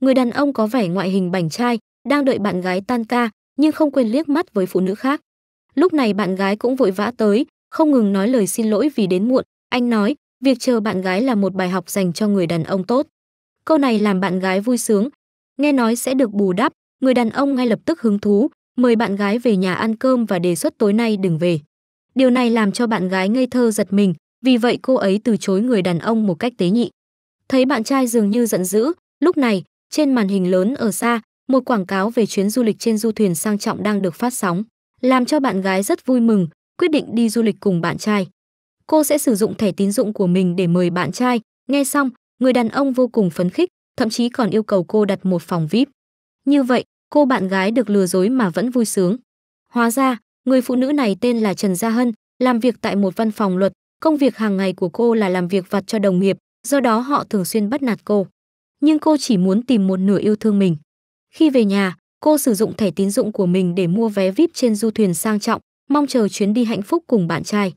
Người đàn ông có vẻ ngoại hình bảnh trai, đang đợi bạn gái tan ca, nhưng không quên liếc mắt với phụ nữ khác. Lúc này bạn gái cũng vội vã tới, không ngừng nói lời xin lỗi vì đến muộn. Anh nói, việc chờ bạn gái là một bài học dành cho người đàn ông tốt. Câu này làm bạn gái vui sướng. Nghe nói sẽ được bù đắp, người đàn ông ngay lập tức hứng thú, mời bạn gái về nhà ăn cơm và đề xuất tối nay đừng về. Điều này làm cho bạn gái ngây thơ giật mình, vì vậy cô ấy từ chối người đàn ông một cách tế nhị. Thấy bạn trai dường như giận dữ, lúc này trên màn hình lớn ở xa, một quảng cáo về chuyến du lịch trên du thuyền sang trọng đang được phát sóng, làm cho bạn gái rất vui mừng, quyết định đi du lịch cùng bạn trai. Cô sẽ sử dụng thẻ tín dụng của mình để mời bạn trai, nghe xong, người đàn ông vô cùng phấn khích, thậm chí còn yêu cầu cô đặt một phòng VIP. Như vậy, cô bạn gái được lừa dối mà vẫn vui sướng. Hóa ra, người phụ nữ này tên là Trần Gia Hân, làm việc tại một văn phòng luật, công việc hàng ngày của cô là làm việc vặt cho đồng nghiệp, do đó họ thường xuyên bắt nạt cô nhưng cô chỉ muốn tìm một nửa yêu thương mình. Khi về nhà, cô sử dụng thẻ tín dụng của mình để mua vé VIP trên du thuyền sang trọng, mong chờ chuyến đi hạnh phúc cùng bạn trai.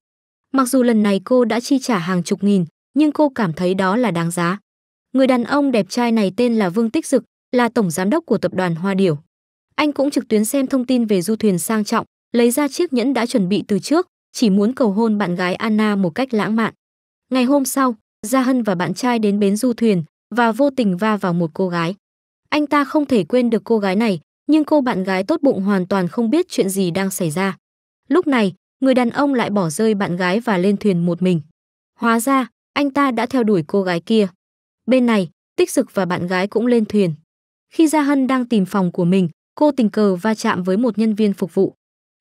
Mặc dù lần này cô đã chi trả hàng chục nghìn, nhưng cô cảm thấy đó là đáng giá. Người đàn ông đẹp trai này tên là Vương Tích Dực, là tổng giám đốc của tập đoàn Hoa Điểu. Anh cũng trực tuyến xem thông tin về du thuyền sang trọng, lấy ra chiếc nhẫn đã chuẩn bị từ trước, chỉ muốn cầu hôn bạn gái Anna một cách lãng mạn. Ngày hôm sau, Gia Hân và bạn trai đến bến du thuyền, và vô tình va vào một cô gái. Anh ta không thể quên được cô gái này, nhưng cô bạn gái tốt bụng hoàn toàn không biết chuyện gì đang xảy ra. Lúc này, người đàn ông lại bỏ rơi bạn gái và lên thuyền một mình. Hóa ra, anh ta đã theo đuổi cô gái kia. Bên này, Tích Sực và bạn gái cũng lên thuyền. Khi Gia Hân đang tìm phòng của mình, cô tình cờ va chạm với một nhân viên phục vụ.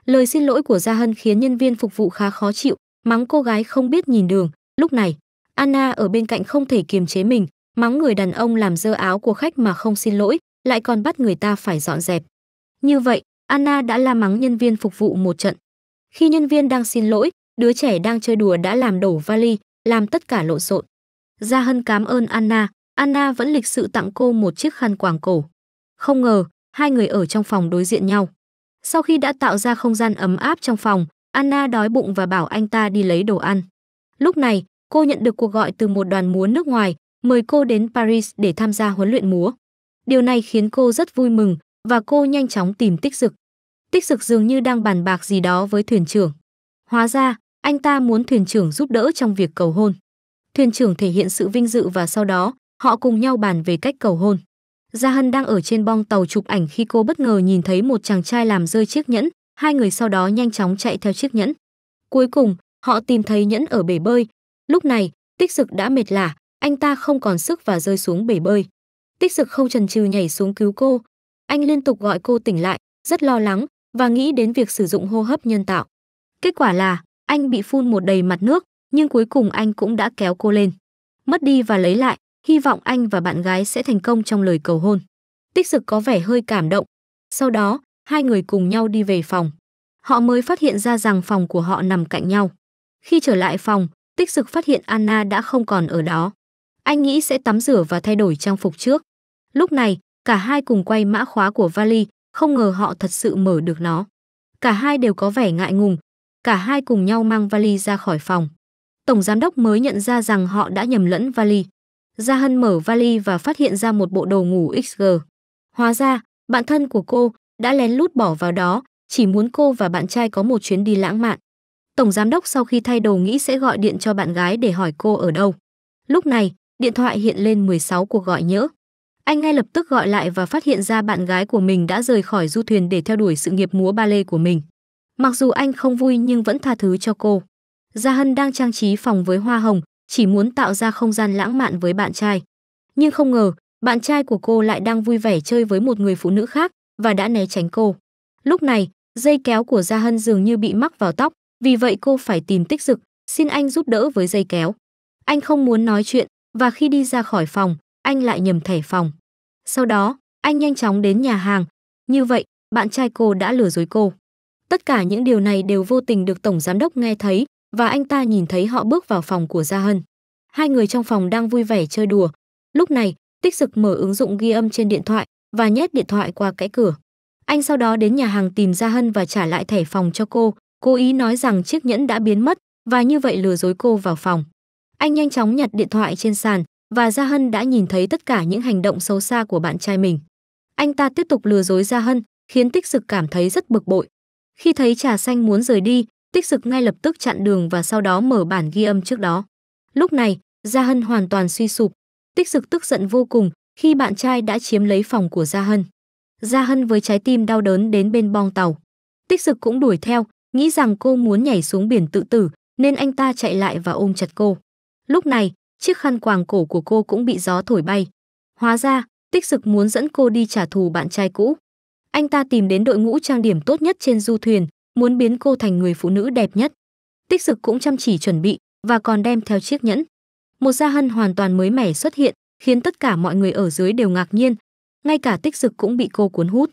Lời xin lỗi của Gia Hân khiến nhân viên phục vụ khá khó chịu, mắng cô gái không biết nhìn đường. Lúc này, Anna ở bên cạnh không thể kiềm chế mình, mắng người đàn ông làm dơ áo của khách mà không xin lỗi, lại còn bắt người ta phải dọn dẹp. Như vậy, Anna đã la mắng nhân viên phục vụ một trận. Khi nhân viên đang xin lỗi, đứa trẻ đang chơi đùa đã làm đổ vali, làm tất cả lộn xộn. Gia Hân cảm ơn Anna, Anna vẫn lịch sự tặng cô một chiếc khăn quàng cổ. Không ngờ, hai người ở trong phòng đối diện nhau. Sau khi đã tạo ra không gian ấm áp trong phòng, Anna đói bụng và bảo anh ta đi lấy đồ ăn. Lúc này, cô nhận được cuộc gọi từ một đoàn múa nước ngoài, mời cô đến Paris để tham gia huấn luyện múa. Điều này khiến cô rất vui mừng và cô nhanh chóng tìm Tích Dực. Tích Dực dường như đang bàn bạc gì đó với thuyền trưởng. Hóa ra, anh ta muốn thuyền trưởng giúp đỡ trong việc cầu hôn. Thuyền trưởng thể hiện sự vinh dự và sau đó, họ cùng nhau bàn về cách cầu hôn. Gia Hân đang ở trên bong tàu chụp ảnh khi cô bất ngờ nhìn thấy một chàng trai làm rơi chiếc nhẫn, hai người sau đó nhanh chóng chạy theo chiếc nhẫn. Cuối cùng, họ tìm thấy nhẫn ở bể bơi. Lúc này, Tích Dực đã mệt lả, anh ta không còn sức và rơi xuống bể bơi. Tích Dực không chần chừ nhảy xuống cứu cô. Anh liên tục gọi cô tỉnh lại, rất lo lắng và nghĩ đến việc sử dụng hô hấp nhân tạo. Kết quả là anh bị phun một đầy mặt nước, nhưng cuối cùng anh cũng đã kéo cô lên. Mất đi và lấy lại, hy vọng anh và bạn gái sẽ thành công trong lời cầu hôn. Tích Dực có vẻ hơi cảm động. Sau đó, hai người cùng nhau đi về phòng. Họ mới phát hiện ra rằng phòng của họ nằm cạnh nhau. Khi trở lại phòng, Tích Dực phát hiện Anna đã không còn ở đó. Anh nghĩ sẽ tắm rửa và thay đổi trang phục trước. Lúc này, cả hai cùng quay mã khóa của vali, không ngờ họ thật sự mở được nó. Cả hai đều có vẻ ngại ngùng, cả hai cùng nhau mang vali ra khỏi phòng. Tổng giám đốc mới nhận ra rằng họ đã nhầm lẫn vali. Gia Hân mở vali và phát hiện ra một bộ đồ ngủ XG. Hóa ra, bạn thân của cô đã lén lút bỏ vào đó, chỉ muốn cô và bạn trai có một chuyến đi lãng mạn. Tổng giám đốc sau khi thay đồ nghĩ sẽ gọi điện cho bạn gái để hỏi cô ở đâu. Lúc này, điện thoại hiện lên 16 cuộc gọi nhỡ. Anh ngay lập tức gọi lại và phát hiện ra bạn gái của mình đã rời khỏi du thuyền để theo đuổi sự nghiệp múa ba lê của mình. Mặc dù anh không vui nhưng vẫn tha thứ cho cô. Gia Hân đang trang trí phòng với hoa hồng, chỉ muốn tạo ra không gian lãng mạn với bạn trai. Nhưng không ngờ, bạn trai của cô lại đang vui vẻ chơi với một người phụ nữ khác và đã né tránh cô. Lúc này, dây kéo của Gia Hân dường như bị mắc vào tóc, vì vậy cô phải tìm tích dực, xin anh giúp đỡ với dây kéo. Anh không muốn nói chuyện, và khi đi ra khỏi phòng, anh lại nhầm thẻ phòng. Sau đó, anh nhanh chóng đến nhà hàng. Như vậy, bạn trai cô đã lừa dối cô. Tất cả những điều này đều vô tình được tổng giám đốc nghe thấy và anh ta nhìn thấy họ bước vào phòng của Gia Hân. Hai người trong phòng đang vui vẻ chơi đùa. Lúc này, Tích Dực mở ứng dụng ghi âm trên điện thoại và nhét điện thoại qua cái cửa. Anh sau đó đến nhà hàng tìm Gia Hân và trả lại thẻ phòng cho cô, cố ý nói rằng chiếc nhẫn đã biến mất và như vậy lừa dối cô vào phòng. Anh nhanh chóng nhặt điện thoại trên sàn và Gia Hân đã nhìn thấy tất cả những hành động xấu xa của bạn trai mình. Anh ta tiếp tục lừa dối Gia Hân, khiến Tích Sực cảm thấy rất bực bội. Khi thấy trà xanh muốn rời đi, Tích Sực ngay lập tức chặn đường và sau đó mở bản ghi âm trước đó. Lúc này, Gia Hân hoàn toàn suy sụp. Tích Sực tức giận vô cùng khi bạn trai đã chiếm lấy phòng của Gia Hân. Gia Hân với trái tim đau đớn đến bên bong tàu. Tích Sực cũng đuổi theo, nghĩ rằng cô muốn nhảy xuống biển tự tử, nên anh ta chạy lại và ôm chặt cô. Lúc này, chiếc khăn quàng cổ của cô cũng bị gió thổi bay. Hóa ra, tích sực muốn dẫn cô đi trả thù bạn trai cũ. Anh ta tìm đến đội ngũ trang điểm tốt nhất trên du thuyền, muốn biến cô thành người phụ nữ đẹp nhất. Tích sực cũng chăm chỉ chuẩn bị và còn đem theo chiếc nhẫn. Một gia hân hoàn toàn mới mẻ xuất hiện, khiến tất cả mọi người ở dưới đều ngạc nhiên. Ngay cả tích sực cũng bị cô cuốn hút.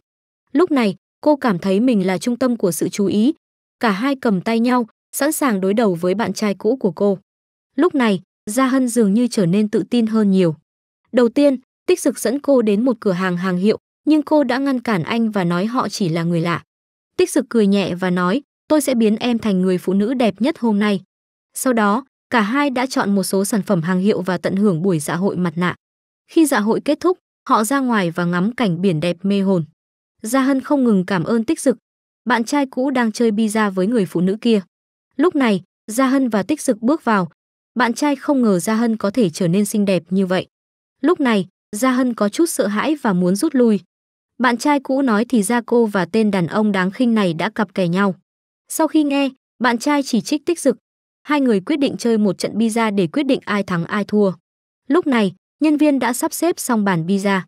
Lúc này, cô cảm thấy mình là trung tâm của sự chú ý. Cả hai cầm tay nhau, sẵn sàng đối đầu với bạn trai cũ của cô. Lúc này, Gia Hân dường như trở nên tự tin hơn nhiều. Đầu tiên, Tích Dực dẫn cô đến một cửa hàng hàng hiệu, nhưng cô đã ngăn cản anh và nói họ chỉ là người lạ. Tích Dực cười nhẹ và nói, tôi sẽ biến em thành người phụ nữ đẹp nhất hôm nay. Sau đó, cả hai đã chọn một số sản phẩm hàng hiệu và tận hưởng buổi dạ hội mặt nạ. Khi dạ hội kết thúc, họ ra ngoài và ngắm cảnh biển đẹp mê hồn. Gia Hân không ngừng cảm ơn Tích Dực. Bạn trai cũ đang chơi bi ra với người phụ nữ kia. Lúc này, Gia Hân và Tích Dực bước vào, bạn trai không ngờ Gia Hân có thể trở nên xinh đẹp như vậy. Lúc này, Gia Hân có chút sợ hãi và muốn rút lui. Bạn trai cũ nói thì ra cô và tên đàn ông đáng khinh này đã cặp kè nhau. Sau khi nghe, bạn trai chỉ trích tích dực. Hai người quyết định chơi một trận pizza để quyết định ai thắng ai thua. Lúc này, nhân viên đã sắp xếp xong bàn pizza.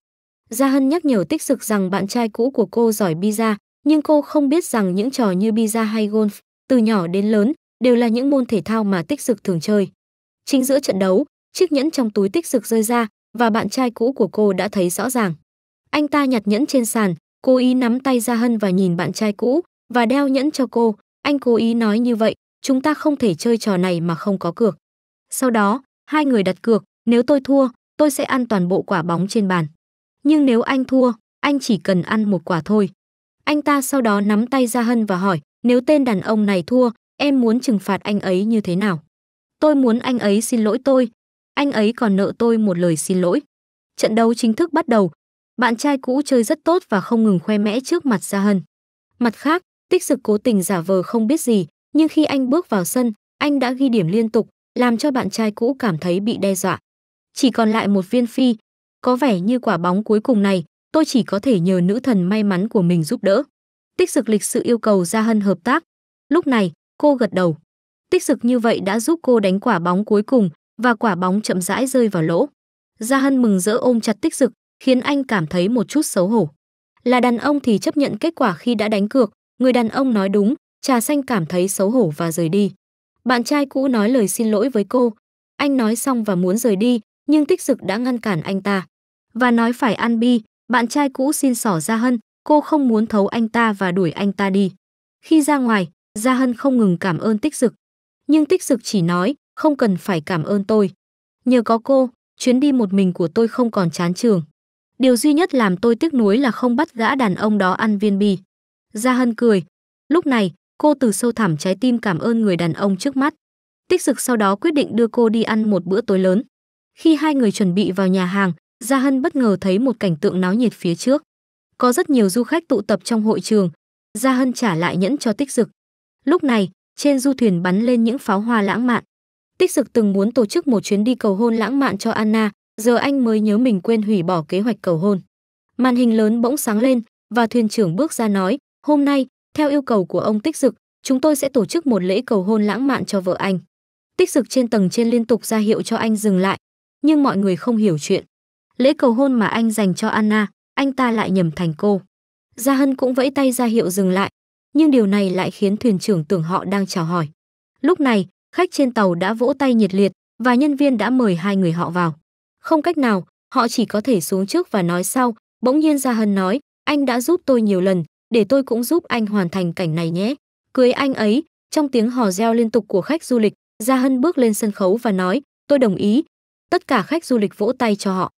Gia Hân nhắc nhở tích dực rằng bạn trai cũ của cô giỏi pizza, nhưng cô không biết rằng những trò như pizza hay golf, từ nhỏ đến lớn, đều là những môn thể thao mà tích dực thường chơi. Chính giữa trận đấu, chiếc nhẫn trong túi tích rực rơi ra và bạn trai cũ của cô đã thấy rõ ràng. Anh ta nhặt nhẫn trên sàn, cố ý nắm tay ra Hân và nhìn bạn trai cũ và đeo nhẫn cho cô. Anh cố ý nói như vậy, chúng ta không thể chơi trò này mà không có cược. Sau đó, hai người đặt cược, nếu tôi thua, tôi sẽ ăn toàn bộ quả bóng trên bàn. Nhưng nếu anh thua, anh chỉ cần ăn một quả thôi. Anh ta sau đó nắm tay ra Hân và hỏi, nếu tên đàn ông này thua, em muốn trừng phạt anh ấy như thế nào? Tôi muốn anh ấy xin lỗi tôi. Anh ấy còn nợ tôi một lời xin lỗi. Trận đấu chính thức bắt đầu. Bạn trai cũ chơi rất tốt và không ngừng khoe mẽ trước mặt Gia Hân. Mặt khác, tích sực cố tình giả vờ không biết gì, nhưng khi anh bước vào sân, anh đã ghi điểm liên tục, làm cho bạn trai cũ cảm thấy bị đe dọa. Chỉ còn lại một viên phi. Có vẻ như quả bóng cuối cùng này, tôi chỉ có thể nhờ nữ thần may mắn của mình giúp đỡ. Tích dực lịch sự yêu cầu Gia Hân hợp tác. Lúc này, cô gật đầu. Tích cực như vậy đã giúp cô đánh quả bóng cuối cùng và quả bóng chậm rãi rơi vào lỗ. Gia Hân mừng rỡ ôm chặt tích cực, khiến anh cảm thấy một chút xấu hổ. Là đàn ông thì chấp nhận kết quả khi đã đánh cược, người đàn ông nói đúng, trà xanh cảm thấy xấu hổ và rời đi. Bạn trai cũ nói lời xin lỗi với cô. Anh nói xong và muốn rời đi, nhưng tích cực đã ngăn cản anh ta. Và nói phải ăn bi, bạn trai cũ xin sỏ Gia Hân, cô không muốn thấu anh ta và đuổi anh ta đi. Khi ra ngoài, Gia Hân không ngừng cảm ơn tích dực, nhưng tích sực chỉ nói, không cần phải cảm ơn tôi. Nhờ có cô, chuyến đi một mình của tôi không còn chán trường. Điều duy nhất làm tôi tiếc nuối là không bắt gã đàn ông đó ăn viên bi. Gia Hân cười. Lúc này, cô từ sâu thẳm trái tim cảm ơn người đàn ông trước mắt. Tích Dực sau đó quyết định đưa cô đi ăn một bữa tối lớn. Khi hai người chuẩn bị vào nhà hàng, Gia Hân bất ngờ thấy một cảnh tượng náo nhiệt phía trước. Có rất nhiều du khách tụ tập trong hội trường. Gia Hân trả lại nhẫn cho Tích Dực. Lúc này, trên du thuyền bắn lên những pháo hoa lãng mạn. Tích Dực từng muốn tổ chức một chuyến đi cầu hôn lãng mạn cho Anna, giờ anh mới nhớ mình quên hủy bỏ kế hoạch cầu hôn. Màn hình lớn bỗng sáng lên và thuyền trưởng bước ra nói, "Hôm nay, theo yêu cầu của ông Tích Dực, chúng tôi sẽ tổ chức một lễ cầu hôn lãng mạn cho vợ anh." Tích Dực trên tầng trên liên tục ra hiệu cho anh dừng lại, nhưng mọi người không hiểu chuyện. Lễ cầu hôn mà anh dành cho Anna, anh ta lại nhầm thành cô. Gia Hân cũng vẫy tay ra hiệu dừng lại, nhưng điều này lại khiến thuyền trưởng tưởng họ đang chào hỏi. Lúc này, khách trên tàu đã vỗ tay nhiệt liệt và nhân viên đã mời hai người họ vào. Không cách nào, họ chỉ có thể xuống trước và nói sau, bỗng nhiên Gia Hân nói, anh đã giúp tôi nhiều lần, để tôi cũng giúp anh hoàn thành cảnh này nhé. Cưới anh ấy, trong tiếng hò reo liên tục của khách du lịch, Gia Hân bước lên sân khấu và nói, tôi đồng ý. Tất cả khách du lịch vỗ tay cho họ.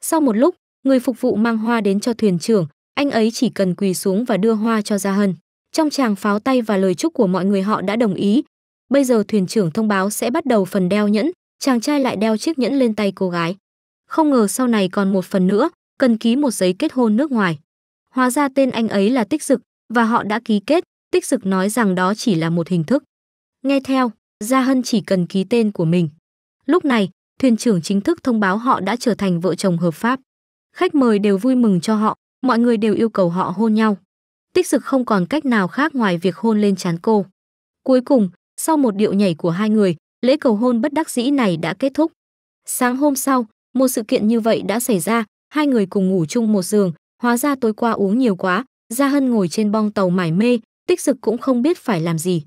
Sau một lúc, người phục vụ mang hoa đến cho thuyền trưởng, anh ấy chỉ cần quỳ xuống và đưa hoa cho Gia Hân. Trong tràng pháo tay và lời chúc của mọi người họ đã đồng ý. Bây giờ thuyền trưởng thông báo sẽ bắt đầu phần đeo nhẫn, chàng trai lại đeo chiếc nhẫn lên tay cô gái. Không ngờ sau này còn một phần nữa, cần ký một giấy kết hôn nước ngoài. Hóa ra tên anh ấy là Tích Dực và họ đã ký kết, Tích Dực nói rằng đó chỉ là một hình thức. Nghe theo, Gia Hân chỉ cần ký tên của mình. Lúc này, thuyền trưởng chính thức thông báo họ đã trở thành vợ chồng hợp pháp. Khách mời đều vui mừng cho họ, mọi người đều yêu cầu họ hôn nhau. Tích Sực không còn cách nào khác ngoài việc hôn lên chán cô. Cuối cùng, sau một điệu nhảy của hai người, lễ cầu hôn bất đắc dĩ này đã kết thúc. Sáng hôm sau, một sự kiện như vậy đã xảy ra, hai người cùng ngủ chung một giường, hóa ra tối qua uống nhiều quá, Gia Hân ngồi trên bong tàu mải mê, Tích Sực cũng không biết phải làm gì.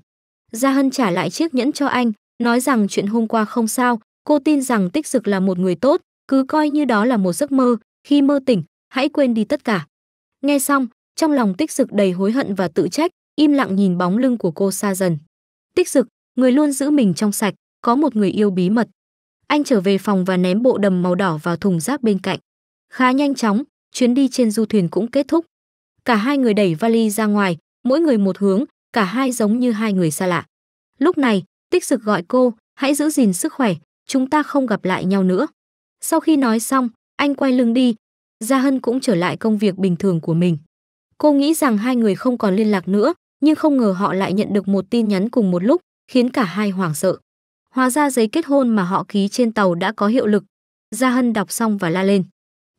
Gia Hân trả lại chiếc nhẫn cho anh, nói rằng chuyện hôm qua không sao, cô tin rằng Tích Sực là một người tốt, cứ coi như đó là một giấc mơ, khi mơ tỉnh, hãy quên đi tất cả. Nghe xong, trong lòng tích dực đầy hối hận và tự trách im lặng nhìn bóng lưng của cô xa dần tích dực người luôn giữ mình trong sạch có một người yêu bí mật anh trở về phòng và ném bộ đầm màu đỏ vào thùng rác bên cạnh khá nhanh chóng chuyến đi trên du thuyền cũng kết thúc cả hai người đẩy vali ra ngoài mỗi người một hướng cả hai giống như hai người xa lạ lúc này tích dực gọi cô hãy giữ gìn sức khỏe chúng ta không gặp lại nhau nữa sau khi nói xong anh quay lưng đi gia hân cũng trở lại công việc bình thường của mình Cô nghĩ rằng hai người không còn liên lạc nữa, nhưng không ngờ họ lại nhận được một tin nhắn cùng một lúc, khiến cả hai hoảng sợ. Hóa ra giấy kết hôn mà họ ký trên tàu đã có hiệu lực. Gia Hân đọc xong và la lên.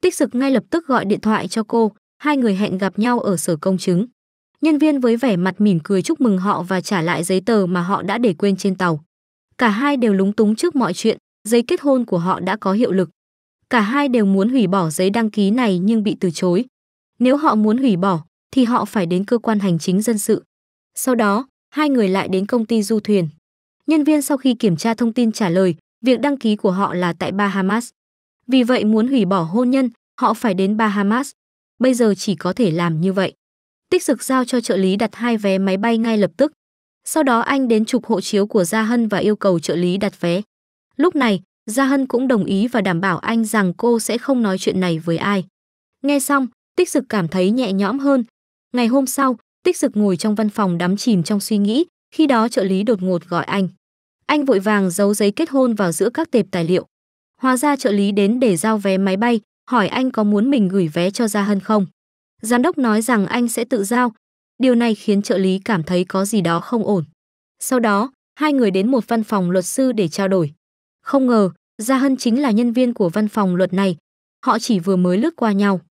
Tích Dực ngay lập tức gọi điện thoại cho cô, hai người hẹn gặp nhau ở sở công chứng. Nhân viên với vẻ mặt mỉm cười chúc mừng họ và trả lại giấy tờ mà họ đã để quên trên tàu. Cả hai đều lúng túng trước mọi chuyện, giấy kết hôn của họ đã có hiệu lực. Cả hai đều muốn hủy bỏ giấy đăng ký này nhưng bị từ chối. Nếu họ muốn hủy bỏ, thì họ phải đến cơ quan hành chính dân sự. Sau đó, hai người lại đến công ty du thuyền. Nhân viên sau khi kiểm tra thông tin trả lời, việc đăng ký của họ là tại Bahamas. Vì vậy muốn hủy bỏ hôn nhân, họ phải đến Bahamas. Bây giờ chỉ có thể làm như vậy. Tích Dực giao cho trợ lý đặt hai vé máy bay ngay lập tức. Sau đó anh đến chụp hộ chiếu của Gia Hân và yêu cầu trợ lý đặt vé. Lúc này, Gia Hân cũng đồng ý và đảm bảo anh rằng cô sẽ không nói chuyện này với ai. Nghe xong, Tích Dực cảm thấy nhẹ nhõm hơn, Ngày hôm sau, Tích Dực ngồi trong văn phòng đắm chìm trong suy nghĩ, khi đó trợ lý đột ngột gọi anh. Anh vội vàng giấu giấy kết hôn vào giữa các tệp tài liệu. Hóa ra trợ lý đến để giao vé máy bay, hỏi anh có muốn mình gửi vé cho Gia Hân không. Giám đốc nói rằng anh sẽ tự giao. Điều này khiến trợ lý cảm thấy có gì đó không ổn. Sau đó, hai người đến một văn phòng luật sư để trao đổi. Không ngờ, Gia Hân chính là nhân viên của văn phòng luật này. Họ chỉ vừa mới lướt qua nhau.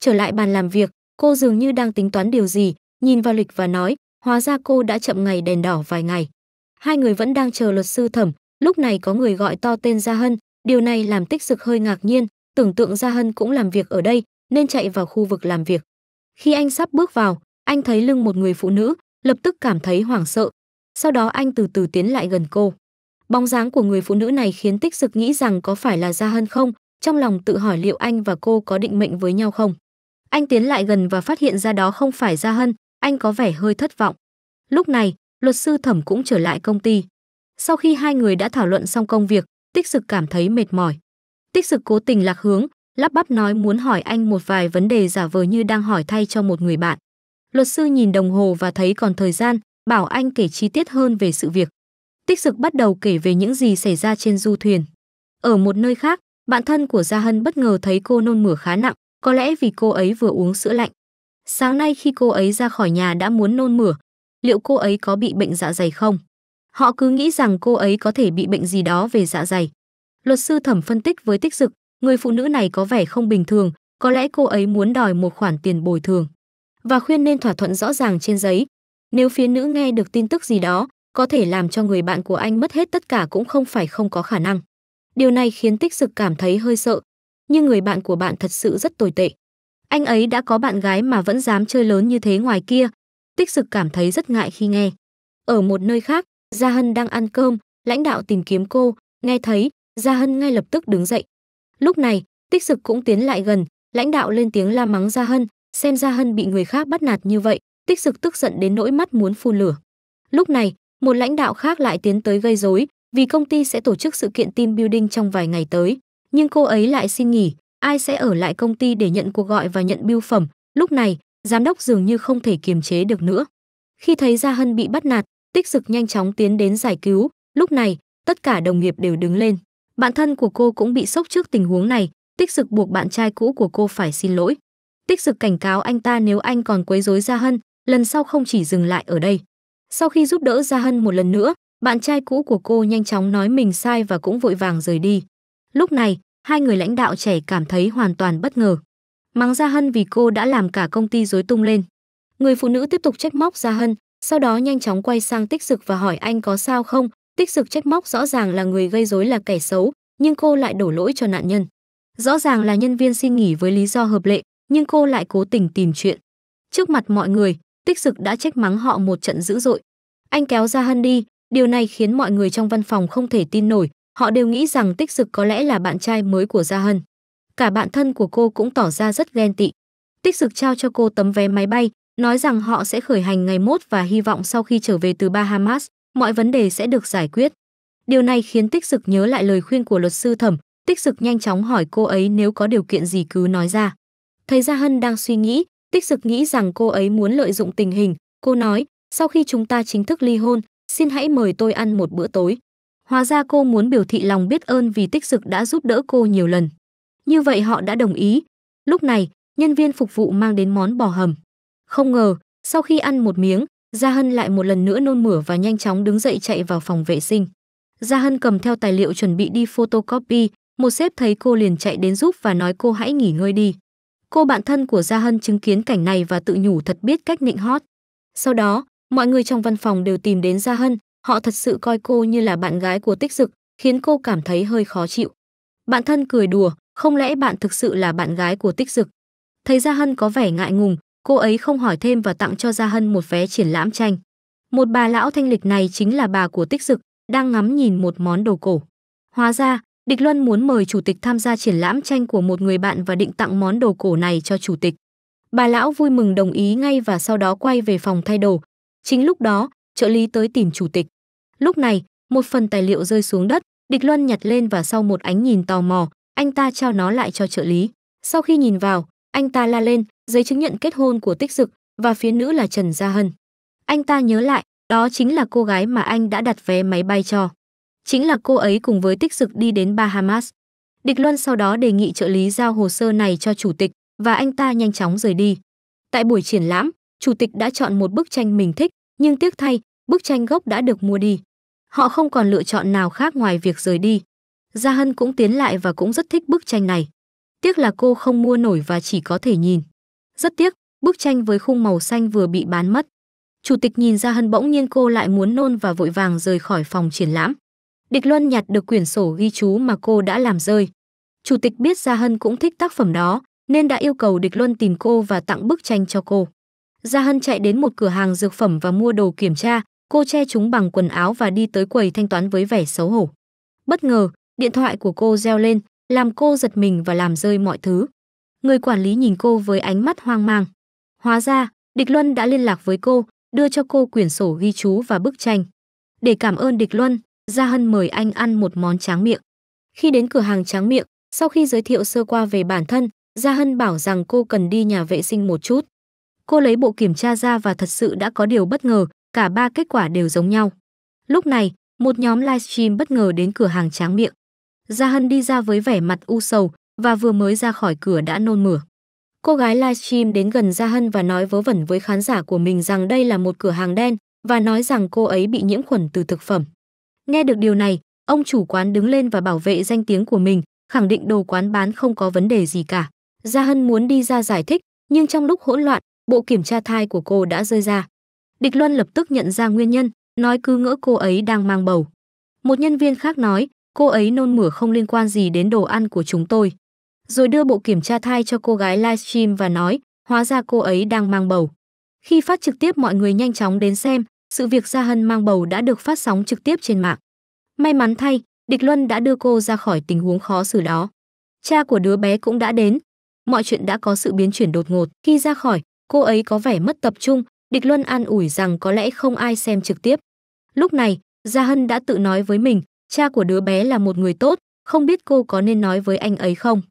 Trở lại bàn làm việc, Cô dường như đang tính toán điều gì, nhìn vào lịch và nói, hóa ra cô đã chậm ngày đèn đỏ vài ngày. Hai người vẫn đang chờ luật sư thẩm, lúc này có người gọi to tên Gia Hân, điều này làm tích dực hơi ngạc nhiên, tưởng tượng Gia Hân cũng làm việc ở đây, nên chạy vào khu vực làm việc. Khi anh sắp bước vào, anh thấy lưng một người phụ nữ, lập tức cảm thấy hoảng sợ. Sau đó anh từ từ tiến lại gần cô. Bóng dáng của người phụ nữ này khiến tích dực nghĩ rằng có phải là Gia Hân không, trong lòng tự hỏi liệu anh và cô có định mệnh với nhau không. Anh tiến lại gần và phát hiện ra đó không phải Gia Hân, anh có vẻ hơi thất vọng. Lúc này, luật sư Thẩm cũng trở lại công ty. Sau khi hai người đã thảo luận xong công việc, Tích Sực cảm thấy mệt mỏi. Tích Sực cố tình lạc hướng, lắp bắp nói muốn hỏi anh một vài vấn đề giả vờ như đang hỏi thay cho một người bạn. Luật sư nhìn đồng hồ và thấy còn thời gian, bảo anh kể chi tiết hơn về sự việc. Tích Sực bắt đầu kể về những gì xảy ra trên du thuyền. Ở một nơi khác, bạn thân của Gia Hân bất ngờ thấy cô nôn mửa khá nặng, có lẽ vì cô ấy vừa uống sữa lạnh. Sáng nay khi cô ấy ra khỏi nhà đã muốn nôn mửa, liệu cô ấy có bị bệnh dạ dày không? Họ cứ nghĩ rằng cô ấy có thể bị bệnh gì đó về dạ dày. Luật sư thẩm phân tích với tích dực, người phụ nữ này có vẻ không bình thường, có lẽ cô ấy muốn đòi một khoản tiền bồi thường. Và khuyên nên thỏa thuận rõ ràng trên giấy. Nếu phía nữ nghe được tin tức gì đó, có thể làm cho người bạn của anh mất hết tất cả cũng không phải không có khả năng. Điều này khiến tích dực cảm thấy hơi sợ, nhưng người bạn của bạn thật sự rất tồi tệ. Anh ấy đã có bạn gái mà vẫn dám chơi lớn như thế ngoài kia. Tích Sực cảm thấy rất ngại khi nghe. Ở một nơi khác, Gia Hân đang ăn cơm, lãnh đạo tìm kiếm cô, nghe thấy, Gia Hân ngay lập tức đứng dậy. Lúc này, Tích Sực cũng tiến lại gần, lãnh đạo lên tiếng la mắng Gia Hân, xem Gia Hân bị người khác bắt nạt như vậy, Tích Sực tức giận đến nỗi mắt muốn phun lửa. Lúc này, một lãnh đạo khác lại tiến tới gây rối, vì công ty sẽ tổ chức sự kiện team building trong vài ngày tới nhưng cô ấy lại xin nghỉ, ai sẽ ở lại công ty để nhận cuộc gọi và nhận bưu phẩm. Lúc này, giám đốc dường như không thể kiềm chế được nữa. Khi thấy Gia Hân bị bắt nạt, Tích Dực nhanh chóng tiến đến giải cứu, lúc này, tất cả đồng nghiệp đều đứng lên. Bạn thân của cô cũng bị sốc trước tình huống này, Tích Dực buộc bạn trai cũ của cô phải xin lỗi. Tích Dực cảnh cáo anh ta nếu anh còn quấy rối Gia Hân, lần sau không chỉ dừng lại ở đây. Sau khi giúp đỡ Gia Hân một lần nữa, bạn trai cũ của cô nhanh chóng nói mình sai và cũng vội vàng rời đi. Lúc này, hai người lãnh đạo trẻ cảm thấy hoàn toàn bất ngờ. Mắng Gia Hân vì cô đã làm cả công ty rối tung lên. Người phụ nữ tiếp tục trách móc Gia Hân, sau đó nhanh chóng quay sang Tích Dực và hỏi anh có sao không. Tích Dực trách móc rõ ràng là người gây rối là kẻ xấu, nhưng cô lại đổ lỗi cho nạn nhân. Rõ ràng là nhân viên xin nghỉ với lý do hợp lệ, nhưng cô lại cố tình tìm chuyện. Trước mặt mọi người, Tích Dực đã trách mắng họ một trận dữ dội. Anh kéo Gia Hân đi, điều này khiến mọi người trong văn phòng không thể tin nổi, Họ đều nghĩ rằng Tích Dực có lẽ là bạn trai mới của Gia Hân. Cả bạn thân của cô cũng tỏ ra rất ghen tị. Tích Dực trao cho cô tấm vé máy bay, nói rằng họ sẽ khởi hành ngày mốt và hy vọng sau khi trở về từ Bahamas, mọi vấn đề sẽ được giải quyết. Điều này khiến Tích Dực nhớ lại lời khuyên của luật sư Thẩm, Tích Dực nhanh chóng hỏi cô ấy nếu có điều kiện gì cứ nói ra. Thấy Gia Hân đang suy nghĩ, Tích Dực nghĩ rằng cô ấy muốn lợi dụng tình hình, cô nói, sau khi chúng ta chính thức ly hôn, xin hãy mời tôi ăn một bữa tối. Hóa ra cô muốn biểu thị lòng biết ơn vì tích dực đã giúp đỡ cô nhiều lần. Như vậy họ đã đồng ý. Lúc này, nhân viên phục vụ mang đến món bò hầm. Không ngờ, sau khi ăn một miếng, Gia Hân lại một lần nữa nôn mửa và nhanh chóng đứng dậy chạy vào phòng vệ sinh. Gia Hân cầm theo tài liệu chuẩn bị đi photocopy, một sếp thấy cô liền chạy đến giúp và nói cô hãy nghỉ ngơi đi. Cô bạn thân của Gia Hân chứng kiến cảnh này và tự nhủ thật biết cách nịnh hót. Sau đó, mọi người trong văn phòng đều tìm đến Gia Hân, Họ thật sự coi cô như là bạn gái của tích dực, khiến cô cảm thấy hơi khó chịu. Bạn thân cười đùa, không lẽ bạn thực sự là bạn gái của tích dực? Thấy Gia Hân có vẻ ngại ngùng, cô ấy không hỏi thêm và tặng cho Gia Hân một vé triển lãm tranh. Một bà lão thanh lịch này chính là bà của tích dực, đang ngắm nhìn một món đồ cổ. Hóa ra, Địch Luân muốn mời chủ tịch tham gia triển lãm tranh của một người bạn và định tặng món đồ cổ này cho chủ tịch. Bà lão vui mừng đồng ý ngay và sau đó quay về phòng thay đồ. Chính lúc đó, trợ lý tới tìm chủ tịch. Lúc này, một phần tài liệu rơi xuống đất, Địch Luân nhặt lên và sau một ánh nhìn tò mò, anh ta trao nó lại cho trợ lý. Sau khi nhìn vào, anh ta la lên, giấy chứng nhận kết hôn của Tích Dực và phía nữ là Trần Gia Hân. Anh ta nhớ lại, đó chính là cô gái mà anh đã đặt vé máy bay cho. Chính là cô ấy cùng với Tích Dực đi đến Bahamas. Địch Luân sau đó đề nghị trợ lý giao hồ sơ này cho chủ tịch và anh ta nhanh chóng rời đi. Tại buổi triển lãm, chủ tịch đã chọn một bức tranh mình thích, nhưng tiếc thay, bức tranh gốc đã được mua đi. Họ không còn lựa chọn nào khác ngoài việc rời đi. Gia Hân cũng tiến lại và cũng rất thích bức tranh này. Tiếc là cô không mua nổi và chỉ có thể nhìn. Rất tiếc, bức tranh với khung màu xanh vừa bị bán mất. Chủ tịch nhìn Gia Hân bỗng nhiên cô lại muốn nôn và vội vàng rời khỏi phòng triển lãm. Địch Luân nhặt được quyển sổ ghi chú mà cô đã làm rơi. Chủ tịch biết Gia Hân cũng thích tác phẩm đó, nên đã yêu cầu Địch Luân tìm cô và tặng bức tranh cho cô. Gia Hân chạy đến một cửa hàng dược phẩm và mua đồ kiểm tra, Cô che chúng bằng quần áo và đi tới quầy thanh toán với vẻ xấu hổ. Bất ngờ, điện thoại của cô reo lên, làm cô giật mình và làm rơi mọi thứ. Người quản lý nhìn cô với ánh mắt hoang mang. Hóa ra, Địch Luân đã liên lạc với cô, đưa cho cô quyển sổ ghi chú và bức tranh. Để cảm ơn Địch Luân, Gia Hân mời anh ăn một món tráng miệng. Khi đến cửa hàng tráng miệng, sau khi giới thiệu sơ qua về bản thân, Gia Hân bảo rằng cô cần đi nhà vệ sinh một chút. Cô lấy bộ kiểm tra ra và thật sự đã có điều bất ngờ, cả ba kết quả đều giống nhau. Lúc này, một nhóm livestream bất ngờ đến cửa hàng tráng miệng. Gia Hân đi ra với vẻ mặt u sầu và vừa mới ra khỏi cửa đã nôn mửa. Cô gái livestream đến gần Gia Hân và nói vớ vẩn với khán giả của mình rằng đây là một cửa hàng đen và nói rằng cô ấy bị nhiễm khuẩn từ thực phẩm. Nghe được điều này, ông chủ quán đứng lên và bảo vệ danh tiếng của mình, khẳng định đồ quán bán không có vấn đề gì cả. Gia Hân muốn đi ra giải thích, nhưng trong lúc hỗn loạn, bộ kiểm tra thai của cô đã rơi ra. Địch Luân lập tức nhận ra nguyên nhân, nói cứ ngỡ cô ấy đang mang bầu. Một nhân viên khác nói, cô ấy nôn mửa không liên quan gì đến đồ ăn của chúng tôi. Rồi đưa bộ kiểm tra thai cho cô gái livestream và nói, hóa ra cô ấy đang mang bầu. Khi phát trực tiếp mọi người nhanh chóng đến xem, sự việc Gia Hân mang bầu đã được phát sóng trực tiếp trên mạng. May mắn thay, Địch Luân đã đưa cô ra khỏi tình huống khó xử đó. Cha của đứa bé cũng đã đến. Mọi chuyện đã có sự biến chuyển đột ngột. Khi ra khỏi, cô ấy có vẻ mất tập trung, Địch Luân an ủi rằng có lẽ không ai xem trực tiếp. Lúc này, Gia Hân đã tự nói với mình, cha của đứa bé là một người tốt, không biết cô có nên nói với anh ấy không.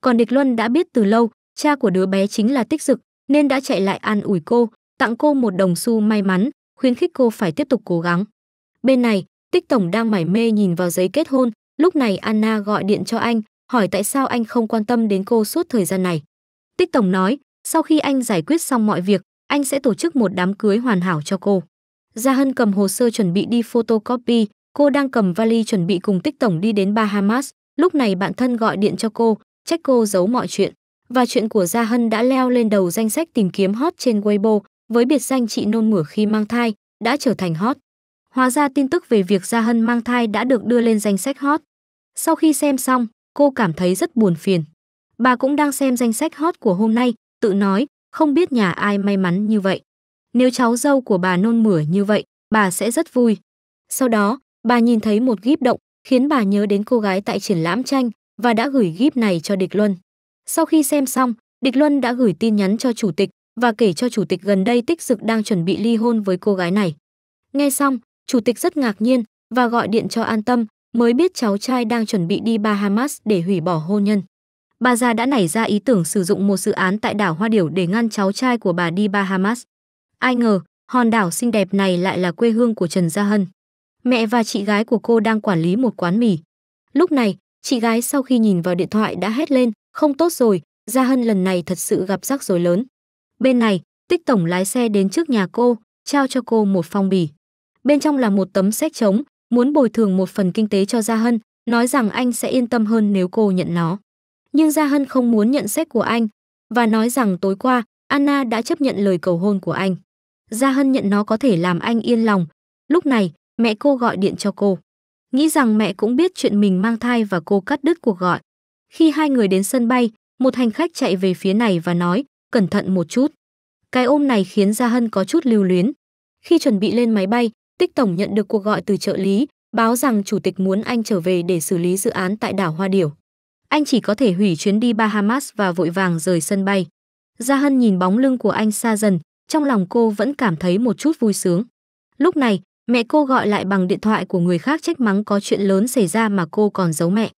Còn Địch Luân đã biết từ lâu, cha của đứa bé chính là Tích Dực, nên đã chạy lại an ủi cô, tặng cô một đồng xu may mắn, khuyến khích cô phải tiếp tục cố gắng. Bên này, Tích Tổng đang mải mê nhìn vào giấy kết hôn, lúc này Anna gọi điện cho anh, hỏi tại sao anh không quan tâm đến cô suốt thời gian này. Tích Tổng nói, sau khi anh giải quyết xong mọi việc, anh sẽ tổ chức một đám cưới hoàn hảo cho cô. Gia Hân cầm hồ sơ chuẩn bị đi photocopy, cô đang cầm vali chuẩn bị cùng Tích Tổng đi đến Bahamas. Lúc này bạn thân gọi điện cho cô, trách cô giấu mọi chuyện. Và chuyện của Gia Hân đã leo lên đầu danh sách tìm kiếm hot trên Weibo, với biệt danh chị nôn mửa khi mang thai, đã trở thành hot. Hóa ra tin tức về việc Gia Hân mang thai đã được đưa lên danh sách hot. Sau khi xem xong, cô cảm thấy rất buồn phiền. Bà cũng đang xem danh sách hot của hôm nay, tự nói, không biết nhà ai may mắn như vậy. Nếu cháu dâu của bà nôn mửa như vậy, bà sẽ rất vui. Sau đó, bà nhìn thấy một gíp động, khiến bà nhớ đến cô gái tại triển lãm tranh và đã gửi gíp này cho Địch Luân. Sau khi xem xong, Địch Luân đã gửi tin nhắn cho chủ tịch và kể cho chủ tịch gần đây tích dực đang chuẩn bị ly hôn với cô gái này. Nghe xong, chủ tịch rất ngạc nhiên và gọi điện cho an tâm mới biết cháu trai đang chuẩn bị đi Bahamas để hủy bỏ hôn nhân bà già đã nảy ra ý tưởng sử dụng một dự án tại đảo Hoa Điểu để ngăn cháu trai của bà đi Bahamas. Ai ngờ, hòn đảo xinh đẹp này lại là quê hương của Trần Gia Hân. Mẹ và chị gái của cô đang quản lý một quán mì. Lúc này, chị gái sau khi nhìn vào điện thoại đã hét lên, không tốt rồi, Gia Hân lần này thật sự gặp rắc rối lớn. Bên này, Tích Tổng lái xe đến trước nhà cô, trao cho cô một phong bì. Bên trong là một tấm séc trống, muốn bồi thường một phần kinh tế cho Gia Hân, nói rằng anh sẽ yên tâm hơn nếu cô nhận nó nhưng Gia Hân không muốn nhận xét của anh và nói rằng tối qua Anna đã chấp nhận lời cầu hôn của anh. Gia Hân nhận nó có thể làm anh yên lòng. Lúc này, mẹ cô gọi điện cho cô. Nghĩ rằng mẹ cũng biết chuyện mình mang thai và cô cắt đứt cuộc gọi. Khi hai người đến sân bay, một hành khách chạy về phía này và nói, cẩn thận một chút. Cái ôm này khiến Gia Hân có chút lưu luyến. Khi chuẩn bị lên máy bay, Tích Tổng nhận được cuộc gọi từ trợ lý, báo rằng chủ tịch muốn anh trở về để xử lý dự án tại đảo Hoa Điểu anh chỉ có thể hủy chuyến đi Bahamas và vội vàng rời sân bay. Gia Hân nhìn bóng lưng của anh xa dần, trong lòng cô vẫn cảm thấy một chút vui sướng. Lúc này, mẹ cô gọi lại bằng điện thoại của người khác trách mắng có chuyện lớn xảy ra mà cô còn giấu mẹ.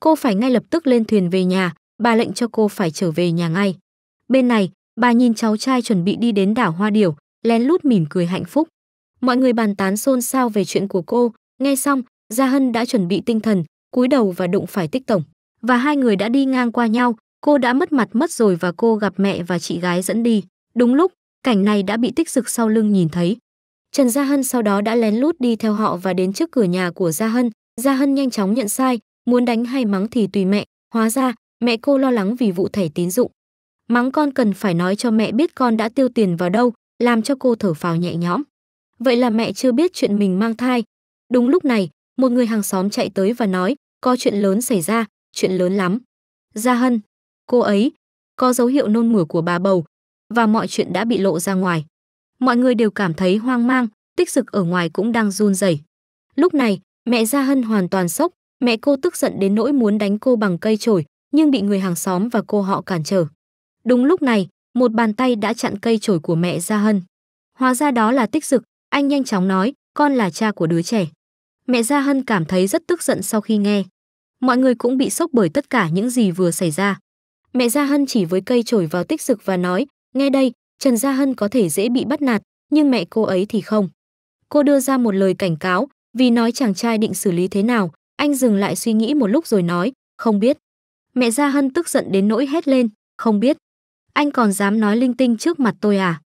Cô phải ngay lập tức lên thuyền về nhà, bà lệnh cho cô phải trở về nhà ngay. Bên này, bà nhìn cháu trai chuẩn bị đi đến đảo Hoa Điểu, lén lút mỉm cười hạnh phúc. Mọi người bàn tán xôn xao về chuyện của cô, nghe xong, Gia Hân đã chuẩn bị tinh thần, cúi đầu và đụng phải Tích Tổng và hai người đã đi ngang qua nhau, cô đã mất mặt mất rồi và cô gặp mẹ và chị gái dẫn đi. Đúng lúc, cảnh này đã bị tích dực sau lưng nhìn thấy. Trần Gia Hân sau đó đã lén lút đi theo họ và đến trước cửa nhà của Gia Hân. Gia Hân nhanh chóng nhận sai, muốn đánh hay mắng thì tùy mẹ. Hóa ra, mẹ cô lo lắng vì vụ thẻ tín dụng. Mắng con cần phải nói cho mẹ biết con đã tiêu tiền vào đâu, làm cho cô thở phào nhẹ nhõm. Vậy là mẹ chưa biết chuyện mình mang thai. Đúng lúc này, một người hàng xóm chạy tới và nói, có chuyện lớn xảy ra, chuyện lớn lắm. Gia Hân, cô ấy, có dấu hiệu nôn mửa của bà bầu, và mọi chuyện đã bị lộ ra ngoài. Mọi người đều cảm thấy hoang mang, tích dực ở ngoài cũng đang run rẩy. Lúc này, mẹ Gia Hân hoàn toàn sốc, mẹ cô tức giận đến nỗi muốn đánh cô bằng cây chổi, nhưng bị người hàng xóm và cô họ cản trở. Đúng lúc này, một bàn tay đã chặn cây chổi của mẹ Gia Hân. Hóa ra đó là tích dực, anh nhanh chóng nói, con là cha của đứa trẻ. Mẹ Gia Hân cảm thấy rất tức giận sau khi nghe mọi người cũng bị sốc bởi tất cả những gì vừa xảy ra. Mẹ Gia Hân chỉ với cây chổi vào tích Dực và nói, nghe đây, Trần Gia Hân có thể dễ bị bắt nạt, nhưng mẹ cô ấy thì không. Cô đưa ra một lời cảnh cáo, vì nói chàng trai định xử lý thế nào, anh dừng lại suy nghĩ một lúc rồi nói, không biết. Mẹ Gia Hân tức giận đến nỗi hét lên, không biết. Anh còn dám nói linh tinh trước mặt tôi à?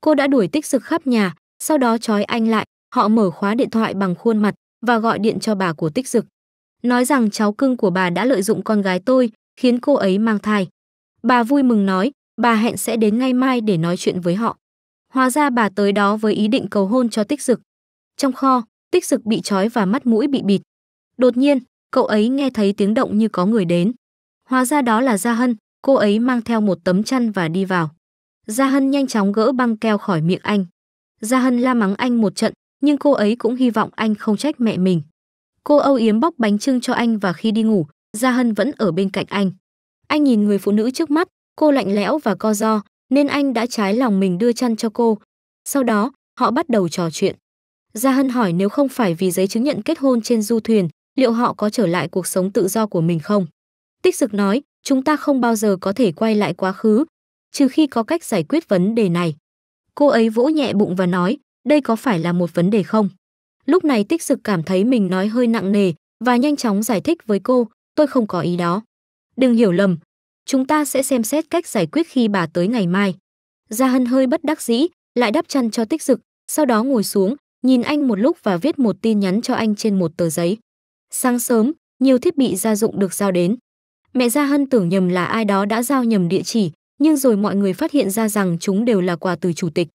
Cô đã đuổi tích Dực khắp nhà, sau đó trói anh lại, họ mở khóa điện thoại bằng khuôn mặt và gọi điện cho bà của tích Dực nói rằng cháu cưng của bà đã lợi dụng con gái tôi, khiến cô ấy mang thai. Bà vui mừng nói, bà hẹn sẽ đến ngay mai để nói chuyện với họ. Hóa ra bà tới đó với ý định cầu hôn cho tích dực. Trong kho, tích dực bị trói và mắt mũi bị bịt. Đột nhiên, cậu ấy nghe thấy tiếng động như có người đến. Hóa ra đó là Gia Hân, cô ấy mang theo một tấm chăn và đi vào. Gia Hân nhanh chóng gỡ băng keo khỏi miệng anh. Gia Hân la mắng anh một trận, nhưng cô ấy cũng hy vọng anh không trách mẹ mình. Cô âu yếm bóc bánh trưng cho anh và khi đi ngủ, Gia Hân vẫn ở bên cạnh anh. Anh nhìn người phụ nữ trước mắt, cô lạnh lẽo và co do, nên anh đã trái lòng mình đưa chăn cho cô. Sau đó, họ bắt đầu trò chuyện. Gia Hân hỏi nếu không phải vì giấy chứng nhận kết hôn trên du thuyền, liệu họ có trở lại cuộc sống tự do của mình không? Tích Dực nói, chúng ta không bao giờ có thể quay lại quá khứ, trừ khi có cách giải quyết vấn đề này. Cô ấy vỗ nhẹ bụng và nói, đây có phải là một vấn đề không? Lúc này tích sực cảm thấy mình nói hơi nặng nề và nhanh chóng giải thích với cô, tôi không có ý đó. Đừng hiểu lầm, chúng ta sẽ xem xét cách giải quyết khi bà tới ngày mai. Gia Hân hơi bất đắc dĩ, lại đắp chăn cho tích dực, sau đó ngồi xuống, nhìn anh một lúc và viết một tin nhắn cho anh trên một tờ giấy. Sáng sớm, nhiều thiết bị gia dụng được giao đến. Mẹ Gia Hân tưởng nhầm là ai đó đã giao nhầm địa chỉ, nhưng rồi mọi người phát hiện ra rằng chúng đều là quà từ chủ tịch.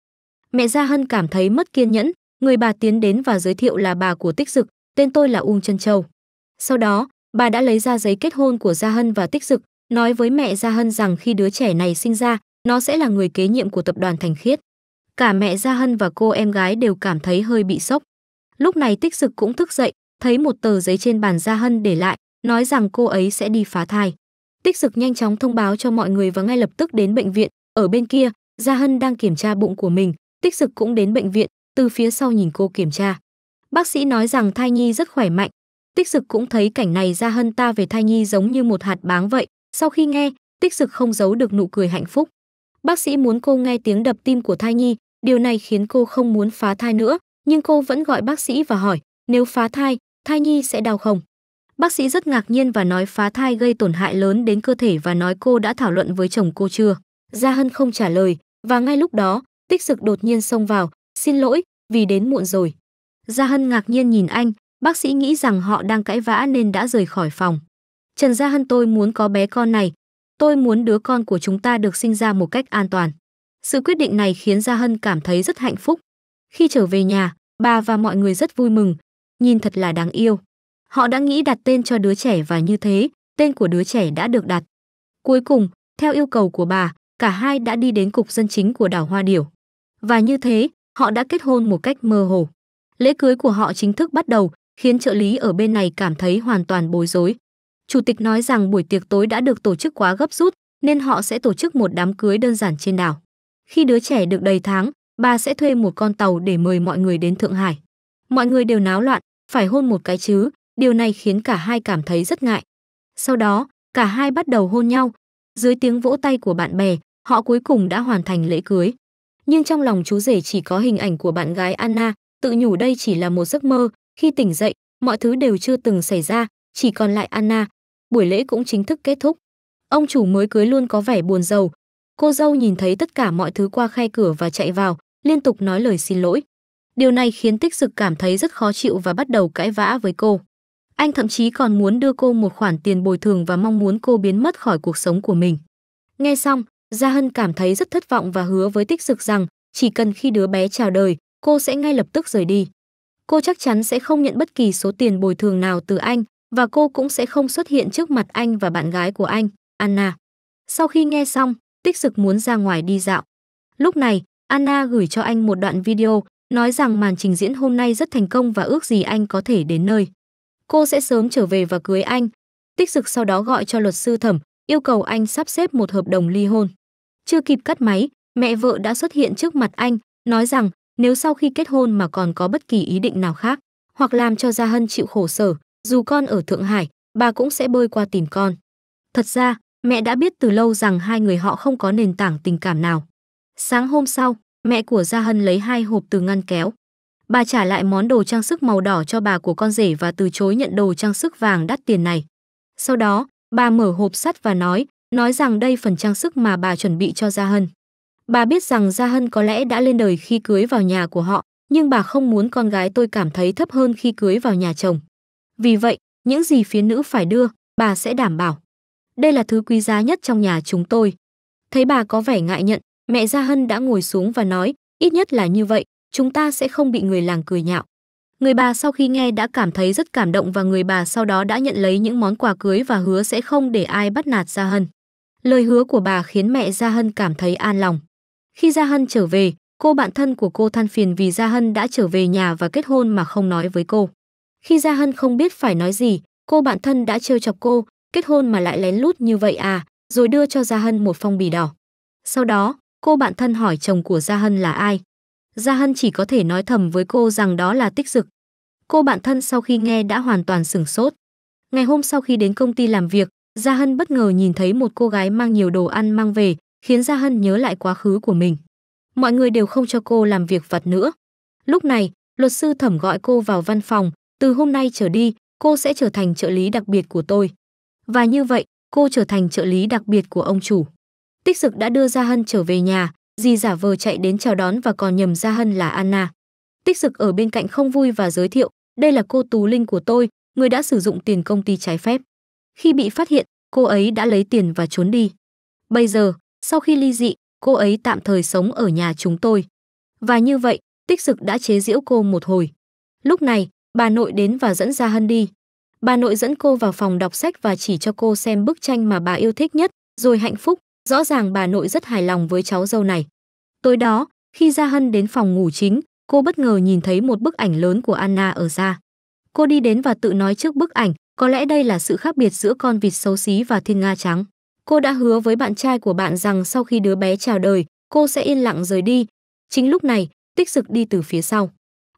Mẹ Gia Hân cảm thấy mất kiên nhẫn, Người bà tiến đến và giới thiệu là bà của Tích Dực, tên tôi là Uông Trân Châu. Sau đó, bà đã lấy ra giấy kết hôn của Gia Hân và Tích Dực, nói với mẹ Gia Hân rằng khi đứa trẻ này sinh ra, nó sẽ là người kế nhiệm của tập đoàn Thành Khiết. Cả mẹ Gia Hân và cô em gái đều cảm thấy hơi bị sốc. Lúc này Tích Dực cũng thức dậy, thấy một tờ giấy trên bàn Gia Hân để lại, nói rằng cô ấy sẽ đi phá thai. Tích Dực nhanh chóng thông báo cho mọi người và ngay lập tức đến bệnh viện, ở bên kia, Gia Hân đang kiểm tra bụng của mình, Tích Dực cũng đến bệnh viện, từ phía sau nhìn cô kiểm tra. Bác sĩ nói rằng thai nhi rất khỏe mạnh. Tích Dực cũng thấy cảnh này ra hân ta về thai nhi giống như một hạt báng vậy. Sau khi nghe, Tích Dực không giấu được nụ cười hạnh phúc. Bác sĩ muốn cô nghe tiếng đập tim của thai nhi, điều này khiến cô không muốn phá thai nữa, nhưng cô vẫn gọi bác sĩ và hỏi, nếu phá thai, thai nhi sẽ đau không? Bác sĩ rất ngạc nhiên và nói phá thai gây tổn hại lớn đến cơ thể và nói cô đã thảo luận với chồng cô chưa. Gia Hân không trả lời, và ngay lúc đó, Tích Dực đột nhiên xông vào, Xin lỗi, vì đến muộn rồi. Gia Hân ngạc nhiên nhìn anh, bác sĩ nghĩ rằng họ đang cãi vã nên đã rời khỏi phòng. Trần Gia Hân tôi muốn có bé con này. Tôi muốn đứa con của chúng ta được sinh ra một cách an toàn. Sự quyết định này khiến Gia Hân cảm thấy rất hạnh phúc. Khi trở về nhà, bà và mọi người rất vui mừng. Nhìn thật là đáng yêu. Họ đã nghĩ đặt tên cho đứa trẻ và như thế, tên của đứa trẻ đã được đặt. Cuối cùng, theo yêu cầu của bà, cả hai đã đi đến cục dân chính của đảo Hoa Điểu. Và như thế, họ đã kết hôn một cách mơ hồ. Lễ cưới của họ chính thức bắt đầu, khiến trợ lý ở bên này cảm thấy hoàn toàn bối rối. Chủ tịch nói rằng buổi tiệc tối đã được tổ chức quá gấp rút, nên họ sẽ tổ chức một đám cưới đơn giản trên đảo. Khi đứa trẻ được đầy tháng, bà sẽ thuê một con tàu để mời mọi người đến Thượng Hải. Mọi người đều náo loạn, phải hôn một cái chứ, điều này khiến cả hai cảm thấy rất ngại. Sau đó, cả hai bắt đầu hôn nhau. Dưới tiếng vỗ tay của bạn bè, họ cuối cùng đã hoàn thành lễ cưới nhưng trong lòng chú rể chỉ có hình ảnh của bạn gái Anna, tự nhủ đây chỉ là một giấc mơ, khi tỉnh dậy, mọi thứ đều chưa từng xảy ra, chỉ còn lại Anna. Buổi lễ cũng chính thức kết thúc. Ông chủ mới cưới luôn có vẻ buồn rầu. Cô dâu nhìn thấy tất cả mọi thứ qua khe cửa và chạy vào, liên tục nói lời xin lỗi. Điều này khiến Tích Dực cảm thấy rất khó chịu và bắt đầu cãi vã với cô. Anh thậm chí còn muốn đưa cô một khoản tiền bồi thường và mong muốn cô biến mất khỏi cuộc sống của mình. Nghe xong, Gia Hân cảm thấy rất thất vọng và hứa với Tích Dực rằng chỉ cần khi đứa bé chào đời, cô sẽ ngay lập tức rời đi. Cô chắc chắn sẽ không nhận bất kỳ số tiền bồi thường nào từ anh và cô cũng sẽ không xuất hiện trước mặt anh và bạn gái của anh, Anna. Sau khi nghe xong, Tích Dực muốn ra ngoài đi dạo. Lúc này, Anna gửi cho anh một đoạn video nói rằng màn trình diễn hôm nay rất thành công và ước gì anh có thể đến nơi. Cô sẽ sớm trở về và cưới anh. Tích Dực sau đó gọi cho luật sư thẩm yêu cầu anh sắp xếp một hợp đồng ly hôn. Chưa kịp cắt máy, mẹ vợ đã xuất hiện trước mặt anh, nói rằng nếu sau khi kết hôn mà còn có bất kỳ ý định nào khác, hoặc làm cho Gia Hân chịu khổ sở, dù con ở Thượng Hải, bà cũng sẽ bơi qua tìm con. Thật ra, mẹ đã biết từ lâu rằng hai người họ không có nền tảng tình cảm nào. Sáng hôm sau, mẹ của Gia Hân lấy hai hộp từ ngăn kéo. Bà trả lại món đồ trang sức màu đỏ cho bà của con rể và từ chối nhận đồ trang sức vàng đắt tiền này. Sau đó, Bà mở hộp sắt và nói, nói rằng đây phần trang sức mà bà chuẩn bị cho Gia Hân. Bà biết rằng Gia Hân có lẽ đã lên đời khi cưới vào nhà của họ, nhưng bà không muốn con gái tôi cảm thấy thấp hơn khi cưới vào nhà chồng. Vì vậy, những gì phía nữ phải đưa, bà sẽ đảm bảo. Đây là thứ quý giá nhất trong nhà chúng tôi. Thấy bà có vẻ ngại nhận, mẹ Gia Hân đã ngồi xuống và nói, ít nhất là như vậy, chúng ta sẽ không bị người làng cười nhạo. Người bà sau khi nghe đã cảm thấy rất cảm động và người bà sau đó đã nhận lấy những món quà cưới và hứa sẽ không để ai bắt nạt Gia Hân. Lời hứa của bà khiến mẹ Gia Hân cảm thấy an lòng. Khi Gia Hân trở về, cô bạn thân của cô than phiền vì Gia Hân đã trở về nhà và kết hôn mà không nói với cô. Khi Gia Hân không biết phải nói gì, cô bạn thân đã trêu chọc cô, kết hôn mà lại lén lút như vậy à, rồi đưa cho Gia Hân một phong bì đỏ. Sau đó, cô bạn thân hỏi chồng của Gia Hân là ai. Gia Hân chỉ có thể nói thầm với cô rằng đó là tích dực. Cô bạn thân sau khi nghe đã hoàn toàn sửng sốt. Ngày hôm sau khi đến công ty làm việc, Gia Hân bất ngờ nhìn thấy một cô gái mang nhiều đồ ăn mang về, khiến Gia Hân nhớ lại quá khứ của mình. Mọi người đều không cho cô làm việc vặt nữa. Lúc này, luật sư thẩm gọi cô vào văn phòng, từ hôm nay trở đi, cô sẽ trở thành trợ lý đặc biệt của tôi. Và như vậy, cô trở thành trợ lý đặc biệt của ông chủ. Tích Dực đã đưa Gia Hân trở về nhà, Di giả vờ chạy đến chào đón và còn nhầm ra Hân là Anna. Tích Dực ở bên cạnh không vui và giới thiệu, đây là cô Tú Linh của tôi, người đã sử dụng tiền công ty trái phép. Khi bị phát hiện, cô ấy đã lấy tiền và trốn đi. Bây giờ, sau khi ly dị, cô ấy tạm thời sống ở nhà chúng tôi. Và như vậy, Tích Dực đã chế giễu cô một hồi. Lúc này, bà nội đến và dẫn ra Hân đi. Bà nội dẫn cô vào phòng đọc sách và chỉ cho cô xem bức tranh mà bà yêu thích nhất, rồi hạnh phúc, Rõ ràng bà nội rất hài lòng với cháu dâu này. Tối đó, khi Gia Hân đến phòng ngủ chính, cô bất ngờ nhìn thấy một bức ảnh lớn của Anna ở xa. Cô đi đến và tự nói trước bức ảnh, có lẽ đây là sự khác biệt giữa con vịt xấu xí và thiên nga trắng. Cô đã hứa với bạn trai của bạn rằng sau khi đứa bé chào đời, cô sẽ yên lặng rời đi. Chính lúc này, tích dực đi từ phía sau.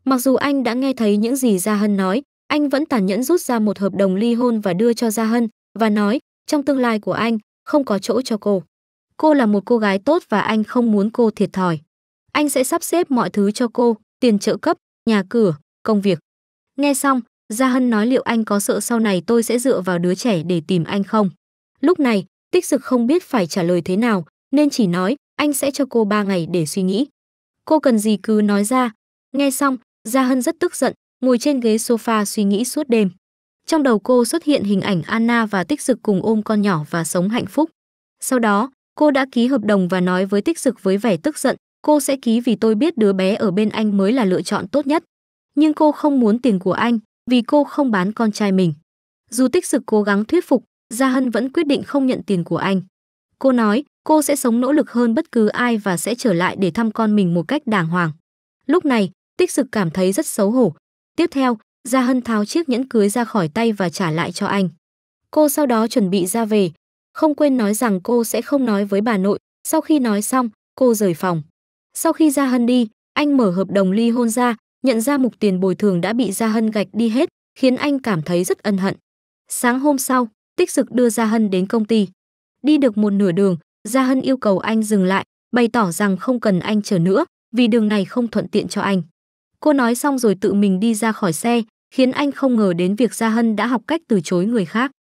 Mặc dù anh đã nghe thấy những gì Gia Hân nói, anh vẫn tàn nhẫn rút ra một hợp đồng ly hôn và đưa cho Gia Hân và nói trong tương lai của anh không có chỗ cho cô. Cô là một cô gái tốt và anh không muốn cô thiệt thòi. Anh sẽ sắp xếp mọi thứ cho cô, tiền trợ cấp, nhà cửa, công việc. Nghe xong, Gia Hân nói liệu anh có sợ sau này tôi sẽ dựa vào đứa trẻ để tìm anh không? Lúc này, tích dực không biết phải trả lời thế nào, nên chỉ nói anh sẽ cho cô 3 ngày để suy nghĩ. Cô cần gì cứ nói ra. Nghe xong, Gia Hân rất tức giận, ngồi trên ghế sofa suy nghĩ suốt đêm. Trong đầu cô xuất hiện hình ảnh Anna và tích dực cùng ôm con nhỏ và sống hạnh phúc. Sau đó, Cô đã ký hợp đồng và nói với tích Dực với vẻ tức giận, cô sẽ ký vì tôi biết đứa bé ở bên anh mới là lựa chọn tốt nhất. Nhưng cô không muốn tiền của anh, vì cô không bán con trai mình. Dù tích Dực cố gắng thuyết phục, Gia Hân vẫn quyết định không nhận tiền của anh. Cô nói, cô sẽ sống nỗ lực hơn bất cứ ai và sẽ trở lại để thăm con mình một cách đàng hoàng. Lúc này, tích Dực cảm thấy rất xấu hổ. Tiếp theo, Gia Hân tháo chiếc nhẫn cưới ra khỏi tay và trả lại cho anh. Cô sau đó chuẩn bị ra về, không quên nói rằng cô sẽ không nói với bà nội. Sau khi nói xong, cô rời phòng. Sau khi Gia Hân đi, anh mở hợp đồng ly hôn ra, nhận ra mục tiền bồi thường đã bị Gia Hân gạch đi hết, khiến anh cảm thấy rất ân hận. Sáng hôm sau, Tích Dực đưa Gia Hân đến công ty. Đi được một nửa đường, Gia Hân yêu cầu anh dừng lại, bày tỏ rằng không cần anh chờ nữa, vì đường này không thuận tiện cho anh. Cô nói xong rồi tự mình đi ra khỏi xe, khiến anh không ngờ đến việc Gia Hân đã học cách từ chối người khác.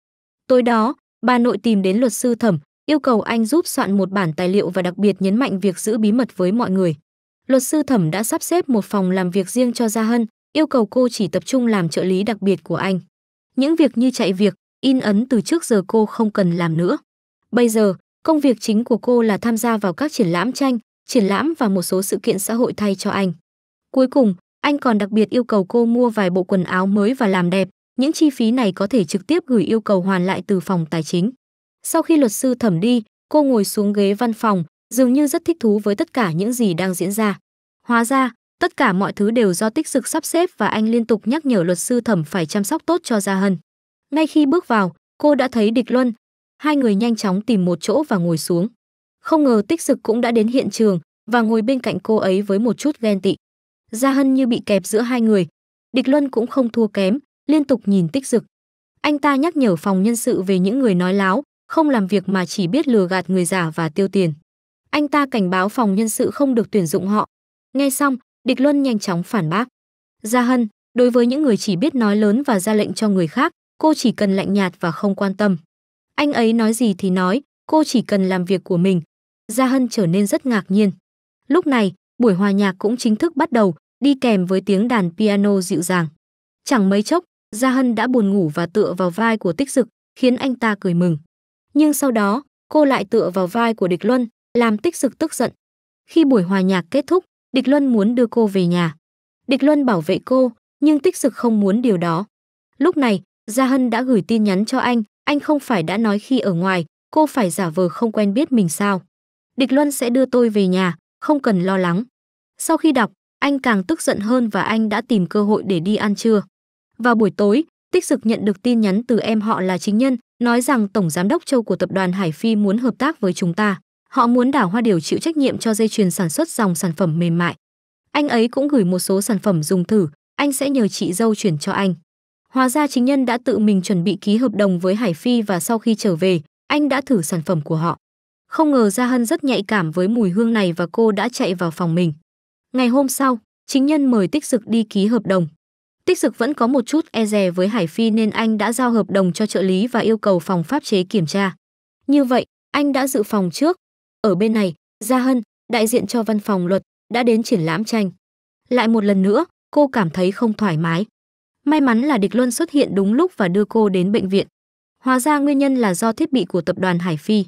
Tối đó, Bà nội tìm đến luật sư thẩm, yêu cầu anh giúp soạn một bản tài liệu và đặc biệt nhấn mạnh việc giữ bí mật với mọi người. Luật sư thẩm đã sắp xếp một phòng làm việc riêng cho Gia Hân, yêu cầu cô chỉ tập trung làm trợ lý đặc biệt của anh. Những việc như chạy việc, in ấn từ trước giờ cô không cần làm nữa. Bây giờ, công việc chính của cô là tham gia vào các triển lãm tranh, triển lãm và một số sự kiện xã hội thay cho anh. Cuối cùng, anh còn đặc biệt yêu cầu cô mua vài bộ quần áo mới và làm đẹp, những chi phí này có thể trực tiếp gửi yêu cầu hoàn lại từ phòng tài chính. Sau khi luật sư thẩm đi, cô ngồi xuống ghế văn phòng, dường như rất thích thú với tất cả những gì đang diễn ra. Hóa ra, tất cả mọi thứ đều do tích dực sắp xếp và anh liên tục nhắc nhở luật sư thẩm phải chăm sóc tốt cho Gia Hân. Ngay khi bước vào, cô đã thấy địch luân. Hai người nhanh chóng tìm một chỗ và ngồi xuống. Không ngờ tích dực cũng đã đến hiện trường và ngồi bên cạnh cô ấy với một chút ghen tị. Gia Hân như bị kẹp giữa hai người. Địch Luân cũng không thua kém, liên tục nhìn tích dực. Anh ta nhắc nhở phòng nhân sự về những người nói láo, không làm việc mà chỉ biết lừa gạt người giả và tiêu tiền. Anh ta cảnh báo phòng nhân sự không được tuyển dụng họ. Nghe xong, Địch Luân nhanh chóng phản bác. Gia Hân, đối với những người chỉ biết nói lớn và ra lệnh cho người khác, cô chỉ cần lạnh nhạt và không quan tâm. Anh ấy nói gì thì nói, cô chỉ cần làm việc của mình. Gia Hân trở nên rất ngạc nhiên. Lúc này, buổi hòa nhạc cũng chính thức bắt đầu, đi kèm với tiếng đàn piano dịu dàng. Chẳng mấy chốc, Gia Hân đã buồn ngủ và tựa vào vai của Tích Dực, khiến anh ta cười mừng. Nhưng sau đó, cô lại tựa vào vai của Địch Luân, làm Tích Dực tức giận. Khi buổi hòa nhạc kết thúc, Địch Luân muốn đưa cô về nhà. Địch Luân bảo vệ cô, nhưng Tích Dực không muốn điều đó. Lúc này, Gia Hân đã gửi tin nhắn cho anh, anh không phải đã nói khi ở ngoài, cô phải giả vờ không quen biết mình sao. Địch Luân sẽ đưa tôi về nhà, không cần lo lắng. Sau khi đọc, anh càng tức giận hơn và anh đã tìm cơ hội để đi ăn trưa. Vào buổi tối, tích cực nhận được tin nhắn từ em họ là chính nhân, nói rằng tổng giám đốc Châu của tập đoàn Hải Phi muốn hợp tác với chúng ta. Họ muốn đảo hoa điều chịu trách nhiệm cho dây chuyền sản xuất dòng sản phẩm mềm mại. Anh ấy cũng gửi một số sản phẩm dùng thử, anh sẽ nhờ chị dâu chuyển cho anh. Hóa ra chính nhân đã tự mình chuẩn bị ký hợp đồng với Hải Phi và sau khi trở về, anh đã thử sản phẩm của họ. Không ngờ Gia Hân rất nhạy cảm với mùi hương này và cô đã chạy vào phòng mình. Ngày hôm sau, chính nhân mời tích dực đi ký hợp đồng. Tích Sực vẫn có một chút e dè với Hải Phi nên anh đã giao hợp đồng cho trợ lý và yêu cầu phòng pháp chế kiểm tra. Như vậy, anh đã dự phòng trước. Ở bên này, Gia Hân, đại diện cho văn phòng luật, đã đến triển lãm tranh. Lại một lần nữa, cô cảm thấy không thoải mái. May mắn là Địch Luân xuất hiện đúng lúc và đưa cô đến bệnh viện. Hóa ra nguyên nhân là do thiết bị của tập đoàn Hải Phi.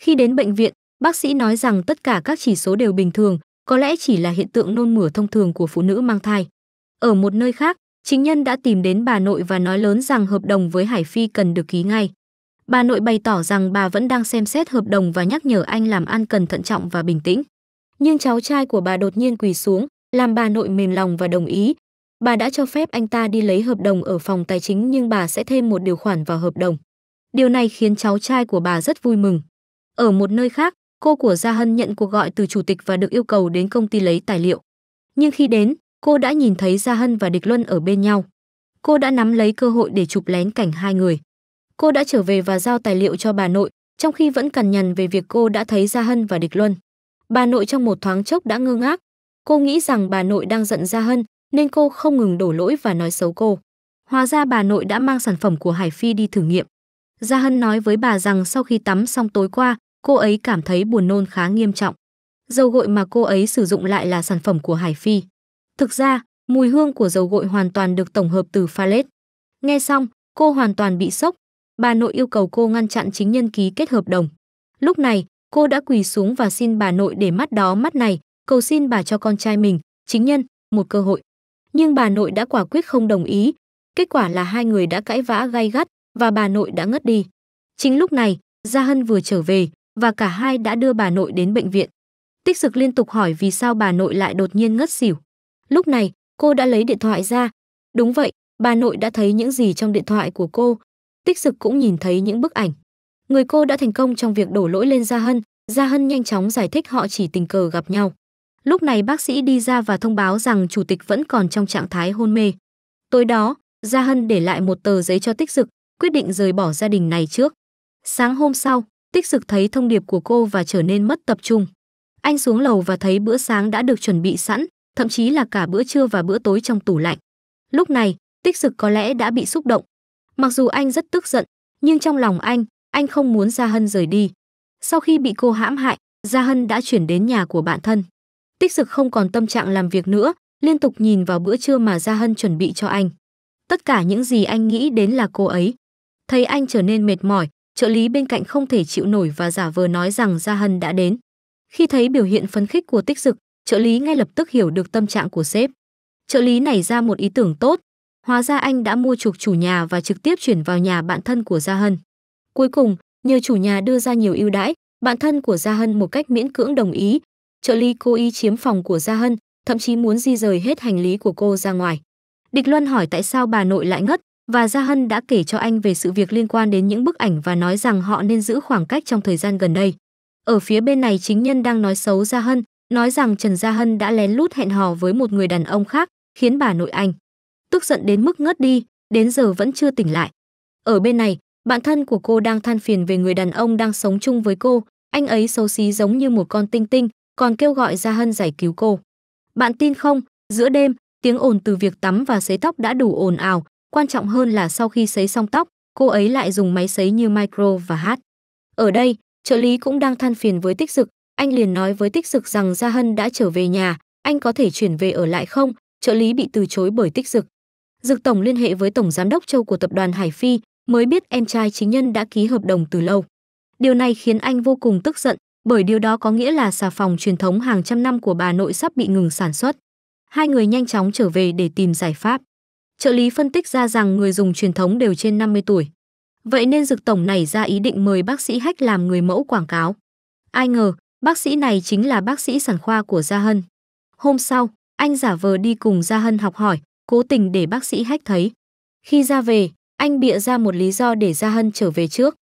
Khi đến bệnh viện, bác sĩ nói rằng tất cả các chỉ số đều bình thường, có lẽ chỉ là hiện tượng nôn mửa thông thường của phụ nữ mang thai. Ở một nơi khác, Chính nhân đã tìm đến bà nội và nói lớn rằng hợp đồng với Hải Phi cần được ký ngay. Bà nội bày tỏ rằng bà vẫn đang xem xét hợp đồng và nhắc nhở anh làm ăn cần thận trọng và bình tĩnh. Nhưng cháu trai của bà đột nhiên quỳ xuống, làm bà nội mềm lòng và đồng ý. Bà đã cho phép anh ta đi lấy hợp đồng ở phòng tài chính nhưng bà sẽ thêm một điều khoản vào hợp đồng. Điều này khiến cháu trai của bà rất vui mừng. Ở một nơi khác, cô của Gia Hân nhận cuộc gọi từ chủ tịch và được yêu cầu đến công ty lấy tài liệu. Nhưng khi đến, cô đã nhìn thấy Gia Hân và Địch Luân ở bên nhau. Cô đã nắm lấy cơ hội để chụp lén cảnh hai người. Cô đã trở về và giao tài liệu cho bà nội, trong khi vẫn cằn nhằn về việc cô đã thấy Gia Hân và Địch Luân. Bà nội trong một thoáng chốc đã ngơ ngác. Cô nghĩ rằng bà nội đang giận Gia Hân, nên cô không ngừng đổ lỗi và nói xấu cô. Hóa ra bà nội đã mang sản phẩm của Hải Phi đi thử nghiệm. Gia Hân nói với bà rằng sau khi tắm xong tối qua, cô ấy cảm thấy buồn nôn khá nghiêm trọng. Dầu gội mà cô ấy sử dụng lại là sản phẩm của Hải Phi. Thực ra, mùi hương của dầu gội hoàn toàn được tổng hợp từ pha phalet. Nghe xong, cô hoàn toàn bị sốc. Bà nội yêu cầu cô ngăn chặn chính nhân ký kết hợp đồng. Lúc này, cô đã quỳ xuống và xin bà nội để mắt đó mắt này, cầu xin bà cho con trai mình, chính nhân, một cơ hội. Nhưng bà nội đã quả quyết không đồng ý. Kết quả là hai người đã cãi vã gay gắt và bà nội đã ngất đi. Chính lúc này, Gia Hân vừa trở về và cả hai đã đưa bà nội đến bệnh viện. Tích Dực liên tục hỏi vì sao bà nội lại đột nhiên ngất xỉu. Lúc này, cô đã lấy điện thoại ra. Đúng vậy, bà nội đã thấy những gì trong điện thoại của cô. Tích Dực cũng nhìn thấy những bức ảnh. Người cô đã thành công trong việc đổ lỗi lên Gia Hân, Gia Hân nhanh chóng giải thích họ chỉ tình cờ gặp nhau. Lúc này bác sĩ đi ra và thông báo rằng chủ tịch vẫn còn trong trạng thái hôn mê. Tối đó, Gia Hân để lại một tờ giấy cho Tích Dực, quyết định rời bỏ gia đình này trước. Sáng hôm sau, Tích Dực thấy thông điệp của cô và trở nên mất tập trung. Anh xuống lầu và thấy bữa sáng đã được chuẩn bị sẵn, thậm chí là cả bữa trưa và bữa tối trong tủ lạnh. Lúc này, Tích Dực có lẽ đã bị xúc động. Mặc dù anh rất tức giận, nhưng trong lòng anh, anh không muốn Gia Hân rời đi. Sau khi bị cô hãm hại, Gia Hân đã chuyển đến nhà của bạn thân. Tích Dực không còn tâm trạng làm việc nữa, liên tục nhìn vào bữa trưa mà Gia Hân chuẩn bị cho anh. Tất cả những gì anh nghĩ đến là cô ấy. Thấy anh trở nên mệt mỏi, trợ lý bên cạnh không thể chịu nổi và giả vờ nói rằng Gia Hân đã đến. Khi thấy biểu hiện phấn khích của Tích Dực, trợ lý ngay lập tức hiểu được tâm trạng của sếp. Trợ lý nảy ra một ý tưởng tốt, hóa ra anh đã mua trục chủ nhà và trực tiếp chuyển vào nhà bạn thân của Gia Hân. Cuối cùng, nhờ chủ nhà đưa ra nhiều ưu đãi, bạn thân của Gia Hân một cách miễn cưỡng đồng ý, trợ lý cố ý chiếm phòng của Gia Hân, thậm chí muốn di rời hết hành lý của cô ra ngoài. Địch Luân hỏi tại sao bà nội lại ngất và Gia Hân đã kể cho anh về sự việc liên quan đến những bức ảnh và nói rằng họ nên giữ khoảng cách trong thời gian gần đây. Ở phía bên này chính nhân đang nói xấu Gia Hân, nói rằng Trần Gia Hân đã lén lút hẹn hò với một người đàn ông khác, khiến bà nội anh tức giận đến mức ngất đi, đến giờ vẫn chưa tỉnh lại. Ở bên này, bạn thân của cô đang than phiền về người đàn ông đang sống chung với cô, anh ấy xấu xí giống như một con tinh tinh, còn kêu gọi Gia Hân giải cứu cô. Bạn tin không, giữa đêm, tiếng ồn từ việc tắm và sấy tóc đã đủ ồn ào, quan trọng hơn là sau khi sấy xong tóc, cô ấy lại dùng máy sấy như micro và hát. Ở đây, trợ lý cũng đang than phiền với tích dực, anh liền nói với Tích Dực rằng Gia Hân đã trở về nhà, anh có thể chuyển về ở lại không? Trợ lý bị từ chối bởi Tích Dực. Dực tổng liên hệ với tổng giám đốc Châu của tập đoàn Hải Phi, mới biết em trai chính nhân đã ký hợp đồng từ lâu. Điều này khiến anh vô cùng tức giận, bởi điều đó có nghĩa là xà phòng truyền thống hàng trăm năm của bà nội sắp bị ngừng sản xuất. Hai người nhanh chóng trở về để tìm giải pháp. Trợ lý phân tích ra rằng người dùng truyền thống đều trên 50 tuổi. Vậy nên Dực tổng này ra ý định mời bác sĩ Hách làm người mẫu quảng cáo. Ai ngờ, Bác sĩ này chính là bác sĩ sản khoa của Gia Hân. Hôm sau, anh giả vờ đi cùng Gia Hân học hỏi, cố tình để bác sĩ hách thấy. Khi ra về, anh bịa ra một lý do để Gia Hân trở về trước.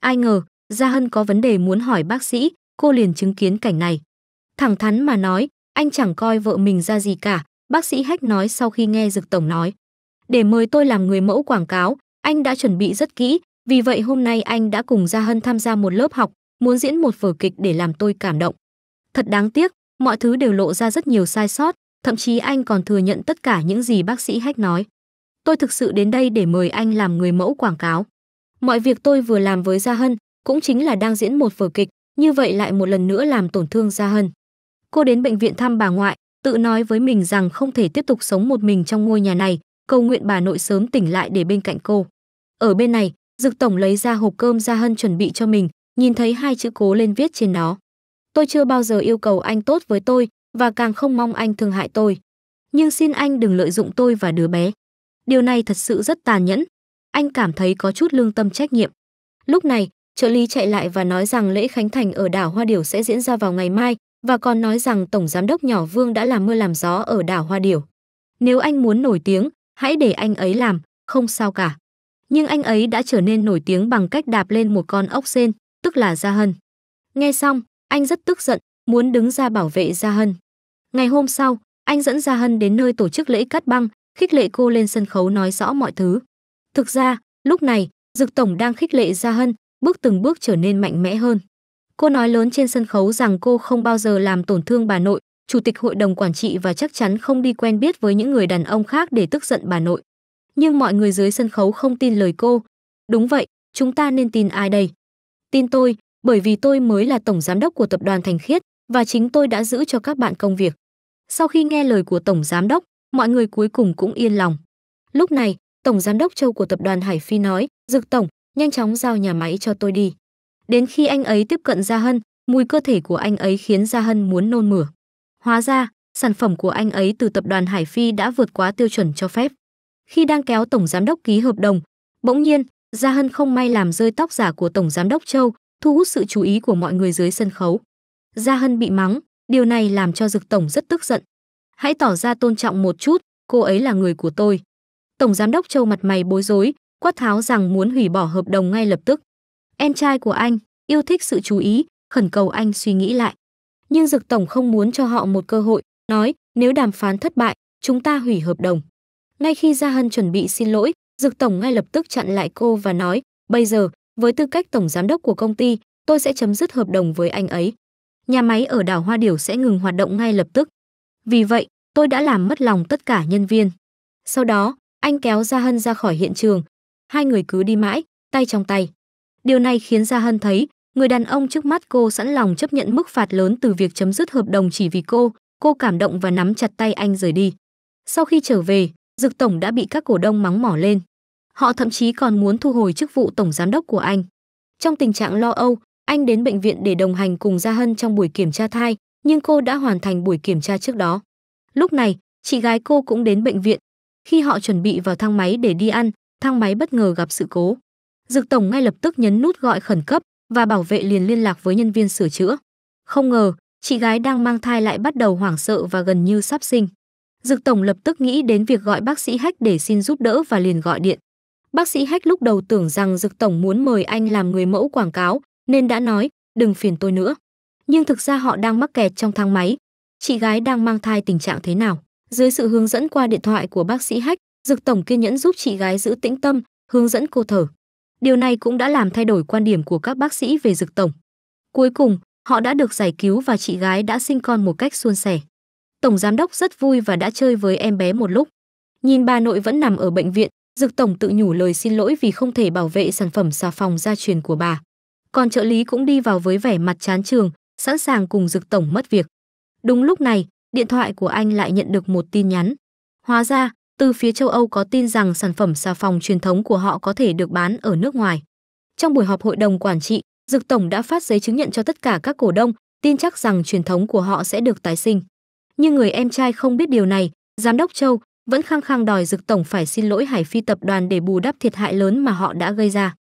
Ai ngờ, Gia Hân có vấn đề muốn hỏi bác sĩ, cô liền chứng kiến cảnh này. Thẳng thắn mà nói, anh chẳng coi vợ mình ra gì cả, bác sĩ hách nói sau khi nghe Dực Tổng nói. Để mời tôi làm người mẫu quảng cáo, anh đã chuẩn bị rất kỹ, vì vậy hôm nay anh đã cùng Gia Hân tham gia một lớp học muốn diễn một vở kịch để làm tôi cảm động. Thật đáng tiếc, mọi thứ đều lộ ra rất nhiều sai sót, thậm chí anh còn thừa nhận tất cả những gì bác sĩ Hách nói. Tôi thực sự đến đây để mời anh làm người mẫu quảng cáo. Mọi việc tôi vừa làm với Gia Hân cũng chính là đang diễn một vở kịch, như vậy lại một lần nữa làm tổn thương Gia Hân. Cô đến bệnh viện thăm bà ngoại, tự nói với mình rằng không thể tiếp tục sống một mình trong ngôi nhà này, cầu nguyện bà nội sớm tỉnh lại để bên cạnh cô. Ở bên này, Dực Tổng lấy ra hộp cơm Gia Hân chuẩn bị cho mình, nhìn thấy hai chữ cố lên viết trên nó Tôi chưa bao giờ yêu cầu anh tốt với tôi và càng không mong anh thương hại tôi. Nhưng xin anh đừng lợi dụng tôi và đứa bé. Điều này thật sự rất tàn nhẫn. Anh cảm thấy có chút lương tâm trách nhiệm. Lúc này, trợ lý chạy lại và nói rằng lễ khánh thành ở đảo Hoa Điểu sẽ diễn ra vào ngày mai và còn nói rằng tổng giám đốc nhỏ Vương đã làm mưa làm gió ở đảo Hoa Điểu. Nếu anh muốn nổi tiếng, hãy để anh ấy làm, không sao cả. Nhưng anh ấy đã trở nên nổi tiếng bằng cách đạp lên một con ốc sen tức là Gia Hân. Nghe xong, anh rất tức giận, muốn đứng ra bảo vệ Gia Hân. Ngày hôm sau, anh dẫn Gia Hân đến nơi tổ chức lễ cắt băng, khích lệ cô lên sân khấu nói rõ mọi thứ. Thực ra, lúc này, Dực Tổng đang khích lệ Gia Hân, bước từng bước trở nên mạnh mẽ hơn. Cô nói lớn trên sân khấu rằng cô không bao giờ làm tổn thương bà nội, chủ tịch hội đồng quản trị và chắc chắn không đi quen biết với những người đàn ông khác để tức giận bà nội. Nhưng mọi người dưới sân khấu không tin lời cô. Đúng vậy, chúng ta nên tin ai đây? Tin tôi, bởi vì tôi mới là tổng giám đốc của tập đoàn Thành Khiết và chính tôi đã giữ cho các bạn công việc. Sau khi nghe lời của tổng giám đốc, mọi người cuối cùng cũng yên lòng. Lúc này, tổng giám đốc Châu của tập đoàn Hải Phi nói, "Dực tổng, nhanh chóng giao nhà máy cho tôi đi." Đến khi anh ấy tiếp cận Gia Hân, mùi cơ thể của anh ấy khiến Gia Hân muốn nôn mửa. Hóa ra, sản phẩm của anh ấy từ tập đoàn Hải Phi đã vượt quá tiêu chuẩn cho phép. Khi đang kéo tổng giám đốc ký hợp đồng, bỗng nhiên Gia Hân không may làm rơi tóc giả của Tổng Giám đốc Châu, thu hút sự chú ý của mọi người dưới sân khấu. Gia Hân bị mắng, điều này làm cho Dực Tổng rất tức giận. Hãy tỏ ra tôn trọng một chút, cô ấy là người của tôi. Tổng Giám đốc Châu mặt mày bối rối, quát tháo rằng muốn hủy bỏ hợp đồng ngay lập tức. Em trai của anh, yêu thích sự chú ý, khẩn cầu anh suy nghĩ lại. Nhưng Dực Tổng không muốn cho họ một cơ hội, nói nếu đàm phán thất bại, chúng ta hủy hợp đồng. Ngay khi Gia Hân chuẩn bị xin lỗi, Dược Tổng ngay lập tức chặn lại cô và nói, bây giờ, với tư cách tổng giám đốc của công ty, tôi sẽ chấm dứt hợp đồng với anh ấy. Nhà máy ở đảo Hoa Điểu sẽ ngừng hoạt động ngay lập tức. Vì vậy, tôi đã làm mất lòng tất cả nhân viên. Sau đó, anh kéo Gia Hân ra khỏi hiện trường. Hai người cứ đi mãi, tay trong tay. Điều này khiến Gia Hân thấy, người đàn ông trước mắt cô sẵn lòng chấp nhận mức phạt lớn từ việc chấm dứt hợp đồng chỉ vì cô, cô cảm động và nắm chặt tay anh rời đi. Sau khi trở về, Dực Tổng đã bị các cổ đông mắng mỏ lên. Họ thậm chí còn muốn thu hồi chức vụ Tổng Giám đốc của anh. Trong tình trạng lo âu, anh đến bệnh viện để đồng hành cùng Gia Hân trong buổi kiểm tra thai, nhưng cô đã hoàn thành buổi kiểm tra trước đó. Lúc này, chị gái cô cũng đến bệnh viện. Khi họ chuẩn bị vào thang máy để đi ăn, thang máy bất ngờ gặp sự cố. Dực Tổng ngay lập tức nhấn nút gọi khẩn cấp và bảo vệ liền liên lạc với nhân viên sửa chữa. Không ngờ, chị gái đang mang thai lại bắt đầu hoảng sợ và gần như sắp sinh. Dược Tổng lập tức nghĩ đến việc gọi bác sĩ Hách để xin giúp đỡ và liền gọi điện. Bác sĩ Hách lúc đầu tưởng rằng Dược Tổng muốn mời anh làm người mẫu quảng cáo, nên đã nói, đừng phiền tôi nữa. Nhưng thực ra họ đang mắc kẹt trong thang máy. Chị gái đang mang thai tình trạng thế nào? Dưới sự hướng dẫn qua điện thoại của bác sĩ Hách, Dược Tổng kiên nhẫn giúp chị gái giữ tĩnh tâm, hướng dẫn cô thở. Điều này cũng đã làm thay đổi quan điểm của các bác sĩ về Dược Tổng. Cuối cùng, họ đã được giải cứu và chị gái đã sinh con một cách suôn sẻ. Tổng giám đốc rất vui và đã chơi với em bé một lúc. Nhìn bà nội vẫn nằm ở bệnh viện, Dực tổng tự nhủ lời xin lỗi vì không thể bảo vệ sản phẩm xà phòng gia truyền của bà. Còn trợ lý cũng đi vào với vẻ mặt chán trường, sẵn sàng cùng Dực tổng mất việc. Đúng lúc này, điện thoại của anh lại nhận được một tin nhắn. Hóa ra, từ phía châu Âu có tin rằng sản phẩm xà phòng truyền thống của họ có thể được bán ở nước ngoài. Trong buổi họp hội đồng quản trị, Dực tổng đã phát giấy chứng nhận cho tất cả các cổ đông, tin chắc rằng truyền thống của họ sẽ được tái sinh nhưng người em trai không biết điều này giám đốc châu vẫn khăng khăng đòi dực tổng phải xin lỗi hải phi tập đoàn để bù đắp thiệt hại lớn mà họ đã gây ra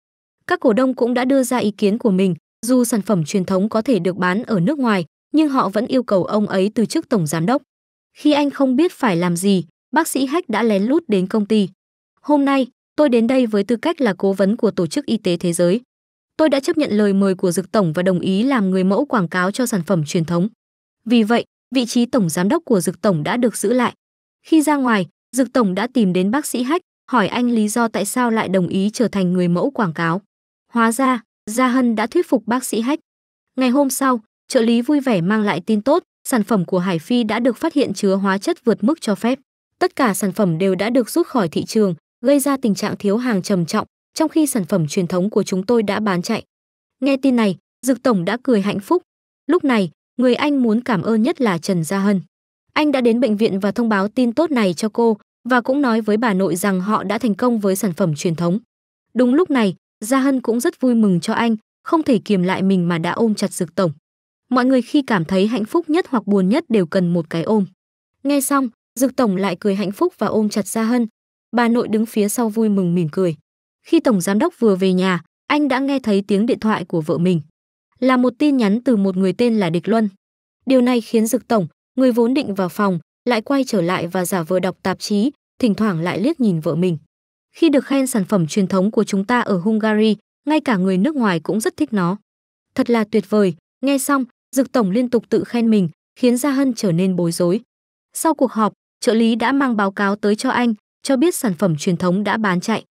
các cổ đông cũng đã đưa ra ý kiến của mình dù sản phẩm truyền thống có thể được bán ở nước ngoài nhưng họ vẫn yêu cầu ông ấy từ chức tổng giám đốc khi anh không biết phải làm gì bác sĩ hách đã lén lút đến công ty hôm nay tôi đến đây với tư cách là cố vấn của tổ chức y tế thế giới tôi đã chấp nhận lời mời của dược tổng và đồng ý làm người mẫu quảng cáo cho sản phẩm truyền thống vì vậy vị trí tổng giám đốc của Dực Tổng đã được giữ lại. Khi ra ngoài, Dực Tổng đã tìm đến bác sĩ Hách, hỏi anh lý do tại sao lại đồng ý trở thành người mẫu quảng cáo. Hóa ra, Gia Hân đã thuyết phục bác sĩ Hách. Ngày hôm sau, trợ lý vui vẻ mang lại tin tốt, sản phẩm của Hải Phi đã được phát hiện chứa hóa chất vượt mức cho phép. Tất cả sản phẩm đều đã được rút khỏi thị trường, gây ra tình trạng thiếu hàng trầm trọng, trong khi sản phẩm truyền thống của chúng tôi đã bán chạy. Nghe tin này, Dực Tổng đã cười hạnh phúc. Lúc này, Người anh muốn cảm ơn nhất là Trần Gia Hân. Anh đã đến bệnh viện và thông báo tin tốt này cho cô và cũng nói với bà nội rằng họ đã thành công với sản phẩm truyền thống. Đúng lúc này, Gia Hân cũng rất vui mừng cho anh, không thể kiềm lại mình mà đã ôm chặt Dực Tổng. Mọi người khi cảm thấy hạnh phúc nhất hoặc buồn nhất đều cần một cái ôm. Nghe xong, Dực Tổng lại cười hạnh phúc và ôm chặt Gia Hân. Bà nội đứng phía sau vui mừng mỉm cười. Khi Tổng Giám đốc vừa về nhà, anh đã nghe thấy tiếng điện thoại của vợ mình là một tin nhắn từ một người tên là Địch Luân. Điều này khiến Dực Tổng, người vốn định vào phòng, lại quay trở lại và giả vờ đọc tạp chí, thỉnh thoảng lại liếc nhìn vợ mình. Khi được khen sản phẩm truyền thống của chúng ta ở Hungary, ngay cả người nước ngoài cũng rất thích nó. Thật là tuyệt vời, nghe xong, Dực Tổng liên tục tự khen mình, khiến Gia Hân trở nên bối rối. Sau cuộc họp, trợ lý đã mang báo cáo tới cho anh, cho biết sản phẩm truyền thống đã bán chạy.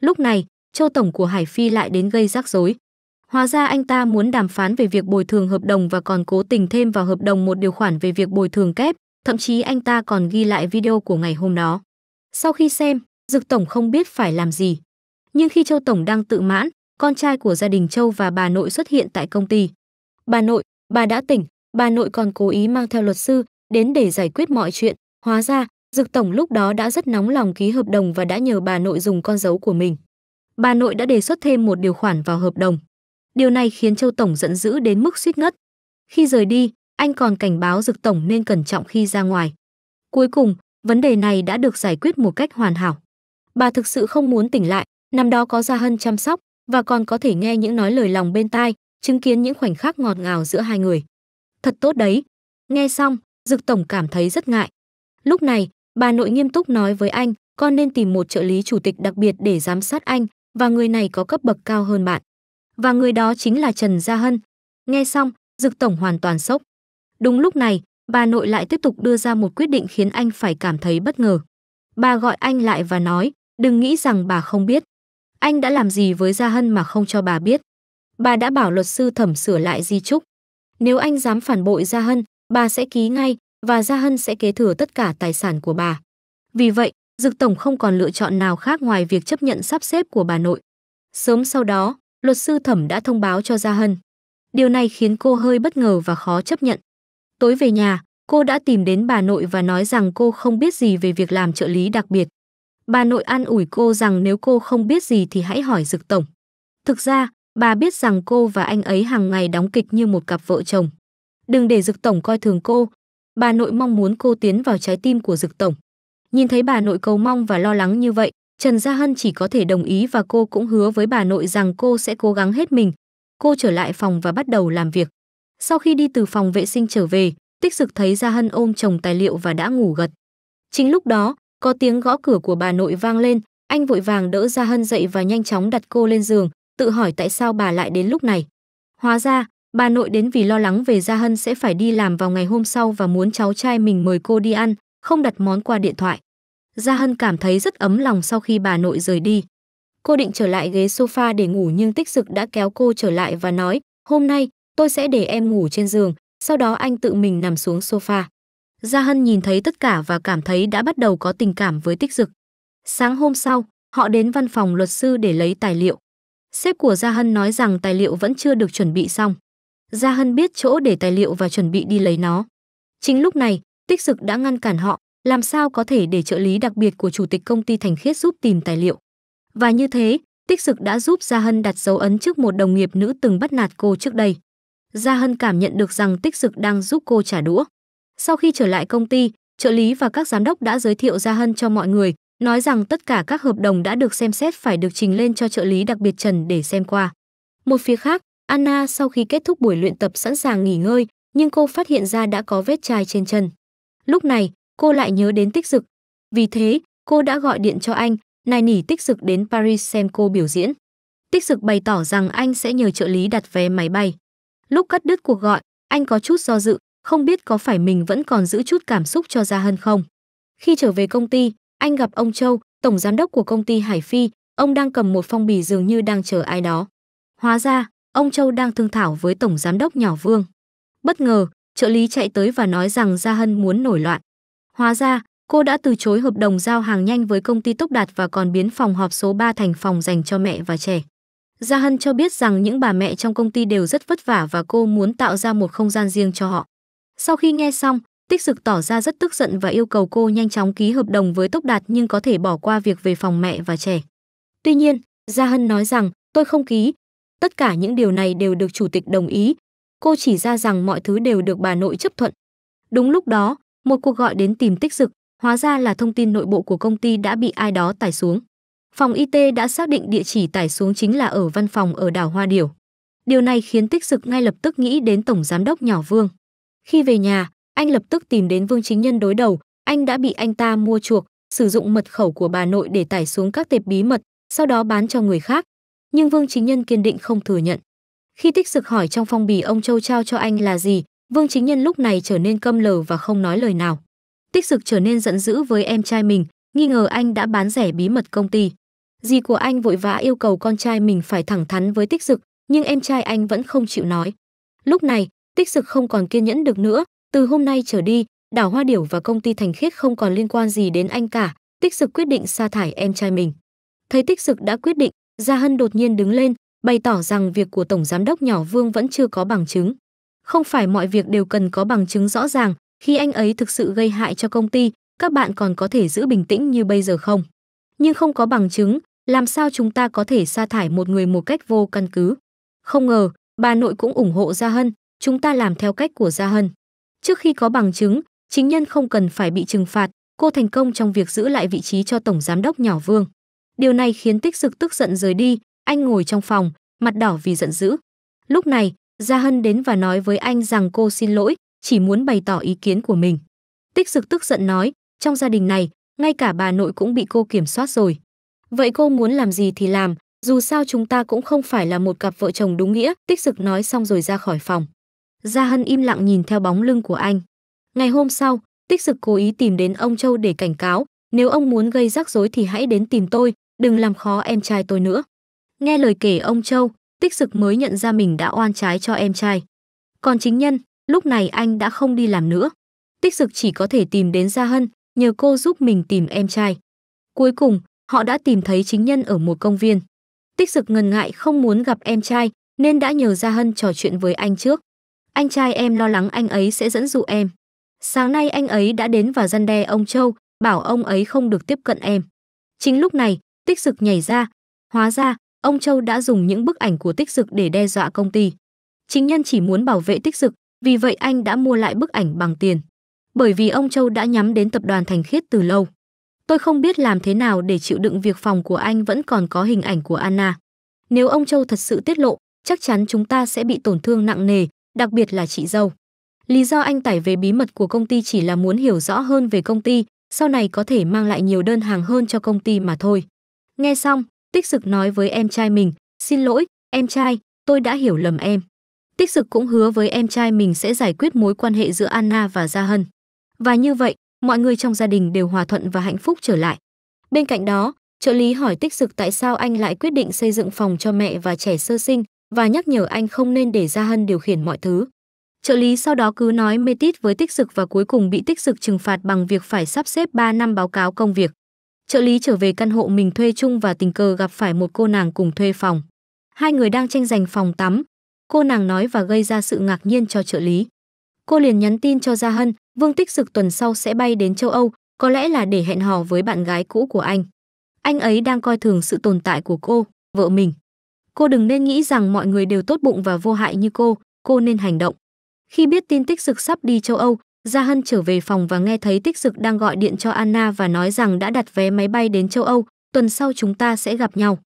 Lúc này, Châu Tổng của Hải Phi lại đến gây rắc rối. Hóa ra anh ta muốn đàm phán về việc bồi thường hợp đồng và còn cố tình thêm vào hợp đồng một điều khoản về việc bồi thường kép, thậm chí anh ta còn ghi lại video của ngày hôm đó. Sau khi xem, Dực Tổng không biết phải làm gì. Nhưng khi Châu Tổng đang tự mãn, con trai của gia đình Châu và bà nội xuất hiện tại công ty. Bà nội, bà đã tỉnh, bà nội còn cố ý mang theo luật sư đến để giải quyết mọi chuyện. Hóa ra, Dực Tổng lúc đó đã rất nóng lòng ký hợp đồng và đã nhờ bà nội dùng con dấu của mình. Bà nội đã đề xuất thêm một điều khoản vào hợp đồng. Điều này khiến Châu Tổng giận dữ đến mức suýt ngất. Khi rời đi, anh còn cảnh báo Dực Tổng nên cẩn trọng khi ra ngoài. Cuối cùng, vấn đề này đã được giải quyết một cách hoàn hảo. Bà thực sự không muốn tỉnh lại, năm đó có Gia Hân chăm sóc và còn có thể nghe những nói lời lòng bên tai, chứng kiến những khoảnh khắc ngọt ngào giữa hai người. Thật tốt đấy. Nghe xong, Dực Tổng cảm thấy rất ngại. Lúc này, bà nội nghiêm túc nói với anh, con nên tìm một trợ lý chủ tịch đặc biệt để giám sát anh và người này có cấp bậc cao hơn bạn và người đó chính là Trần Gia Hân. Nghe xong, Dực Tổng hoàn toàn sốc. Đúng lúc này, bà nội lại tiếp tục đưa ra một quyết định khiến anh phải cảm thấy bất ngờ. Bà gọi anh lại và nói, đừng nghĩ rằng bà không biết. Anh đã làm gì với Gia Hân mà không cho bà biết. Bà đã bảo luật sư thẩm sửa lại di trúc. Nếu anh dám phản bội Gia Hân, bà sẽ ký ngay và Gia Hân sẽ kế thừa tất cả tài sản của bà. Vì vậy, Dực Tổng không còn lựa chọn nào khác ngoài việc chấp nhận sắp xếp của bà nội. Sớm sau đó, luật sư thẩm đã thông báo cho Gia Hân. Điều này khiến cô hơi bất ngờ và khó chấp nhận. Tối về nhà, cô đã tìm đến bà nội và nói rằng cô không biết gì về việc làm trợ lý đặc biệt. Bà nội an ủi cô rằng nếu cô không biết gì thì hãy hỏi Dực Tổng. Thực ra, bà biết rằng cô và anh ấy hàng ngày đóng kịch như một cặp vợ chồng. Đừng để Dực Tổng coi thường cô. Bà nội mong muốn cô tiến vào trái tim của Dực Tổng. Nhìn thấy bà nội cầu mong và lo lắng như vậy, Trần Gia Hân chỉ có thể đồng ý và cô cũng hứa với bà nội rằng cô sẽ cố gắng hết mình. Cô trở lại phòng và bắt đầu làm việc. Sau khi đi từ phòng vệ sinh trở về, Tích Dực thấy Gia Hân ôm chồng tài liệu và đã ngủ gật. Chính lúc đó, có tiếng gõ cửa của bà nội vang lên, anh vội vàng đỡ Gia Hân dậy và nhanh chóng đặt cô lên giường, tự hỏi tại sao bà lại đến lúc này. Hóa ra, bà nội đến vì lo lắng về Gia Hân sẽ phải đi làm vào ngày hôm sau và muốn cháu trai mình mời cô đi ăn, không đặt món qua điện thoại. Gia Hân cảm thấy rất ấm lòng sau khi bà nội rời đi. Cô định trở lại ghế sofa để ngủ nhưng tích dực đã kéo cô trở lại và nói, hôm nay tôi sẽ để em ngủ trên giường, sau đó anh tự mình nằm xuống sofa. Gia Hân nhìn thấy tất cả và cảm thấy đã bắt đầu có tình cảm với tích dực. Sáng hôm sau, họ đến văn phòng luật sư để lấy tài liệu. Sếp của Gia Hân nói rằng tài liệu vẫn chưa được chuẩn bị xong. Gia Hân biết chỗ để tài liệu và chuẩn bị đi lấy nó. Chính lúc này, tích dực đã ngăn cản họ, làm sao có thể để trợ lý đặc biệt của chủ tịch công ty Thành Khiết giúp tìm tài liệu. Và như thế, tích sực đã giúp Gia Hân đặt dấu ấn trước một đồng nghiệp nữ từng bắt nạt cô trước đây. Gia Hân cảm nhận được rằng tích sực đang giúp cô trả đũa. Sau khi trở lại công ty, trợ lý và các giám đốc đã giới thiệu Gia Hân cho mọi người, nói rằng tất cả các hợp đồng đã được xem xét phải được trình lên cho trợ lý đặc biệt Trần để xem qua. Một phía khác, Anna sau khi kết thúc buổi luyện tập sẵn sàng nghỉ ngơi, nhưng cô phát hiện ra đã có vết chai trên chân. Lúc này, cô lại nhớ đến tích dực. Vì thế, cô đã gọi điện cho anh, nài nỉ tích dực đến Paris xem cô biểu diễn. Tích dực bày tỏ rằng anh sẽ nhờ trợ lý đặt vé máy bay. Lúc cắt đứt cuộc gọi, anh có chút do dự, không biết có phải mình vẫn còn giữ chút cảm xúc cho Gia Hân không. Khi trở về công ty, anh gặp ông Châu, tổng giám đốc của công ty Hải Phi, ông đang cầm một phong bì dường như đang chờ ai đó. Hóa ra, ông Châu đang thương thảo với tổng giám đốc nhỏ Vương. Bất ngờ, trợ lý chạy tới và nói rằng Gia Hân muốn nổi loạn. Hóa ra, cô đã từ chối hợp đồng giao hàng nhanh với công ty Túc Đạt và còn biến phòng họp số 3 thành phòng dành cho mẹ và trẻ. Gia Hân cho biết rằng những bà mẹ trong công ty đều rất vất vả và cô muốn tạo ra một không gian riêng cho họ. Sau khi nghe xong, Tích Dực tỏ ra rất tức giận và yêu cầu cô nhanh chóng ký hợp đồng với Túc Đạt nhưng có thể bỏ qua việc về phòng mẹ và trẻ. Tuy nhiên, Gia Hân nói rằng tôi không ký. Tất cả những điều này đều được chủ tịch đồng ý. Cô chỉ ra rằng mọi thứ đều được bà nội chấp thuận. Đúng lúc đó, một cuộc gọi đến tìm tích dực hóa ra là thông tin nội bộ của công ty đã bị ai đó tải xuống phòng it đã xác định địa chỉ tải xuống chính là ở văn phòng ở đảo hoa điểu điều này khiến tích dực ngay lập tức nghĩ đến tổng giám đốc nhỏ vương khi về nhà anh lập tức tìm đến vương chính nhân đối đầu anh đã bị anh ta mua chuộc sử dụng mật khẩu của bà nội để tải xuống các tệp bí mật sau đó bán cho người khác nhưng vương chính nhân kiên định không thừa nhận khi tích dực hỏi trong phong bì ông châu trao cho anh là gì Vương Chính Nhân lúc này trở nên câm lờ và không nói lời nào. Tích Dực trở nên giận dữ với em trai mình, nghi ngờ anh đã bán rẻ bí mật công ty. Dì của anh vội vã yêu cầu con trai mình phải thẳng thắn với Tích Dực, nhưng em trai anh vẫn không chịu nói. Lúc này, Tích Dực không còn kiên nhẫn được nữa, từ hôm nay trở đi, Đảo Hoa Điểu và công ty Thành Khiết không còn liên quan gì đến anh cả, Tích Dực quyết định sa thải em trai mình. Thấy Tích Dực đã quyết định, Gia Hân đột nhiên đứng lên, bày tỏ rằng việc của tổng giám đốc nhỏ Vương vẫn chưa có bằng chứng. Không phải mọi việc đều cần có bằng chứng rõ ràng, khi anh ấy thực sự gây hại cho công ty, các bạn còn có thể giữ bình tĩnh như bây giờ không? Nhưng không có bằng chứng, làm sao chúng ta có thể sa thải một người một cách vô căn cứ? Không ngờ, bà nội cũng ủng hộ Gia Hân, chúng ta làm theo cách của Gia Hân. Trước khi có bằng chứng, chính nhân không cần phải bị trừng phạt, cô thành công trong việc giữ lại vị trí cho tổng giám đốc nhỏ Vương. Điều này khiến Tích Dực tức giận rời đi, anh ngồi trong phòng, mặt đỏ vì giận dữ. Lúc này, Gia Hân đến và nói với anh rằng cô xin lỗi, chỉ muốn bày tỏ ý kiến của mình. Tích Dực tức giận nói, trong gia đình này, ngay cả bà nội cũng bị cô kiểm soát rồi. Vậy cô muốn làm gì thì làm, dù sao chúng ta cũng không phải là một cặp vợ chồng đúng nghĩa, Tích Dực nói xong rồi ra khỏi phòng. Gia Hân im lặng nhìn theo bóng lưng của anh. Ngày hôm sau, Tích Dực cố ý tìm đến ông Châu để cảnh cáo, nếu ông muốn gây rắc rối thì hãy đến tìm tôi, đừng làm khó em trai tôi nữa. Nghe lời kể ông Châu, tích sực mới nhận ra mình đã oan trái cho em trai. Còn chính nhân, lúc này anh đã không đi làm nữa. Tích sực chỉ có thể tìm đến Gia Hân, nhờ cô giúp mình tìm em trai. Cuối cùng, họ đã tìm thấy chính nhân ở một công viên. Tích sực ngần ngại không muốn gặp em trai, nên đã nhờ Gia Hân trò chuyện với anh trước. Anh trai em lo lắng anh ấy sẽ dẫn dụ em. Sáng nay anh ấy đã đến và răn đe ông Châu, bảo ông ấy không được tiếp cận em. Chính lúc này, tích sực nhảy ra, hóa ra ông Châu đã dùng những bức ảnh của tích dực để đe dọa công ty. Chính nhân chỉ muốn bảo vệ tích dực, vì vậy anh đã mua lại bức ảnh bằng tiền. Bởi vì ông Châu đã nhắm đến tập đoàn Thành Khiết từ lâu. Tôi không biết làm thế nào để chịu đựng việc phòng của anh vẫn còn có hình ảnh của Anna. Nếu ông Châu thật sự tiết lộ, chắc chắn chúng ta sẽ bị tổn thương nặng nề, đặc biệt là chị dâu. Lý do anh tải về bí mật của công ty chỉ là muốn hiểu rõ hơn về công ty, sau này có thể mang lại nhiều đơn hàng hơn cho công ty mà thôi. Nghe xong, Tích Sực nói với em trai mình, "Xin lỗi, em trai, tôi đã hiểu lầm em." Tích Sực cũng hứa với em trai mình sẽ giải quyết mối quan hệ giữa Anna và Gia Hân. Và như vậy, mọi người trong gia đình đều hòa thuận và hạnh phúc trở lại. Bên cạnh đó, trợ lý hỏi Tích Sực tại sao anh lại quyết định xây dựng phòng cho mẹ và trẻ sơ sinh và nhắc nhở anh không nên để Gia Hân điều khiển mọi thứ. Trợ lý sau đó cứ nói mê tít với Tích Sực và cuối cùng bị Tích Sực trừng phạt bằng việc phải sắp xếp 3 năm báo cáo công việc. Trợ lý trở về căn hộ mình thuê chung và tình cờ gặp phải một cô nàng cùng thuê phòng. Hai người đang tranh giành phòng tắm. Cô nàng nói và gây ra sự ngạc nhiên cho trợ lý. Cô liền nhắn tin cho Gia Hân, Vương Tích Dực tuần sau sẽ bay đến châu Âu, có lẽ là để hẹn hò với bạn gái cũ của anh. Anh ấy đang coi thường sự tồn tại của cô, vợ mình. Cô đừng nên nghĩ rằng mọi người đều tốt bụng và vô hại như cô, cô nên hành động. Khi biết tin Tích Dực sắp đi châu Âu, Gia Hân trở về phòng và nghe thấy Tích Dực đang gọi điện cho Anna và nói rằng đã đặt vé máy bay đến châu Âu, tuần sau chúng ta sẽ gặp nhau.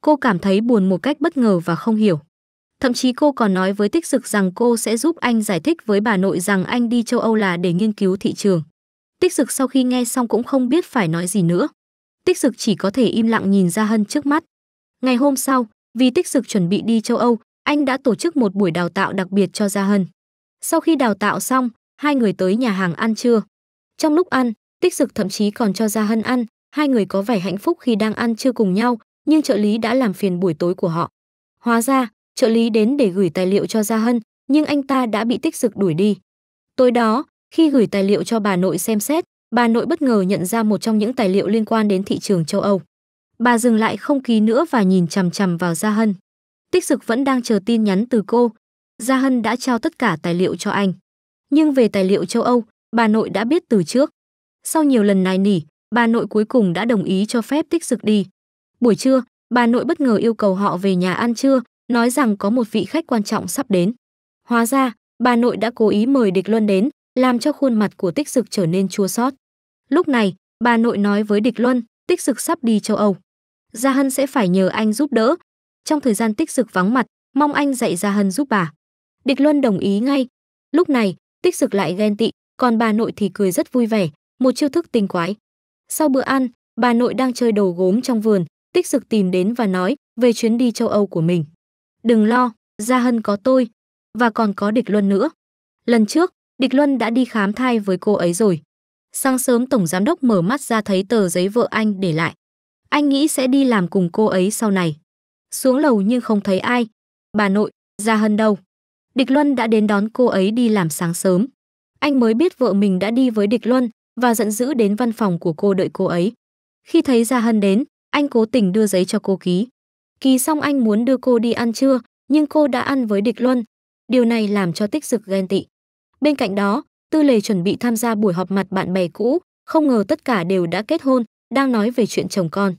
Cô cảm thấy buồn một cách bất ngờ và không hiểu. Thậm chí cô còn nói với Tích Dực rằng cô sẽ giúp anh giải thích với bà nội rằng anh đi châu Âu là để nghiên cứu thị trường. Tích Dực sau khi nghe xong cũng không biết phải nói gì nữa. Tích Dực chỉ có thể im lặng nhìn Gia Hân trước mắt. Ngày hôm sau, vì Tích Dực chuẩn bị đi châu Âu, anh đã tổ chức một buổi đào tạo đặc biệt cho Gia Hân. Sau khi đào tạo xong, hai người tới nhà hàng ăn trưa. Trong lúc ăn, Tích Dực thậm chí còn cho Gia Hân ăn, hai người có vẻ hạnh phúc khi đang ăn trưa cùng nhau, nhưng trợ lý đã làm phiền buổi tối của họ. Hóa ra, trợ lý đến để gửi tài liệu cho Gia Hân, nhưng anh ta đã bị Tích Dực đuổi đi. Tối đó, khi gửi tài liệu cho bà nội xem xét, bà nội bất ngờ nhận ra một trong những tài liệu liên quan đến thị trường châu Âu. Bà dừng lại không ký nữa và nhìn chằm chằm vào Gia Hân. Tích Dực vẫn đang chờ tin nhắn từ cô. Gia Hân đã trao tất cả tài liệu cho anh. Nhưng về tài liệu châu Âu, bà nội đã biết từ trước. Sau nhiều lần nài nỉ, bà nội cuối cùng đã đồng ý cho phép tích dực đi. Buổi trưa, bà nội bất ngờ yêu cầu họ về nhà ăn trưa, nói rằng có một vị khách quan trọng sắp đến. Hóa ra, bà nội đã cố ý mời Địch Luân đến, làm cho khuôn mặt của Tích Dực trở nên chua xót. Lúc này, bà nội nói với Địch Luân, Tích Dực sắp đi châu Âu. Gia Hân sẽ phải nhờ anh giúp đỡ. Trong thời gian Tích Dực vắng mặt, mong anh dạy Gia Hân giúp bà. Địch Luân đồng ý ngay. Lúc này, tích sực lại ghen tị, còn bà nội thì cười rất vui vẻ, một chiêu thức tinh quái. Sau bữa ăn, bà nội đang chơi đầu gốm trong vườn, tích sực tìm đến và nói về chuyến đi châu Âu của mình. Đừng lo, Gia Hân có tôi, và còn có Địch Luân nữa. Lần trước, Địch Luân đã đi khám thai với cô ấy rồi. Sáng sớm Tổng Giám đốc mở mắt ra thấy tờ giấy vợ anh để lại. Anh nghĩ sẽ đi làm cùng cô ấy sau này. Xuống lầu nhưng không thấy ai. Bà nội, Gia Hân đâu? Địch Luân đã đến đón cô ấy đi làm sáng sớm. Anh mới biết vợ mình đã đi với Địch Luân và giận dữ đến văn phòng của cô đợi cô ấy. Khi thấy Gia Hân đến, anh cố tình đưa giấy cho cô ký. Ký xong anh muốn đưa cô đi ăn trưa, nhưng cô đã ăn với Địch Luân. Điều này làm cho Tích Dực ghen tị. Bên cạnh đó, Tư Lề chuẩn bị tham gia buổi họp mặt bạn bè cũ, không ngờ tất cả đều đã kết hôn, đang nói về chuyện chồng con.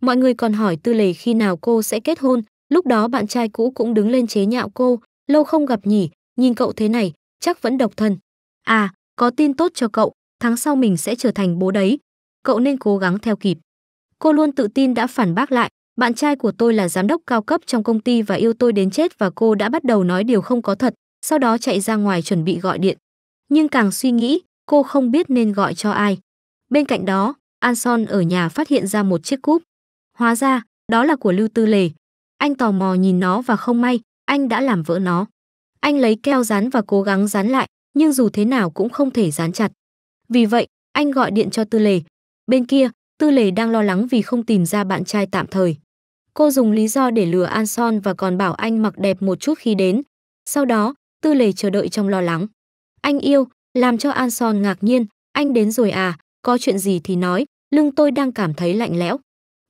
Mọi người còn hỏi Tư Lề khi nào cô sẽ kết hôn, lúc đó bạn trai cũ cũng đứng lên chế nhạo cô, lâu không gặp nhỉ, nhìn cậu thế này, chắc vẫn độc thân. À, có tin tốt cho cậu, tháng sau mình sẽ trở thành bố đấy. Cậu nên cố gắng theo kịp. Cô luôn tự tin đã phản bác lại, bạn trai của tôi là giám đốc cao cấp trong công ty và yêu tôi đến chết và cô đã bắt đầu nói điều không có thật, sau đó chạy ra ngoài chuẩn bị gọi điện. Nhưng càng suy nghĩ, cô không biết nên gọi cho ai. Bên cạnh đó, An Son ở nhà phát hiện ra một chiếc cúp. Hóa ra, đó là của Lưu Tư Lề. Anh tò mò nhìn nó và không may, anh đã làm vỡ nó. Anh lấy keo dán và cố gắng dán lại, nhưng dù thế nào cũng không thể dán chặt. Vì vậy, anh gọi điện cho Tư Lề. Bên kia, Tư Lề đang lo lắng vì không tìm ra bạn trai tạm thời. Cô dùng lý do để lừa An Son và còn bảo anh mặc đẹp một chút khi đến. Sau đó, Tư Lề chờ đợi trong lo lắng. Anh yêu, làm cho An Son ngạc nhiên, anh đến rồi à, có chuyện gì thì nói, lưng tôi đang cảm thấy lạnh lẽo.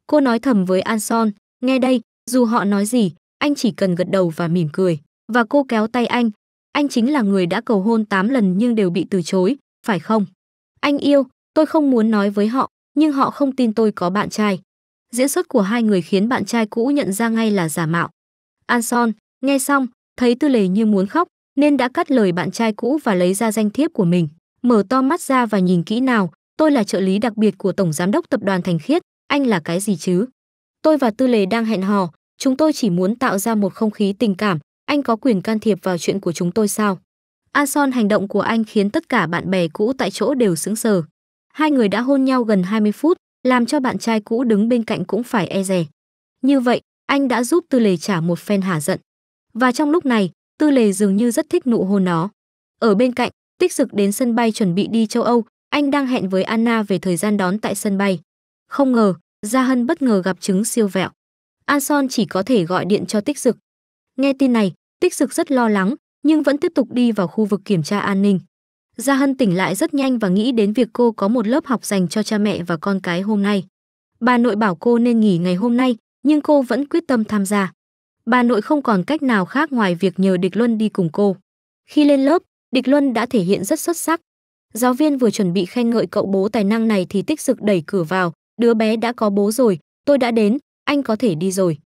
Cô nói thầm với An Son, nghe đây, dù họ nói gì, anh chỉ cần gật đầu và mỉm cười. Và cô kéo tay anh. Anh chính là người đã cầu hôn 8 lần nhưng đều bị từ chối, phải không? Anh yêu, tôi không muốn nói với họ, nhưng họ không tin tôi có bạn trai. Diễn xuất của hai người khiến bạn trai cũ nhận ra ngay là giả mạo. Anson nghe xong, thấy tư lề như muốn khóc, nên đã cắt lời bạn trai cũ và lấy ra danh thiếp của mình. Mở to mắt ra và nhìn kỹ nào, tôi là trợ lý đặc biệt của Tổng Giám đốc Tập đoàn Thành Khiết, anh là cái gì chứ? Tôi và Tư Lề đang hẹn hò, Chúng tôi chỉ muốn tạo ra một không khí tình cảm, anh có quyền can thiệp vào chuyện của chúng tôi sao? A Son hành động của anh khiến tất cả bạn bè cũ tại chỗ đều sững sờ. Hai người đã hôn nhau gần 20 phút, làm cho bạn trai cũ đứng bên cạnh cũng phải e dè. Như vậy, anh đã giúp Tư Lề trả một phen hả giận. Và trong lúc này, Tư Lề dường như rất thích nụ hôn nó. Ở bên cạnh, tích dực đến sân bay chuẩn bị đi châu Âu, anh đang hẹn với Anna về thời gian đón tại sân bay. Không ngờ, Gia Hân bất ngờ gặp chứng siêu vẹo. A Son chỉ có thể gọi điện cho Tích Dực. Nghe tin này, Tích Dực rất lo lắng, nhưng vẫn tiếp tục đi vào khu vực kiểm tra an ninh. Gia Hân tỉnh lại rất nhanh và nghĩ đến việc cô có một lớp học dành cho cha mẹ và con cái hôm nay. Bà nội bảo cô nên nghỉ ngày hôm nay, nhưng cô vẫn quyết tâm tham gia. Bà nội không còn cách nào khác ngoài việc nhờ Địch Luân đi cùng cô. Khi lên lớp, Địch Luân đã thể hiện rất xuất sắc. Giáo viên vừa chuẩn bị khen ngợi cậu bố tài năng này thì tích dực đẩy cửa vào, đứa bé đã có bố rồi, tôi đã đến, anh có thể đi rồi.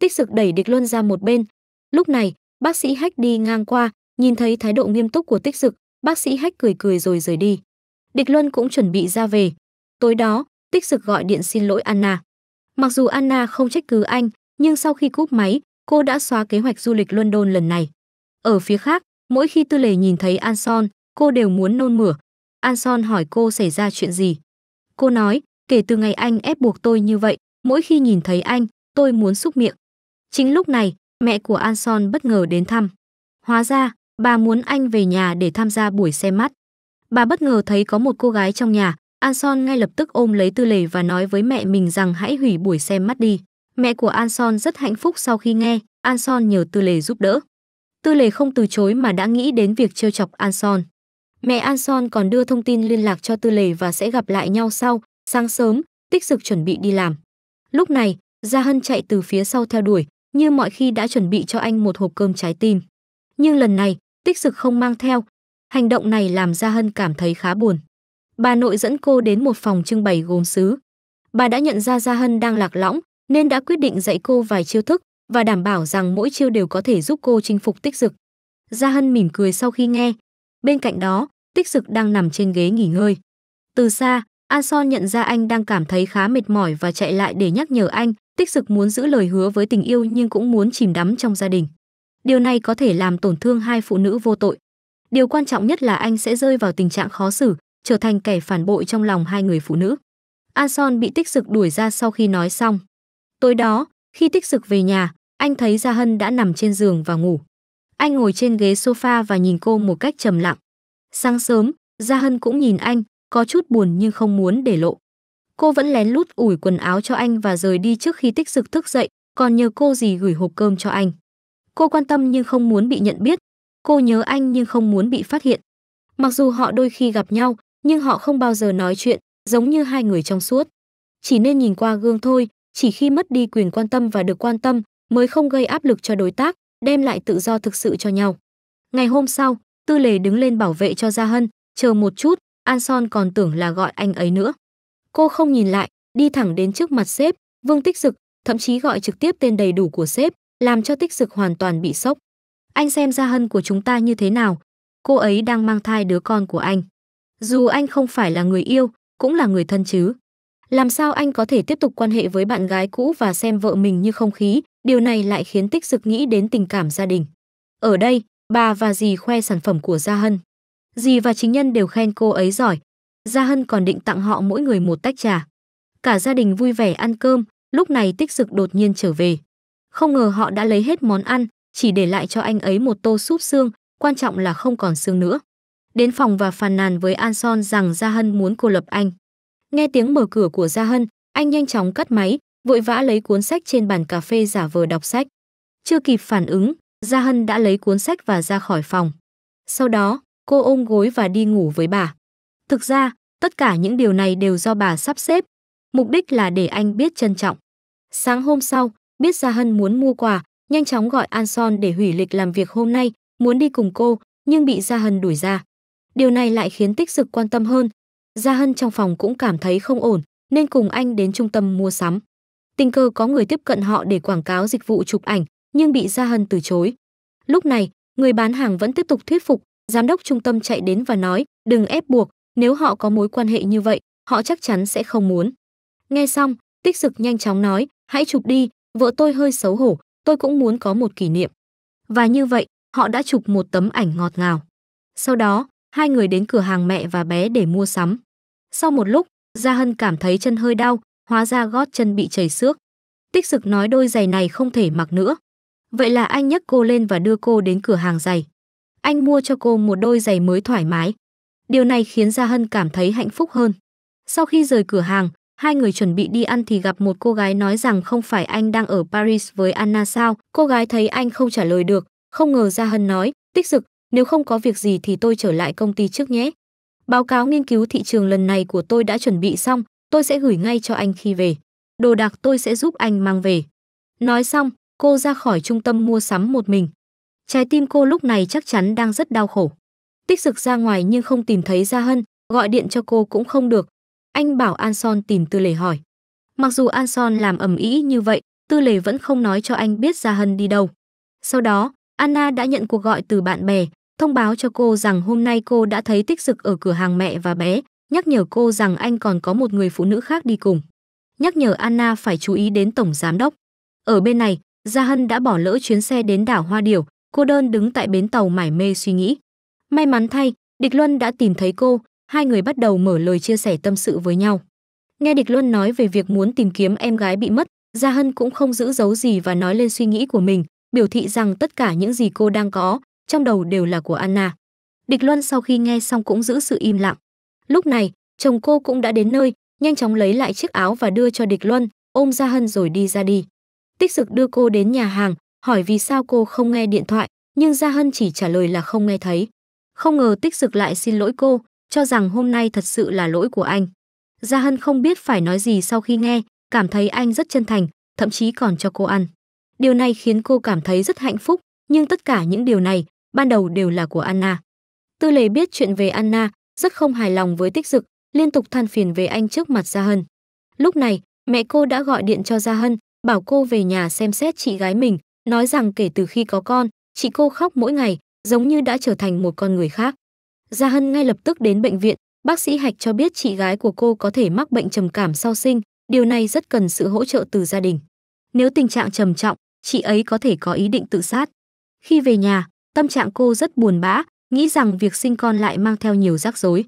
Tích sực đẩy địch luân ra một bên. Lúc này, bác sĩ Hách đi ngang qua, nhìn thấy thái độ nghiêm túc của tích sực, bác sĩ Hách cười cười rồi rời đi. Địch luân cũng chuẩn bị ra về. Tối đó, tích sực gọi điện xin lỗi Anna. Mặc dù Anna không trách cứ anh, nhưng sau khi cúp máy, cô đã xóa kế hoạch du lịch London lần này. Ở phía khác, mỗi khi Tư Lệ nhìn thấy An Son, cô đều muốn nôn mửa. An Son hỏi cô xảy ra chuyện gì. Cô nói, kể từ ngày anh ép buộc tôi như vậy, mỗi khi nhìn thấy anh, tôi muốn xúc miệng. Chính lúc này, mẹ của An Son bất ngờ đến thăm. Hóa ra, bà muốn anh về nhà để tham gia buổi xem mắt. Bà bất ngờ thấy có một cô gái trong nhà, An Son ngay lập tức ôm lấy Tư Lề và nói với mẹ mình rằng hãy hủy buổi xem mắt đi. Mẹ của An Son rất hạnh phúc sau khi nghe, An Son nhờ Tư Lề giúp đỡ. Tư Lề không từ chối mà đã nghĩ đến việc trêu chọc An Son. Mẹ An Son còn đưa thông tin liên lạc cho Tư Lề và sẽ gặp lại nhau sau, sáng sớm, tích dực chuẩn bị đi làm. Lúc này, Gia Hân chạy từ phía sau theo đuổi, như mọi khi đã chuẩn bị cho anh một hộp cơm trái tim. Nhưng lần này, tích sực không mang theo. Hành động này làm Gia Hân cảm thấy khá buồn. Bà nội dẫn cô đến một phòng trưng bày gốm sứ. Bà đã nhận ra Gia Hân đang lạc lõng nên đã quyết định dạy cô vài chiêu thức và đảm bảo rằng mỗi chiêu đều có thể giúp cô chinh phục tích dực. Gia Hân mỉm cười sau khi nghe. Bên cạnh đó, tích dực đang nằm trên ghế nghỉ ngơi. Từ xa, A nhận ra anh đang cảm thấy khá mệt mỏi và chạy lại để nhắc nhở anh, tích cực muốn giữ lời hứa với tình yêu nhưng cũng muốn chìm đắm trong gia đình. Điều này có thể làm tổn thương hai phụ nữ vô tội. Điều quan trọng nhất là anh sẽ rơi vào tình trạng khó xử, trở thành kẻ phản bội trong lòng hai người phụ nữ. A bị tích sực đuổi ra sau khi nói xong. Tối đó, khi tích sực về nhà, anh thấy Gia Hân đã nằm trên giường và ngủ. Anh ngồi trên ghế sofa và nhìn cô một cách trầm lặng. Sáng sớm, Gia Hân cũng nhìn anh, có chút buồn nhưng không muốn để lộ. Cô vẫn lén lút ủi quần áo cho anh và rời đi trước khi tích dực thức dậy, còn nhờ cô gì gửi hộp cơm cho anh. Cô quan tâm nhưng không muốn bị nhận biết, cô nhớ anh nhưng không muốn bị phát hiện. Mặc dù họ đôi khi gặp nhau, nhưng họ không bao giờ nói chuyện, giống như hai người trong suốt. Chỉ nên nhìn qua gương thôi, chỉ khi mất đi quyền quan tâm và được quan tâm mới không gây áp lực cho đối tác, đem lại tự do thực sự cho nhau. Ngày hôm sau, Tư Lề đứng lên bảo vệ cho Gia Hân, chờ một chút, An Son còn tưởng là gọi anh ấy nữa. Cô không nhìn lại, đi thẳng đến trước mặt sếp, Vương Tích Dực, thậm chí gọi trực tiếp tên đầy đủ của sếp, làm cho Tích Dực hoàn toàn bị sốc. Anh xem gia hân của chúng ta như thế nào, cô ấy đang mang thai đứa con của anh. Dù anh không phải là người yêu, cũng là người thân chứ. Làm sao anh có thể tiếp tục quan hệ với bạn gái cũ và xem vợ mình như không khí, điều này lại khiến Tích Dực nghĩ đến tình cảm gia đình. Ở đây, bà và dì khoe sản phẩm của Gia Hân. Dì và chính nhân đều khen cô ấy giỏi. Gia Hân còn định tặng họ mỗi người một tách trà. Cả gia đình vui vẻ ăn cơm, lúc này tích dực đột nhiên trở về. Không ngờ họ đã lấy hết món ăn, chỉ để lại cho anh ấy một tô súp xương, quan trọng là không còn xương nữa. Đến phòng và phàn nàn với An Son rằng Gia Hân muốn cô lập anh. Nghe tiếng mở cửa của Gia Hân, anh nhanh chóng cắt máy, vội vã lấy cuốn sách trên bàn cà phê giả vờ đọc sách. Chưa kịp phản ứng, Gia Hân đã lấy cuốn sách và ra khỏi phòng. Sau đó, cô ôm gối và đi ngủ với bà. Thực ra, tất cả những điều này đều do bà sắp xếp, mục đích là để anh biết trân trọng. Sáng hôm sau, biết Gia Hân muốn mua quà, nhanh chóng gọi An Son để hủy lịch làm việc hôm nay, muốn đi cùng cô, nhưng bị Gia Hân đuổi ra. Điều này lại khiến Tích Dực quan tâm hơn. Gia Hân trong phòng cũng cảm thấy không ổn, nên cùng anh đến trung tâm mua sắm. Tình cờ có người tiếp cận họ để quảng cáo dịch vụ chụp ảnh, nhưng bị Gia Hân từ chối. Lúc này, người bán hàng vẫn tiếp tục thuyết phục, giám đốc trung tâm chạy đến và nói đừng ép buộc nếu họ có mối quan hệ như vậy họ chắc chắn sẽ không muốn nghe xong tích dực nhanh chóng nói hãy chụp đi vợ tôi hơi xấu hổ tôi cũng muốn có một kỷ niệm và như vậy họ đã chụp một tấm ảnh ngọt ngào sau đó hai người đến cửa hàng mẹ và bé để mua sắm sau một lúc gia hân cảm thấy chân hơi đau hóa ra gót chân bị chảy xước tích dực nói đôi giày này không thể mặc nữa vậy là anh nhấc cô lên và đưa cô đến cửa hàng giày anh mua cho cô một đôi giày mới thoải mái. Điều này khiến Gia Hân cảm thấy hạnh phúc hơn. Sau khi rời cửa hàng, hai người chuẩn bị đi ăn thì gặp một cô gái nói rằng không phải anh đang ở Paris với Anna sao. Cô gái thấy anh không trả lời được, không ngờ Gia Hân nói, tích dực, nếu không có việc gì thì tôi trở lại công ty trước nhé. Báo cáo nghiên cứu thị trường lần này của tôi đã chuẩn bị xong, tôi sẽ gửi ngay cho anh khi về. Đồ đạc tôi sẽ giúp anh mang về. Nói xong, cô ra khỏi trung tâm mua sắm một mình. Trái tim cô lúc này chắc chắn đang rất đau khổ. Tích Dực ra ngoài nhưng không tìm thấy Gia Hân, gọi điện cho cô cũng không được. Anh bảo An Son tìm Tư Lệ hỏi. Mặc dù An Son làm ầm ĩ như vậy, Tư Lệ vẫn không nói cho anh biết Gia Hân đi đâu. Sau đó, Anna đã nhận cuộc gọi từ bạn bè, thông báo cho cô rằng hôm nay cô đã thấy Tích Dực ở cửa hàng mẹ và bé, nhắc nhở cô rằng anh còn có một người phụ nữ khác đi cùng. Nhắc nhở Anna phải chú ý đến tổng giám đốc. Ở bên này, Gia Hân đã bỏ lỡ chuyến xe đến đảo Hoa Điểu, cô đơn đứng tại bến tàu mải mê suy nghĩ. May mắn thay, Địch Luân đã tìm thấy cô, hai người bắt đầu mở lời chia sẻ tâm sự với nhau. Nghe Địch Luân nói về việc muốn tìm kiếm em gái bị mất, Gia Hân cũng không giữ giấu gì và nói lên suy nghĩ của mình, biểu thị rằng tất cả những gì cô đang có, trong đầu đều là của Anna. Địch Luân sau khi nghe xong cũng giữ sự im lặng. Lúc này, chồng cô cũng đã đến nơi, nhanh chóng lấy lại chiếc áo và đưa cho Địch Luân, ôm Gia Hân rồi đi ra đi. Tích Dực đưa cô đến nhà hàng, hỏi vì sao cô không nghe điện thoại, nhưng Gia Hân chỉ trả lời là không nghe thấy. Không ngờ tích dực lại xin lỗi cô, cho rằng hôm nay thật sự là lỗi của anh. Gia Hân không biết phải nói gì sau khi nghe, cảm thấy anh rất chân thành, thậm chí còn cho cô ăn. Điều này khiến cô cảm thấy rất hạnh phúc, nhưng tất cả những điều này ban đầu đều là của Anna. Tư Lệ biết chuyện về Anna, rất không hài lòng với Tích Dực, liên tục than phiền về anh trước mặt Gia Hân. Lúc này, mẹ cô đã gọi điện cho Gia Hân, bảo cô về nhà xem xét chị gái mình, nói rằng kể từ khi có con, chị cô khóc mỗi ngày, giống như đã trở thành một con người khác. Gia Hân ngay lập tức đến bệnh viện, bác sĩ Hạch cho biết chị gái của cô có thể mắc bệnh trầm cảm sau sinh, điều này rất cần sự hỗ trợ từ gia đình. Nếu tình trạng trầm trọng, chị ấy có thể có ý định tự sát. Khi về nhà, tâm trạng cô rất buồn bã, nghĩ rằng việc sinh con lại mang theo nhiều rắc rối.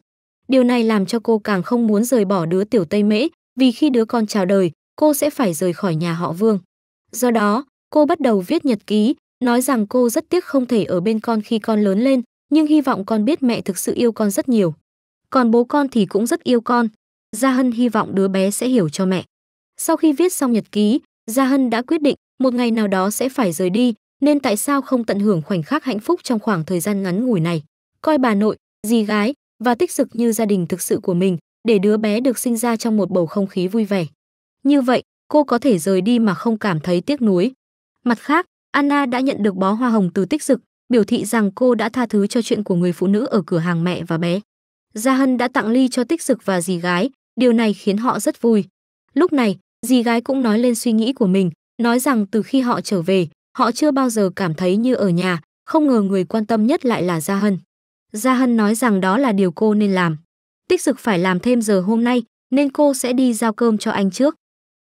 Điều này làm cho cô càng không muốn rời bỏ đứa tiểu Tây Mễ, vì khi đứa con chào đời, cô sẽ phải rời khỏi nhà họ Vương. Do đó, Cô bắt đầu viết nhật ký, nói rằng cô rất tiếc không thể ở bên con khi con lớn lên, nhưng hy vọng con biết mẹ thực sự yêu con rất nhiều. Còn bố con thì cũng rất yêu con. Gia Hân hy vọng đứa bé sẽ hiểu cho mẹ. Sau khi viết xong nhật ký, Gia Hân đã quyết định một ngày nào đó sẽ phải rời đi, nên tại sao không tận hưởng khoảnh khắc hạnh phúc trong khoảng thời gian ngắn ngủi này. Coi bà nội, dì gái và tích cực như gia đình thực sự của mình, để đứa bé được sinh ra trong một bầu không khí vui vẻ. Như vậy, cô có thể rời đi mà không cảm thấy tiếc nuối. Mặt khác, Anna đã nhận được bó hoa hồng từ tích dực, biểu thị rằng cô đã tha thứ cho chuyện của người phụ nữ ở cửa hàng mẹ và bé. Gia Hân đã tặng ly cho tích dực và dì gái, điều này khiến họ rất vui. Lúc này, dì gái cũng nói lên suy nghĩ của mình, nói rằng từ khi họ trở về, họ chưa bao giờ cảm thấy như ở nhà, không ngờ người quan tâm nhất lại là Gia Hân. Gia Hân nói rằng đó là điều cô nên làm. Tích dực phải làm thêm giờ hôm nay, nên cô sẽ đi giao cơm cho anh trước.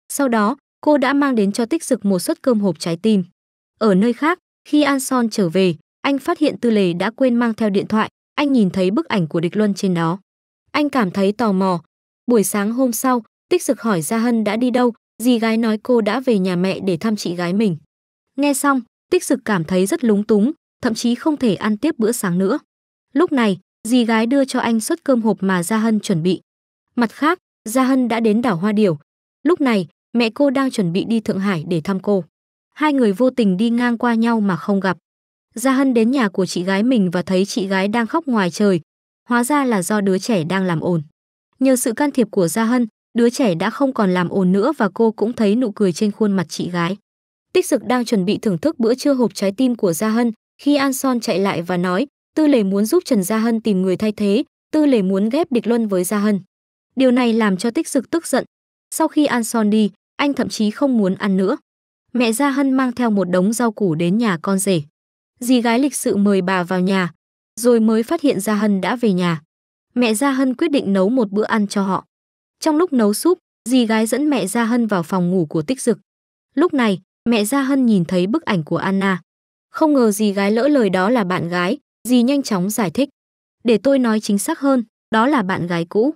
Sau đó, cô đã mang đến cho tích dực một suất cơm hộp trái tim. Ở nơi khác, khi An Son trở về, anh phát hiện Tư Lề đã quên mang theo điện thoại, anh nhìn thấy bức ảnh của Địch Luân trên đó. Anh cảm thấy tò mò. Buổi sáng hôm sau, tích dực hỏi Gia Hân đã đi đâu, dì gái nói cô đã về nhà mẹ để thăm chị gái mình. Nghe xong, tích dực cảm thấy rất lúng túng, thậm chí không thể ăn tiếp bữa sáng nữa. Lúc này, dì gái đưa cho anh suất cơm hộp mà Gia Hân chuẩn bị. Mặt khác, Gia Hân đã đến đảo Hoa Điểu. Lúc này, Mẹ cô đang chuẩn bị đi Thượng Hải để thăm cô. Hai người vô tình đi ngang qua nhau mà không gặp. Gia Hân đến nhà của chị gái mình và thấy chị gái đang khóc ngoài trời. Hóa ra là do đứa trẻ đang làm ồn. Nhờ sự can thiệp của Gia Hân, đứa trẻ đã không còn làm ồn nữa và cô cũng thấy nụ cười trên khuôn mặt chị gái. Tích Sực đang chuẩn bị thưởng thức bữa trưa hộp trái tim của Gia Hân khi An Son chạy lại và nói, Tư Lệ muốn giúp Trần Gia Hân tìm người thay thế, Tư Lệ muốn ghép Địch Luân với Gia Hân. Điều này làm cho Tích Sực tức giận. Sau khi An Son đi, anh thậm chí không muốn ăn nữa. Mẹ Gia Hân mang theo một đống rau củ đến nhà con rể. Dì gái lịch sự mời bà vào nhà, rồi mới phát hiện Gia Hân đã về nhà. Mẹ Gia Hân quyết định nấu một bữa ăn cho họ. Trong lúc nấu súp, dì gái dẫn mẹ Gia Hân vào phòng ngủ của tích dực. Lúc này, mẹ Gia Hân nhìn thấy bức ảnh của Anna. Không ngờ dì gái lỡ lời đó là bạn gái, dì nhanh chóng giải thích. Để tôi nói chính xác hơn, đó là bạn gái cũ.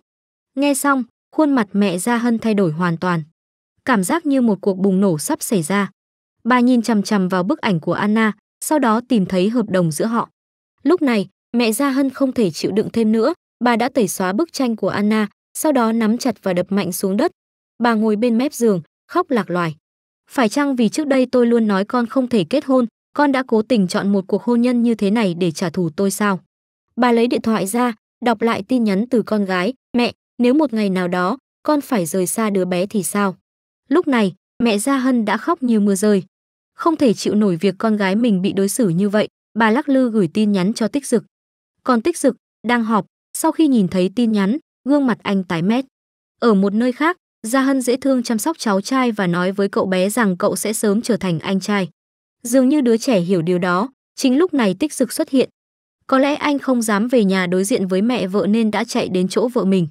Nghe xong, khuôn mặt mẹ Gia Hân thay đổi hoàn toàn cảm giác như một cuộc bùng nổ sắp xảy ra. Bà nhìn chằm chằm vào bức ảnh của Anna, sau đó tìm thấy hợp đồng giữa họ. Lúc này, mẹ Gia Hân không thể chịu đựng thêm nữa, bà đã tẩy xóa bức tranh của Anna, sau đó nắm chặt và đập mạnh xuống đất. Bà ngồi bên mép giường, khóc lạc loài. Phải chăng vì trước đây tôi luôn nói con không thể kết hôn, con đã cố tình chọn một cuộc hôn nhân như thế này để trả thù tôi sao? Bà lấy điện thoại ra, đọc lại tin nhắn từ con gái, mẹ, nếu một ngày nào đó, con phải rời xa đứa bé thì sao? Lúc này, mẹ Gia Hân đã khóc như mưa rơi. Không thể chịu nổi việc con gái mình bị đối xử như vậy, bà lắc lư gửi tin nhắn cho Tích Dực. Còn Tích Dực đang họp, sau khi nhìn thấy tin nhắn, gương mặt anh tái mét. Ở một nơi khác, Gia Hân dễ thương chăm sóc cháu trai và nói với cậu bé rằng cậu sẽ sớm trở thành anh trai. Dường như đứa trẻ hiểu điều đó, chính lúc này Tích Dực xuất hiện. Có lẽ anh không dám về nhà đối diện với mẹ vợ nên đã chạy đến chỗ vợ mình.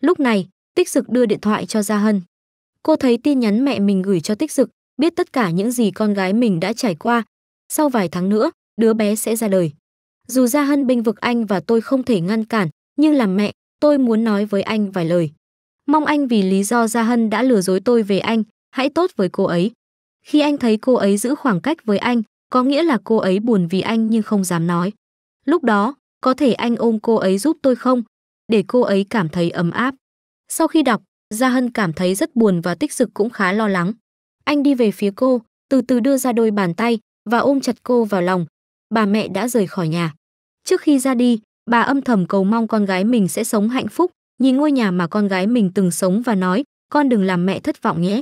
Lúc này, Tích Dực đưa điện thoại cho Gia Hân. Cô thấy tin nhắn mẹ mình gửi cho Tích Dực, biết tất cả những gì con gái mình đã trải qua. Sau vài tháng nữa, đứa bé sẽ ra đời. Dù ra hân binh vực anh và tôi không thể ngăn cản, nhưng làm mẹ, tôi muốn nói với anh vài lời. Mong anh vì lý do Gia Hân đã lừa dối tôi về anh, hãy tốt với cô ấy. Khi anh thấy cô ấy giữ khoảng cách với anh, có nghĩa là cô ấy buồn vì anh nhưng không dám nói. Lúc đó, có thể anh ôm cô ấy giúp tôi không? Để cô ấy cảm thấy ấm áp. Sau khi đọc, Gia Hân cảm thấy rất buồn và tích dực cũng khá lo lắng. Anh đi về phía cô, từ từ đưa ra đôi bàn tay và ôm chặt cô vào lòng. Bà mẹ đã rời khỏi nhà. Trước khi ra đi, bà âm thầm cầu mong con gái mình sẽ sống hạnh phúc, nhìn ngôi nhà mà con gái mình từng sống và nói, con đừng làm mẹ thất vọng nhé.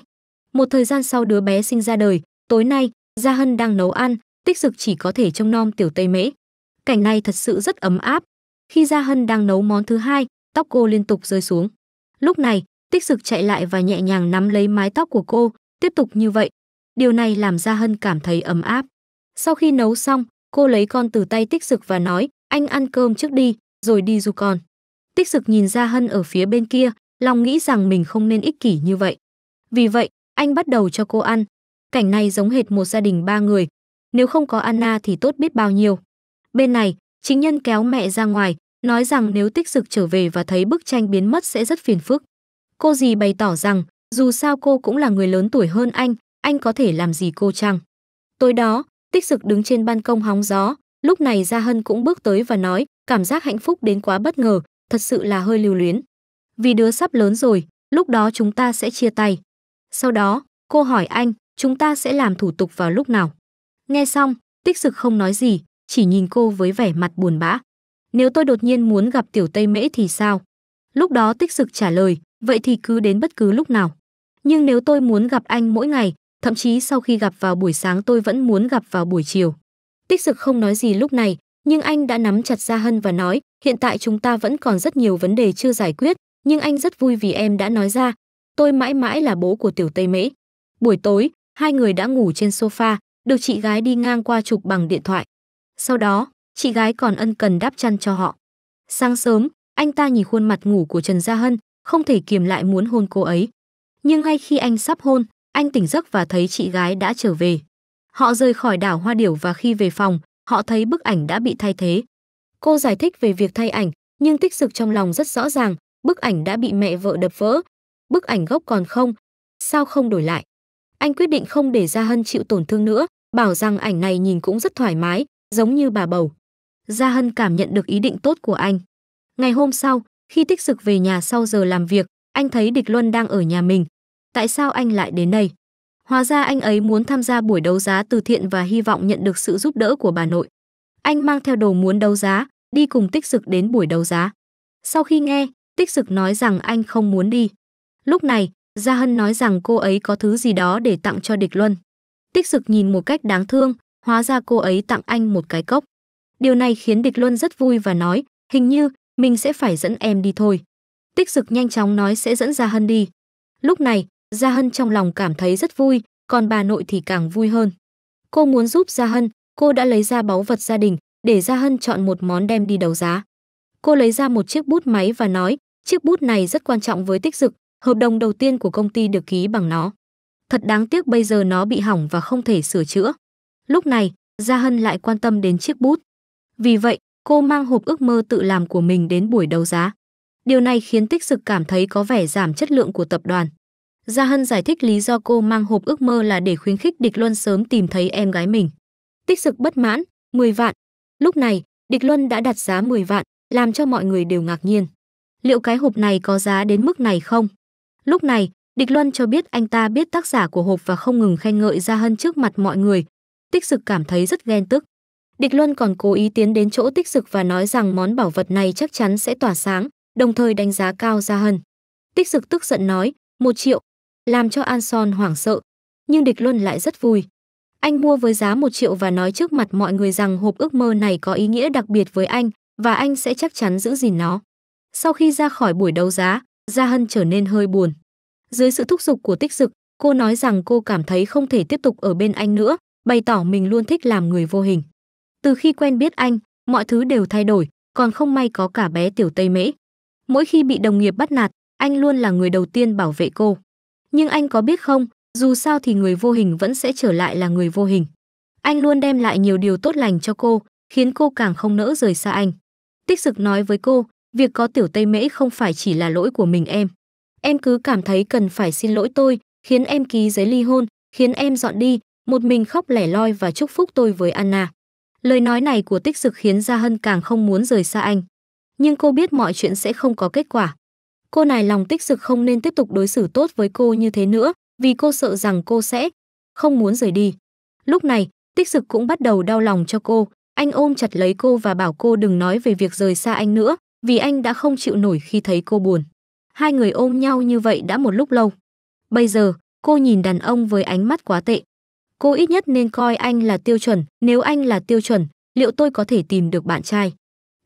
Một thời gian sau đứa bé sinh ra đời, tối nay, Gia Hân đang nấu ăn, tích dực chỉ có thể trông nom tiểu tây mễ. Cảnh này thật sự rất ấm áp. Khi Gia Hân đang nấu món thứ hai, tóc cô liên tục rơi xuống. Lúc này, tích Dực chạy lại và nhẹ nhàng nắm lấy mái tóc của cô, tiếp tục như vậy. Điều này làm Gia Hân cảm thấy ấm áp. Sau khi nấu xong, cô lấy con từ tay tích Dực và nói, anh ăn cơm trước đi, rồi đi du con. Tích Dực nhìn Gia Hân ở phía bên kia, lòng nghĩ rằng mình không nên ích kỷ như vậy. Vì vậy, anh bắt đầu cho cô ăn. Cảnh này giống hệt một gia đình ba người. Nếu không có Anna thì tốt biết bao nhiêu. Bên này, chính nhân kéo mẹ ra ngoài, nói rằng nếu tích Dực trở về và thấy bức tranh biến mất sẽ rất phiền phức. Cô dì bày tỏ rằng, dù sao cô cũng là người lớn tuổi hơn anh, anh có thể làm gì cô chăng? Tối đó, tích sực đứng trên ban công hóng gió, lúc này Gia Hân cũng bước tới và nói, cảm giác hạnh phúc đến quá bất ngờ, thật sự là hơi lưu luyến. Vì đứa sắp lớn rồi, lúc đó chúng ta sẽ chia tay. Sau đó, cô hỏi anh, chúng ta sẽ làm thủ tục vào lúc nào? Nghe xong, tích sực không nói gì, chỉ nhìn cô với vẻ mặt buồn bã. Nếu tôi đột nhiên muốn gặp tiểu Tây Mễ thì sao? Lúc đó tích sực trả lời, vậy thì cứ đến bất cứ lúc nào. Nhưng nếu tôi muốn gặp anh mỗi ngày, thậm chí sau khi gặp vào buổi sáng tôi vẫn muốn gặp vào buổi chiều. Tích Dực không nói gì lúc này, nhưng anh đã nắm chặt ra Hân và nói, hiện tại chúng ta vẫn còn rất nhiều vấn đề chưa giải quyết, nhưng anh rất vui vì em đã nói ra, tôi mãi mãi là bố của Tiểu Tây Mễ. Buổi tối, hai người đã ngủ trên sofa, được chị gái đi ngang qua chụp bằng điện thoại. Sau đó, chị gái còn ân cần đáp chăn cho họ. Sáng sớm, anh ta nhìn khuôn mặt ngủ của Trần Gia Hân, không thể kiềm lại muốn hôn cô ấy. Nhưng ngay khi anh sắp hôn, anh tỉnh giấc và thấy chị gái đã trở về. Họ rời khỏi đảo Hoa Điểu và khi về phòng, họ thấy bức ảnh đã bị thay thế. Cô giải thích về việc thay ảnh, nhưng tích sực trong lòng rất rõ ràng, bức ảnh đã bị mẹ vợ đập vỡ. Bức ảnh gốc còn không, sao không đổi lại? Anh quyết định không để Gia Hân chịu tổn thương nữa, bảo rằng ảnh này nhìn cũng rất thoải mái, giống như bà bầu. Gia Hân cảm nhận được ý định tốt của anh. Ngày hôm sau, khi tích sực về nhà sau giờ làm việc, anh thấy Địch Luân đang ở nhà mình. Tại sao anh lại đến đây? Hóa ra anh ấy muốn tham gia buổi đấu giá từ thiện và hy vọng nhận được sự giúp đỡ của bà nội. Anh mang theo đồ muốn đấu giá, đi cùng tích sực đến buổi đấu giá. Sau khi nghe, tích sực nói rằng anh không muốn đi. Lúc này, Gia Hân nói rằng cô ấy có thứ gì đó để tặng cho địch luân. Tích sực nhìn một cách đáng thương, hóa ra cô ấy tặng anh một cái cốc. Điều này khiến địch luân rất vui và nói, hình như mình sẽ phải dẫn em đi thôi tích dực nhanh chóng nói sẽ dẫn gia hân đi lúc này gia hân trong lòng cảm thấy rất vui còn bà nội thì càng vui hơn cô muốn giúp gia hân cô đã lấy ra báu vật gia đình để gia hân chọn một món đem đi đấu giá cô lấy ra một chiếc bút máy và nói chiếc bút này rất quan trọng với tích dực hợp đồng đầu tiên của công ty được ký bằng nó thật đáng tiếc bây giờ nó bị hỏng và không thể sửa chữa lúc này gia hân lại quan tâm đến chiếc bút vì vậy Cô mang hộp ước mơ tự làm của mình đến buổi đấu giá. Điều này khiến Tích Sực cảm thấy có vẻ giảm chất lượng của tập đoàn. Gia Hân giải thích lý do cô mang hộp ước mơ là để khuyến khích Địch Luân sớm tìm thấy em gái mình. Tích Sực bất mãn, 10 vạn. Lúc này, Địch Luân đã đặt giá 10 vạn, làm cho mọi người đều ngạc nhiên. Liệu cái hộp này có giá đến mức này không? Lúc này, Địch Luân cho biết anh ta biết tác giả của hộp và không ngừng khen ngợi Gia Hân trước mặt mọi người. Tích Sực cảm thấy rất ghen tức. Địch Luân còn cố ý tiến đến chỗ tích dực và nói rằng món bảo vật này chắc chắn sẽ tỏa sáng, đồng thời đánh giá cao Gia Hân. Tích dực tức giận nói, một triệu, làm cho An Son hoảng sợ, nhưng Địch Luân lại rất vui. Anh mua với giá một triệu và nói trước mặt mọi người rằng hộp ước mơ này có ý nghĩa đặc biệt với anh và anh sẽ chắc chắn giữ gìn nó. Sau khi ra khỏi buổi đấu giá, Gia Hân trở nên hơi buồn. Dưới sự thúc giục của tích dực, cô nói rằng cô cảm thấy không thể tiếp tục ở bên anh nữa, bày tỏ mình luôn thích làm người vô hình. Từ khi quen biết anh, mọi thứ đều thay đổi, còn không may có cả bé Tiểu Tây Mễ. Mỗi khi bị đồng nghiệp bắt nạt, anh luôn là người đầu tiên bảo vệ cô. Nhưng anh có biết không, dù sao thì người vô hình vẫn sẽ trở lại là người vô hình. Anh luôn đem lại nhiều điều tốt lành cho cô, khiến cô càng không nỡ rời xa anh. Tích Dực nói với cô, việc có Tiểu Tây Mễ không phải chỉ là lỗi của mình em. Em cứ cảm thấy cần phải xin lỗi tôi, khiến em ký giấy ly hôn, khiến em dọn đi, một mình khóc lẻ loi và chúc phúc tôi với Anna. Lời nói này của tích dực khiến Gia Hân càng không muốn rời xa anh. Nhưng cô biết mọi chuyện sẽ không có kết quả. Cô này lòng tích dực không nên tiếp tục đối xử tốt với cô như thế nữa, vì cô sợ rằng cô sẽ không muốn rời đi. Lúc này, tích dực cũng bắt đầu đau lòng cho cô. Anh ôm chặt lấy cô và bảo cô đừng nói về việc rời xa anh nữa, vì anh đã không chịu nổi khi thấy cô buồn. Hai người ôm nhau như vậy đã một lúc lâu. Bây giờ, cô nhìn đàn ông với ánh mắt quá tệ cô ít nhất nên coi anh là tiêu chuẩn, nếu anh là tiêu chuẩn, liệu tôi có thể tìm được bạn trai?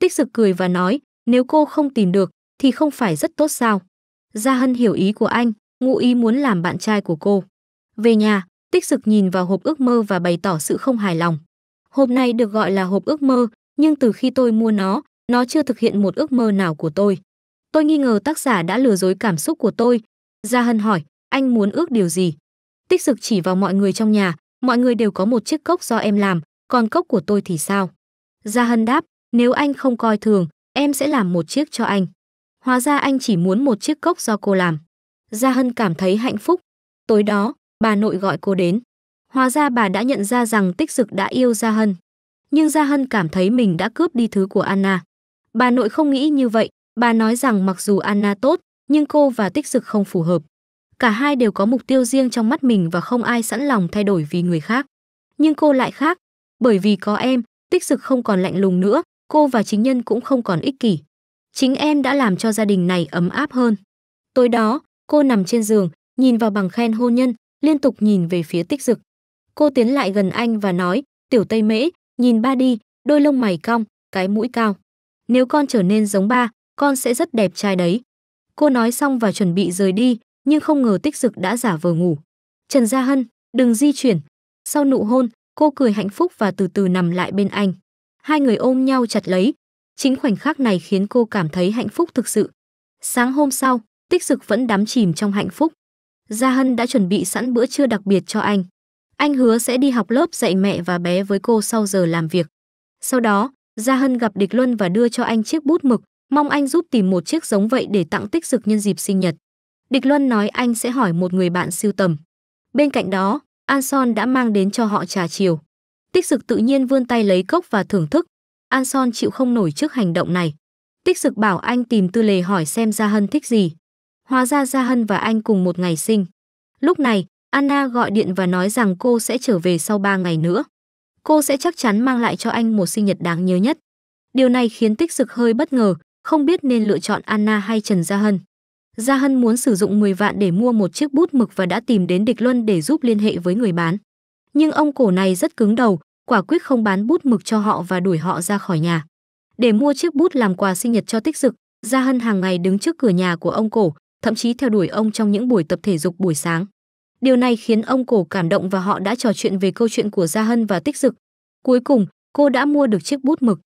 Tích Dực cười và nói, nếu cô không tìm được, thì không phải rất tốt sao? Gia Hân hiểu ý của anh, ngụ ý muốn làm bạn trai của cô. Về nhà, Tích Dực nhìn vào hộp ước mơ và bày tỏ sự không hài lòng. Hộp này được gọi là hộp ước mơ, nhưng từ khi tôi mua nó, nó chưa thực hiện một ước mơ nào của tôi. Tôi nghi ngờ tác giả đã lừa dối cảm xúc của tôi. Gia Hân hỏi, anh muốn ước điều gì? Tích Dực chỉ vào mọi người trong nhà, mọi người đều có một chiếc cốc do em làm, còn cốc của tôi thì sao? Gia Hân đáp, nếu anh không coi thường, em sẽ làm một chiếc cho anh. Hóa ra anh chỉ muốn một chiếc cốc do cô làm. Gia Hân cảm thấy hạnh phúc. Tối đó, bà nội gọi cô đến. Hóa ra bà đã nhận ra rằng Tích Dực đã yêu Gia Hân. Nhưng Gia Hân cảm thấy mình đã cướp đi thứ của Anna. Bà nội không nghĩ như vậy, bà nói rằng mặc dù Anna tốt, nhưng cô và Tích Dực không phù hợp cả hai đều có mục tiêu riêng trong mắt mình và không ai sẵn lòng thay đổi vì người khác nhưng cô lại khác bởi vì có em tích dực không còn lạnh lùng nữa cô và chính nhân cũng không còn ích kỷ chính em đã làm cho gia đình này ấm áp hơn tối đó cô nằm trên giường nhìn vào bằng khen hôn nhân liên tục nhìn về phía tích dực cô tiến lại gần anh và nói tiểu tây mễ nhìn ba đi đôi lông mày cong cái mũi cao nếu con trở nên giống ba con sẽ rất đẹp trai đấy cô nói xong và chuẩn bị rời đi nhưng không ngờ tích dực đã giả vờ ngủ. Trần Gia Hân, đừng di chuyển. Sau nụ hôn, cô cười hạnh phúc và từ từ nằm lại bên anh. Hai người ôm nhau chặt lấy. Chính khoảnh khắc này khiến cô cảm thấy hạnh phúc thực sự. Sáng hôm sau, tích dực vẫn đắm chìm trong hạnh phúc. Gia Hân đã chuẩn bị sẵn bữa trưa đặc biệt cho anh. Anh hứa sẽ đi học lớp dạy mẹ và bé với cô sau giờ làm việc. Sau đó, Gia Hân gặp Địch Luân và đưa cho anh chiếc bút mực, mong anh giúp tìm một chiếc giống vậy để tặng tích dực nhân dịp sinh nhật. Địch Luân nói anh sẽ hỏi một người bạn siêu tầm. Bên cạnh đó, An Son đã mang đến cho họ trà chiều. Tích Dực tự nhiên vươn tay lấy cốc và thưởng thức. An Son chịu không nổi trước hành động này. Tích Dực bảo anh tìm Tư Lề hỏi xem Gia Hân thích gì. Hóa ra Gia Hân và anh cùng một ngày sinh. Lúc này, Anna gọi điện và nói rằng cô sẽ trở về sau 3 ngày nữa. Cô sẽ chắc chắn mang lại cho anh một sinh nhật đáng nhớ nhất. Điều này khiến Tích Dực hơi bất ngờ, không biết nên lựa chọn Anna hay Trần Gia Hân. Gia Hân muốn sử dụng 10 vạn để mua một chiếc bút mực và đã tìm đến Địch Luân để giúp liên hệ với người bán. Nhưng ông cổ này rất cứng đầu, quả quyết không bán bút mực cho họ và đuổi họ ra khỏi nhà. Để mua chiếc bút làm quà sinh nhật cho Tích Dực, Gia Hân hàng ngày đứng trước cửa nhà của ông cổ, thậm chí theo đuổi ông trong những buổi tập thể dục buổi sáng. Điều này khiến ông cổ cảm động và họ đã trò chuyện về câu chuyện của Gia Hân và Tích Dực. Cuối cùng, cô đã mua được chiếc bút mực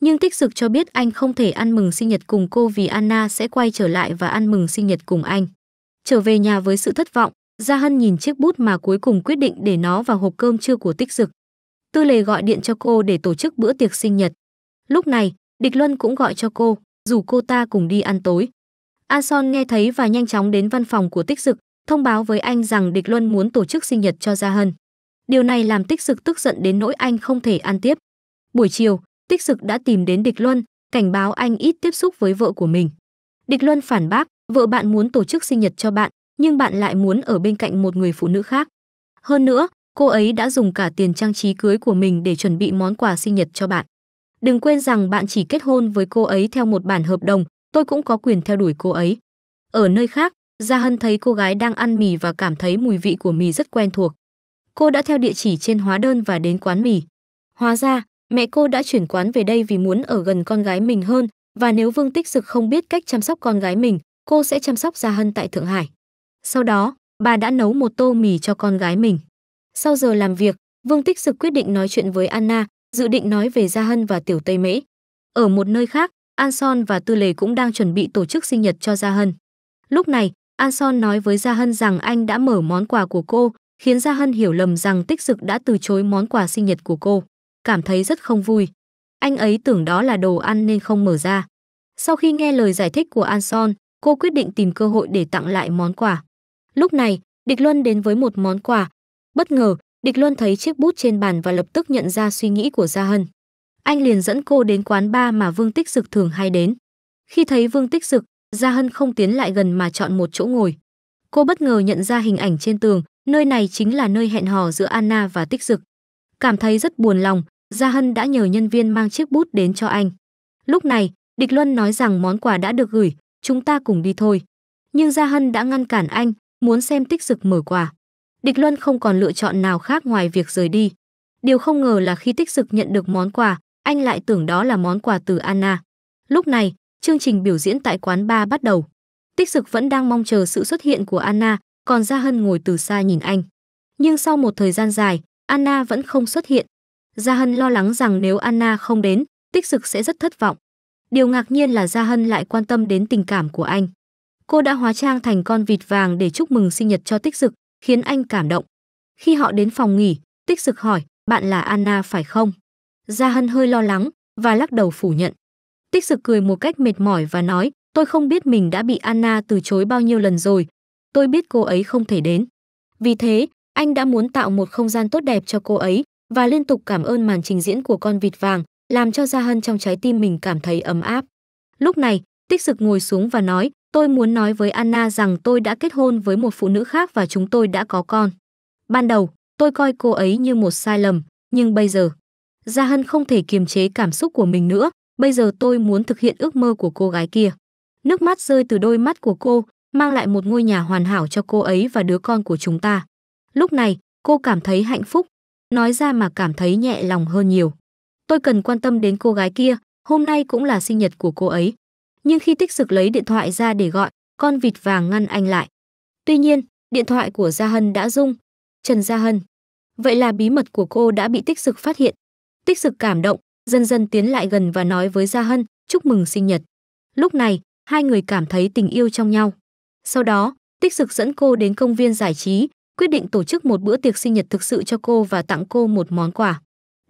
nhưng tích cực cho biết anh không thể ăn mừng sinh nhật cùng cô vì Anna sẽ quay trở lại và ăn mừng sinh nhật cùng anh. Trở về nhà với sự thất vọng, Gia Hân nhìn chiếc bút mà cuối cùng quyết định để nó vào hộp cơm trưa của tích dực. Tư lề gọi điện cho cô để tổ chức bữa tiệc sinh nhật. Lúc này, Địch Luân cũng gọi cho cô, dù cô ta cùng đi ăn tối. A Son nghe thấy và nhanh chóng đến văn phòng của tích dực, thông báo với anh rằng Địch Luân muốn tổ chức sinh nhật cho Gia Hân. Điều này làm tích dực tức giận đến nỗi anh không thể ăn tiếp. Buổi chiều, tích sực đã tìm đến địch luân cảnh báo anh ít tiếp xúc với vợ của mình địch luân phản bác vợ bạn muốn tổ chức sinh nhật cho bạn nhưng bạn lại muốn ở bên cạnh một người phụ nữ khác hơn nữa cô ấy đã dùng cả tiền trang trí cưới của mình để chuẩn bị món quà sinh nhật cho bạn đừng quên rằng bạn chỉ kết hôn với cô ấy theo một bản hợp đồng tôi cũng có quyền theo đuổi cô ấy ở nơi khác gia hân thấy cô gái đang ăn mì và cảm thấy mùi vị của mì rất quen thuộc cô đã theo địa chỉ trên hóa đơn và đến quán mì hóa ra Mẹ cô đã chuyển quán về đây vì muốn ở gần con gái mình hơn và nếu Vương Tích Dực không biết cách chăm sóc con gái mình, cô sẽ chăm sóc Gia Hân tại Thượng Hải. Sau đó, bà đã nấu một tô mì cho con gái mình. Sau giờ làm việc, Vương Tích Dực quyết định nói chuyện với Anna, dự định nói về Gia Hân và Tiểu Tây Mễ. Ở một nơi khác, An Son và Tư Lề cũng đang chuẩn bị tổ chức sinh nhật cho Gia Hân. Lúc này, An Son nói với Gia Hân rằng anh đã mở món quà của cô, khiến Gia Hân hiểu lầm rằng Tích Dực đã từ chối món quà sinh nhật của cô cảm thấy rất không vui. Anh ấy tưởng đó là đồ ăn nên không mở ra. Sau khi nghe lời giải thích của An Son, cô quyết định tìm cơ hội để tặng lại món quà. Lúc này, Địch Luân đến với một món quà. Bất ngờ, Địch Luân thấy chiếc bút trên bàn và lập tức nhận ra suy nghĩ của Gia Hân. Anh liền dẫn cô đến quán bar mà Vương Tích Dực thường hay đến. Khi thấy Vương Tích Dực, Gia Hân không tiến lại gần mà chọn một chỗ ngồi. Cô bất ngờ nhận ra hình ảnh trên tường, nơi này chính là nơi hẹn hò giữa Anna và Tích Dực. Cảm thấy rất buồn lòng, Gia Hân đã nhờ nhân viên mang chiếc bút đến cho anh. Lúc này, Địch Luân nói rằng món quà đã được gửi, chúng ta cùng đi thôi. Nhưng Gia Hân đã ngăn cản anh, muốn xem tích dực mở quà. Địch Luân không còn lựa chọn nào khác ngoài việc rời đi. Điều không ngờ là khi tích dực nhận được món quà, anh lại tưởng đó là món quà từ Anna. Lúc này, chương trình biểu diễn tại quán bar bắt đầu. Tích dực vẫn đang mong chờ sự xuất hiện của Anna, còn Gia Hân ngồi từ xa nhìn anh. Nhưng sau một thời gian dài, Anna vẫn không xuất hiện, Gia Hân lo lắng rằng nếu Anna không đến, Tích Dực sẽ rất thất vọng. Điều ngạc nhiên là Gia Hân lại quan tâm đến tình cảm của anh. Cô đã hóa trang thành con vịt vàng để chúc mừng sinh nhật cho Tích Dực, khiến anh cảm động. Khi họ đến phòng nghỉ, Tích Dực hỏi, bạn là Anna phải không? Gia Hân hơi lo lắng và lắc đầu phủ nhận. Tích Dực cười một cách mệt mỏi và nói, tôi không biết mình đã bị Anna từ chối bao nhiêu lần rồi. Tôi biết cô ấy không thể đến. Vì thế, anh đã muốn tạo một không gian tốt đẹp cho cô ấy, và liên tục cảm ơn màn trình diễn của con vịt vàng, làm cho Gia Hân trong trái tim mình cảm thấy ấm áp. Lúc này, Tích Dực ngồi xuống và nói, tôi muốn nói với Anna rằng tôi đã kết hôn với một phụ nữ khác và chúng tôi đã có con. Ban đầu, tôi coi cô ấy như một sai lầm, nhưng bây giờ, Gia Hân không thể kiềm chế cảm xúc của mình nữa, bây giờ tôi muốn thực hiện ước mơ của cô gái kia. Nước mắt rơi từ đôi mắt của cô, mang lại một ngôi nhà hoàn hảo cho cô ấy và đứa con của chúng ta. Lúc này, cô cảm thấy hạnh phúc, nói ra mà cảm thấy nhẹ lòng hơn nhiều. Tôi cần quan tâm đến cô gái kia, hôm nay cũng là sinh nhật của cô ấy. Nhưng khi tích sực lấy điện thoại ra để gọi, con vịt vàng ngăn anh lại. Tuy nhiên, điện thoại của Gia Hân đã rung. Trần Gia Hân. Vậy là bí mật của cô đã bị tích sực phát hiện. Tích sực cảm động, dần dần tiến lại gần và nói với Gia Hân, chúc mừng sinh nhật. Lúc này, hai người cảm thấy tình yêu trong nhau. Sau đó, tích sực dẫn cô đến công viên giải trí, quyết định tổ chức một bữa tiệc sinh nhật thực sự cho cô và tặng cô một món quà.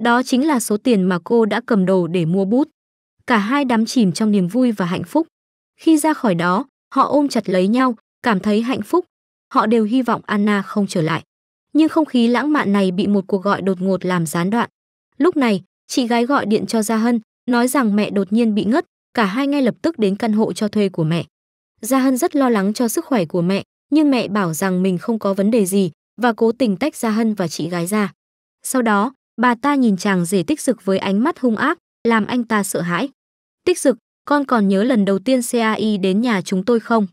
Đó chính là số tiền mà cô đã cầm đồ để mua bút. Cả hai đắm chìm trong niềm vui và hạnh phúc. Khi ra khỏi đó, họ ôm chặt lấy nhau, cảm thấy hạnh phúc. Họ đều hy vọng Anna không trở lại. Nhưng không khí lãng mạn này bị một cuộc gọi đột ngột làm gián đoạn. Lúc này, chị gái gọi điện cho Gia Hân, nói rằng mẹ đột nhiên bị ngất, cả hai ngay lập tức đến căn hộ cho thuê của mẹ. Gia Hân rất lo lắng cho sức khỏe của mẹ, nhưng mẹ bảo rằng mình không có vấn đề gì và cố tình tách ra Hân và chị gái ra. Sau đó, bà ta nhìn chàng rể tích dực với ánh mắt hung ác, làm anh ta sợ hãi. Tích dực, con còn nhớ lần đầu tiên CAI đến nhà chúng tôi không?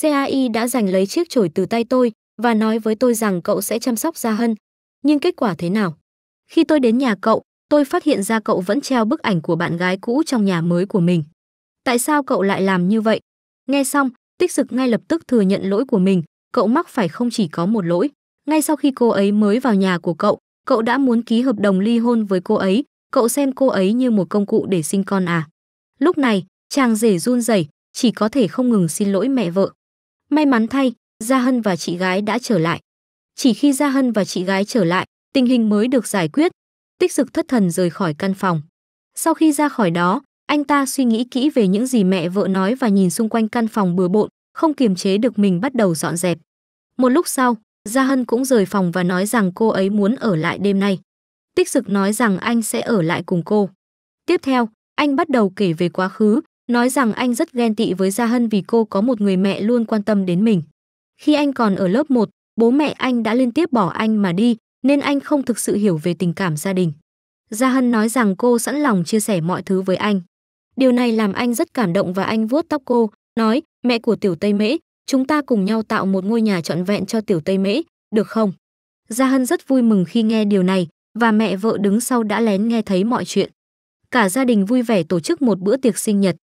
CAI đã giành lấy chiếc chổi từ tay tôi và nói với tôi rằng cậu sẽ chăm sóc Gia Hân. Nhưng kết quả thế nào? Khi tôi đến nhà cậu, tôi phát hiện ra cậu vẫn treo bức ảnh của bạn gái cũ trong nhà mới của mình. Tại sao cậu lại làm như vậy? Nghe xong, tích sực ngay lập tức thừa nhận lỗi của mình cậu mắc phải không chỉ có một lỗi ngay sau khi cô ấy mới vào nhà của cậu cậu đã muốn ký hợp đồng ly hôn với cô ấy cậu xem cô ấy như một công cụ để sinh con à lúc này chàng rể run rẩy chỉ có thể không ngừng xin lỗi mẹ vợ may mắn thay gia hân và chị gái đã trở lại chỉ khi gia hân và chị gái trở lại tình hình mới được giải quyết tích sực thất thần rời khỏi căn phòng sau khi ra khỏi đó anh ta suy nghĩ kỹ về những gì mẹ vợ nói và nhìn xung quanh căn phòng bừa bộn, không kiềm chế được mình bắt đầu dọn dẹp. Một lúc sau, Gia Hân cũng rời phòng và nói rằng cô ấy muốn ở lại đêm nay. Tích Dực nói rằng anh sẽ ở lại cùng cô. Tiếp theo, anh bắt đầu kể về quá khứ, nói rằng anh rất ghen tị với Gia Hân vì cô có một người mẹ luôn quan tâm đến mình. Khi anh còn ở lớp 1, bố mẹ anh đã liên tiếp bỏ anh mà đi, nên anh không thực sự hiểu về tình cảm gia đình. Gia Hân nói rằng cô sẵn lòng chia sẻ mọi thứ với anh. Điều này làm anh rất cảm động và anh vuốt tóc cô, nói, mẹ của Tiểu Tây Mễ, chúng ta cùng nhau tạo một ngôi nhà trọn vẹn cho Tiểu Tây Mễ, được không? Gia Hân rất vui mừng khi nghe điều này, và mẹ vợ đứng sau đã lén nghe thấy mọi chuyện. Cả gia đình vui vẻ tổ chức một bữa tiệc sinh nhật.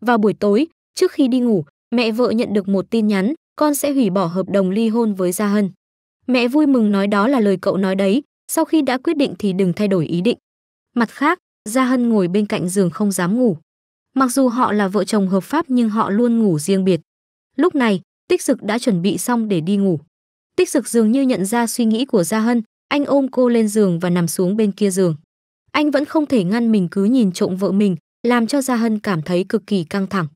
Vào buổi tối, trước khi đi ngủ, mẹ vợ nhận được một tin nhắn, con sẽ hủy bỏ hợp đồng ly hôn với Gia Hân. Mẹ vui mừng nói đó là lời cậu nói đấy, sau khi đã quyết định thì đừng thay đổi ý định. Mặt khác, Gia Hân ngồi bên cạnh giường không dám ngủ. Mặc dù họ là vợ chồng hợp pháp nhưng họ luôn ngủ riêng biệt. Lúc này, Tích Dực đã chuẩn bị xong để đi ngủ. Tích Dực dường như nhận ra suy nghĩ của Gia Hân, anh ôm cô lên giường và nằm xuống bên kia giường. Anh vẫn không thể ngăn mình cứ nhìn trộm vợ mình, làm cho Gia Hân cảm thấy cực kỳ căng thẳng.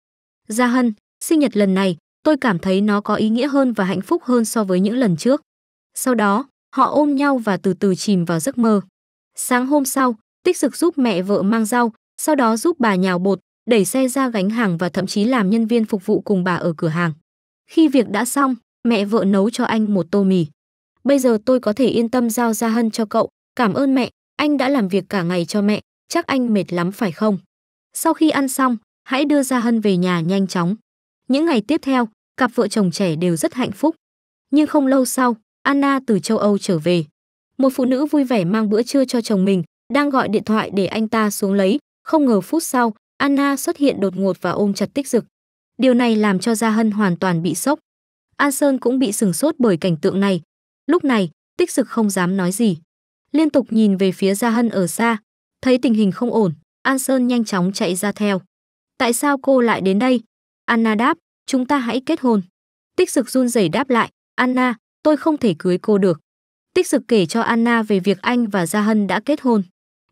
Gia Hân, sinh nhật lần này, tôi cảm thấy nó có ý nghĩa hơn và hạnh phúc hơn so với những lần trước. Sau đó, họ ôm nhau và từ từ chìm vào giấc mơ. Sáng hôm sau, Tích Dực giúp mẹ vợ mang rau, sau đó giúp bà nhào bột, đẩy xe ra gánh hàng và thậm chí làm nhân viên phục vụ cùng bà ở cửa hàng. Khi việc đã xong, mẹ vợ nấu cho anh một tô mì. Bây giờ tôi có thể yên tâm giao Gia Hân cho cậu, cảm ơn mẹ, anh đã làm việc cả ngày cho mẹ, chắc anh mệt lắm phải không? Sau khi ăn xong, hãy đưa Gia Hân về nhà nhanh chóng. Những ngày tiếp theo, cặp vợ chồng trẻ đều rất hạnh phúc. Nhưng không lâu sau, Anna từ châu Âu trở về. Một phụ nữ vui vẻ mang bữa trưa cho chồng mình, đang gọi điện thoại để anh ta xuống lấy, không ngờ phút sau, Anna xuất hiện đột ngột và ôm chặt tích dực. Điều này làm cho Gia Hân hoàn toàn bị sốc. An Sơn cũng bị sừng sốt bởi cảnh tượng này. Lúc này, tích dực không dám nói gì. Liên tục nhìn về phía Gia Hân ở xa, thấy tình hình không ổn, An Sơn nhanh chóng chạy ra theo. Tại sao cô lại đến đây? Anna đáp, chúng ta hãy kết hôn. Tích dực run rẩy đáp lại, Anna, tôi không thể cưới cô được. Tích dực kể cho Anna về việc anh và Gia Hân đã kết hôn.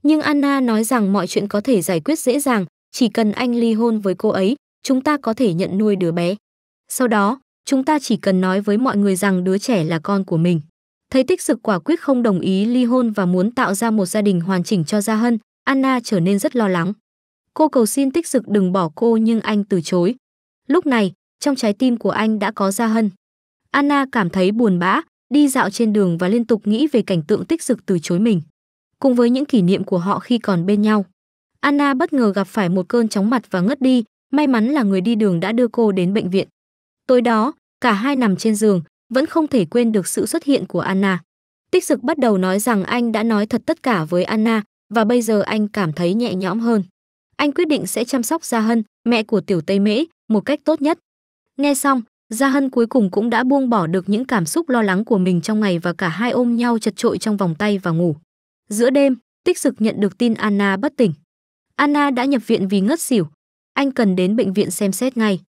Nhưng Anna nói rằng mọi chuyện có thể giải quyết dễ dàng, chỉ cần anh ly hôn với cô ấy, chúng ta có thể nhận nuôi đứa bé. Sau đó, chúng ta chỉ cần nói với mọi người rằng đứa trẻ là con của mình. Thấy tích sực quả quyết không đồng ý ly hôn và muốn tạo ra một gia đình hoàn chỉnh cho Gia Hân, Anna trở nên rất lo lắng. Cô cầu xin tích sực đừng bỏ cô nhưng anh từ chối. Lúc này, trong trái tim của anh đã có Gia Hân. Anna cảm thấy buồn bã, đi dạo trên đường và liên tục nghĩ về cảnh tượng tích sực từ chối mình. Cùng với những kỷ niệm của họ khi còn bên nhau. Anna bất ngờ gặp phải một cơn chóng mặt và ngất đi, may mắn là người đi đường đã đưa cô đến bệnh viện. Tối đó, cả hai nằm trên giường, vẫn không thể quên được sự xuất hiện của Anna. Tích Dực bắt đầu nói rằng anh đã nói thật tất cả với Anna và bây giờ anh cảm thấy nhẹ nhõm hơn. Anh quyết định sẽ chăm sóc Gia Hân, mẹ của Tiểu Tây Mễ, một cách tốt nhất. Nghe xong, Gia Hân cuối cùng cũng đã buông bỏ được những cảm xúc lo lắng của mình trong ngày và cả hai ôm nhau chật trội trong vòng tay và ngủ. Giữa đêm, Tích Dực nhận được tin Anna bất tỉnh. Anna đã nhập viện vì ngất xỉu. Anh cần đến bệnh viện xem xét ngay.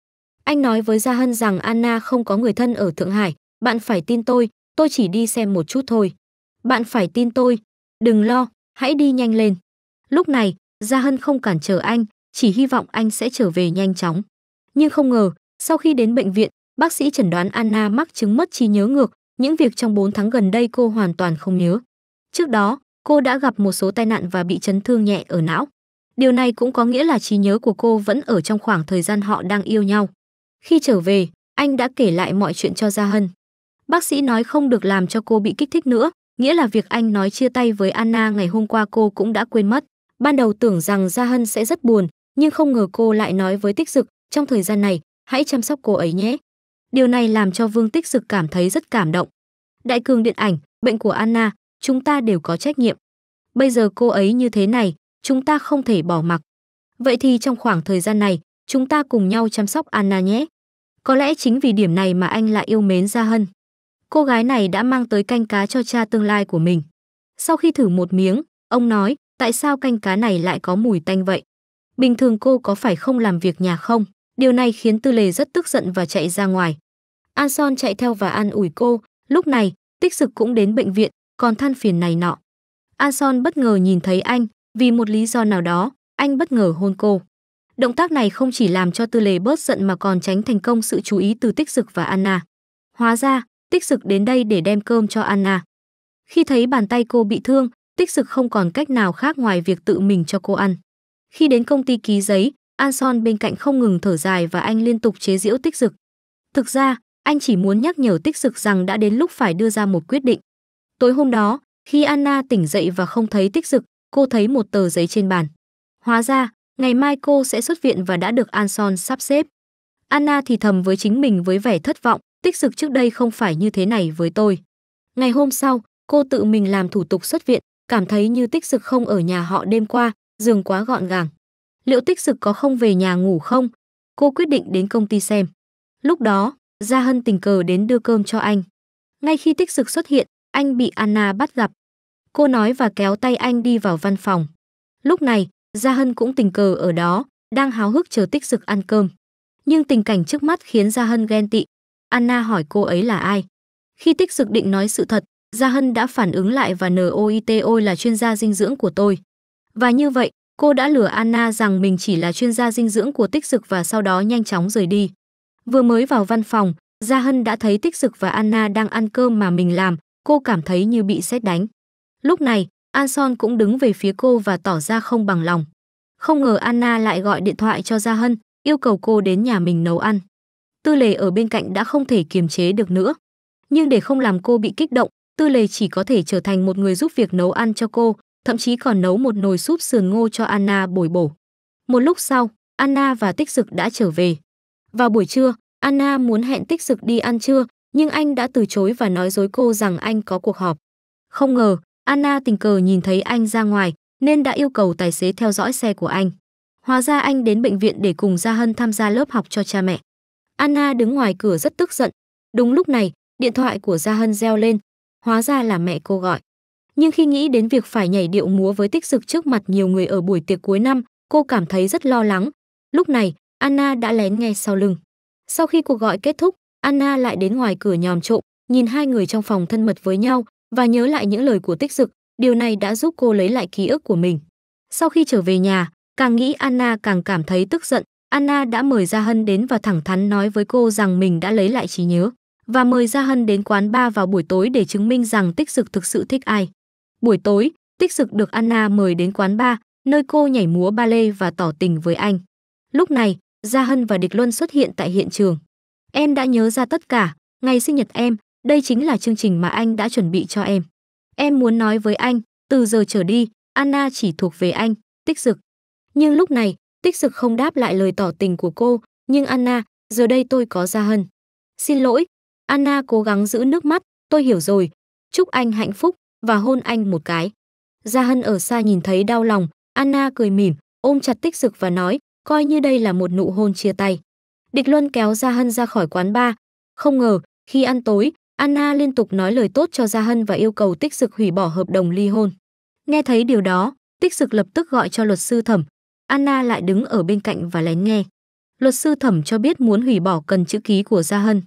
Anh nói với Gia Hân rằng Anna không có người thân ở Thượng Hải. Bạn phải tin tôi, tôi chỉ đi xem một chút thôi. Bạn phải tin tôi, đừng lo, hãy đi nhanh lên. Lúc này, Gia Hân không cản trở anh, chỉ hy vọng anh sẽ trở về nhanh chóng. Nhưng không ngờ, sau khi đến bệnh viện, bác sĩ chẩn đoán Anna mắc chứng mất trí nhớ ngược, những việc trong 4 tháng gần đây cô hoàn toàn không nhớ. Trước đó, cô đã gặp một số tai nạn và bị chấn thương nhẹ ở não. Điều này cũng có nghĩa là trí nhớ của cô vẫn ở trong khoảng thời gian họ đang yêu nhau. Khi trở về, anh đã kể lại mọi chuyện cho Gia Hân. Bác sĩ nói không được làm cho cô bị kích thích nữa, nghĩa là việc anh nói chia tay với Anna ngày hôm qua cô cũng đã quên mất. Ban đầu tưởng rằng Gia Hân sẽ rất buồn, nhưng không ngờ cô lại nói với Tích Dực, trong thời gian này, hãy chăm sóc cô ấy nhé. Điều này làm cho Vương Tích Dực cảm thấy rất cảm động. Đại cường điện ảnh, bệnh của Anna, chúng ta đều có trách nhiệm. Bây giờ cô ấy như thế này, chúng ta không thể bỏ mặc. Vậy thì trong khoảng thời gian này, chúng ta cùng nhau chăm sóc Anna nhé. Có lẽ chính vì điểm này mà anh lại yêu mến Gia Hân. Cô gái này đã mang tới canh cá cho cha tương lai của mình. Sau khi thử một miếng, ông nói, tại sao canh cá này lại có mùi tanh vậy? Bình thường cô có phải không làm việc nhà không? Điều này khiến Tư Lề rất tức giận và chạy ra ngoài. An Son chạy theo và an ủi cô, lúc này, tích sực cũng đến bệnh viện, còn than phiền này nọ. An Son bất ngờ nhìn thấy anh, vì một lý do nào đó, anh bất ngờ hôn cô. Động tác này không chỉ làm cho Tư Lề bớt giận mà còn tránh thành công sự chú ý từ Tích Dực và Anna. Hóa ra, Tích Dực đến đây để đem cơm cho Anna. Khi thấy bàn tay cô bị thương, Tích Dực không còn cách nào khác ngoài việc tự mình cho cô ăn. Khi đến công ty ký giấy, An Son bên cạnh không ngừng thở dài và anh liên tục chế giễu Tích Dực. Thực ra, anh chỉ muốn nhắc nhở Tích Dực rằng đã đến lúc phải đưa ra một quyết định. Tối hôm đó, khi Anna tỉnh dậy và không thấy Tích Dực, cô thấy một tờ giấy trên bàn. Hóa ra, ngày mai cô sẽ xuất viện và đã được Anson sắp xếp. Anna thì thầm với chính mình với vẻ thất vọng, tích dực trước đây không phải như thế này với tôi. Ngày hôm sau, cô tự mình làm thủ tục xuất viện, cảm thấy như tích dực không ở nhà họ đêm qua, giường quá gọn gàng. Liệu tích dực có không về nhà ngủ không? Cô quyết định đến công ty xem. Lúc đó, Gia Hân tình cờ đến đưa cơm cho anh. Ngay khi tích dực xuất hiện, anh bị Anna bắt gặp, Cô nói và kéo tay anh đi vào văn phòng. Lúc này, Gia Hân cũng tình cờ ở đó, đang háo hức chờ tích dực ăn cơm. Nhưng tình cảnh trước mắt khiến Gia Hân ghen tị. Anna hỏi cô ấy là ai. Khi tích dực định nói sự thật, Gia Hân đã phản ứng lại và NOITO là chuyên gia dinh dưỡng của tôi. Và như vậy, cô đã lừa Anna rằng mình chỉ là chuyên gia dinh dưỡng của tích dực và sau đó nhanh chóng rời đi. Vừa mới vào văn phòng, Gia Hân đã thấy tích dực và Anna đang ăn cơm mà mình làm, cô cảm thấy như bị xét đánh. Lúc này, Anson cũng đứng về phía cô và tỏ ra không bằng lòng. Không ngờ Anna lại gọi điện thoại cho Gia Hân, yêu cầu cô đến nhà mình nấu ăn. Tư lề ở bên cạnh đã không thể kiềm chế được nữa. Nhưng để không làm cô bị kích động, Tư lề chỉ có thể trở thành một người giúp việc nấu ăn cho cô, thậm chí còn nấu một nồi súp sườn ngô cho Anna bồi bổ. Một lúc sau, Anna và Tích Dực đã trở về. Vào buổi trưa, Anna muốn hẹn Tích Dực đi ăn trưa, nhưng anh đã từ chối và nói dối cô rằng anh có cuộc họp. Không ngờ, Anna tình cờ nhìn thấy anh ra ngoài nên đã yêu cầu tài xế theo dõi xe của anh. Hóa ra anh đến bệnh viện để cùng Gia Hân tham gia lớp học cho cha mẹ. Anna đứng ngoài cửa rất tức giận. Đúng lúc này, điện thoại của Gia Hân reo lên. Hóa ra là mẹ cô gọi. Nhưng khi nghĩ đến việc phải nhảy điệu múa với tích dực trước mặt nhiều người ở buổi tiệc cuối năm, cô cảm thấy rất lo lắng. Lúc này, Anna đã lén nghe sau lưng. Sau khi cuộc gọi kết thúc, Anna lại đến ngoài cửa nhòm trộm, nhìn hai người trong phòng thân mật với nhau, và nhớ lại những lời của tích dực, điều này đã giúp cô lấy lại ký ức của mình. Sau khi trở về nhà, càng nghĩ Anna càng cảm thấy tức giận, Anna đã mời Gia Hân đến và thẳng thắn nói với cô rằng mình đã lấy lại trí nhớ và mời Gia Hân đến quán bar vào buổi tối để chứng minh rằng Tích Dực thực sự thích ai. Buổi tối, Tích Dực được Anna mời đến quán bar, nơi cô nhảy múa ballet và tỏ tình với anh. Lúc này, Gia Hân và Địch Luân xuất hiện tại hiện trường. Em đã nhớ ra tất cả, ngày sinh nhật em, đây chính là chương trình mà anh đã chuẩn bị cho em. Em muốn nói với anh, từ giờ trở đi, Anna chỉ thuộc về anh, tích dực. Nhưng lúc này, tích dực không đáp lại lời tỏ tình của cô, nhưng Anna, giờ đây tôi có ra hân. Xin lỗi, Anna cố gắng giữ nước mắt, tôi hiểu rồi. Chúc anh hạnh phúc và hôn anh một cái. Gia Hân ở xa nhìn thấy đau lòng, Anna cười mỉm, ôm chặt tích dực và nói, coi như đây là một nụ hôn chia tay. Địch Luân kéo Gia Hân ra khỏi quán bar. Không ngờ, khi ăn tối, Anna liên tục nói lời tốt cho Gia Hân và yêu cầu Tích Sực hủy bỏ hợp đồng ly hôn. Nghe thấy điều đó, Tích Sực lập tức gọi cho luật sư thẩm. Anna lại đứng ở bên cạnh và lén nghe. Luật sư thẩm cho biết muốn hủy bỏ cần chữ ký của Gia Hân.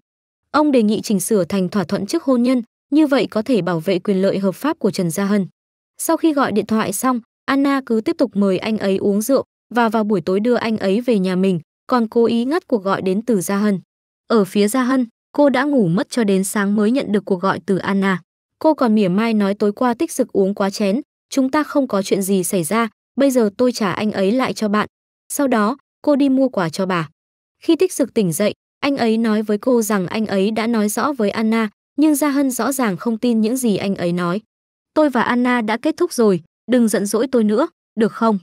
Ông đề nghị chỉnh sửa thành thỏa thuận trước hôn nhân, như vậy có thể bảo vệ quyền lợi hợp pháp của Trần Gia Hân. Sau khi gọi điện thoại xong, Anna cứ tiếp tục mời anh ấy uống rượu và vào buổi tối đưa anh ấy về nhà mình, còn cố ý ngắt cuộc gọi đến từ Gia Hân. Ở phía Gia Hân, Cô đã ngủ mất cho đến sáng mới nhận được cuộc gọi từ Anna. Cô còn mỉa mai nói tối qua tích sực uống quá chén, chúng ta không có chuyện gì xảy ra, bây giờ tôi trả anh ấy lại cho bạn. Sau đó, cô đi mua quà cho bà. Khi tích sực tỉnh dậy, anh ấy nói với cô rằng anh ấy đã nói rõ với Anna, nhưng Gia Hân rõ ràng không tin những gì anh ấy nói. Tôi và Anna đã kết thúc rồi, đừng giận dỗi tôi nữa, được không?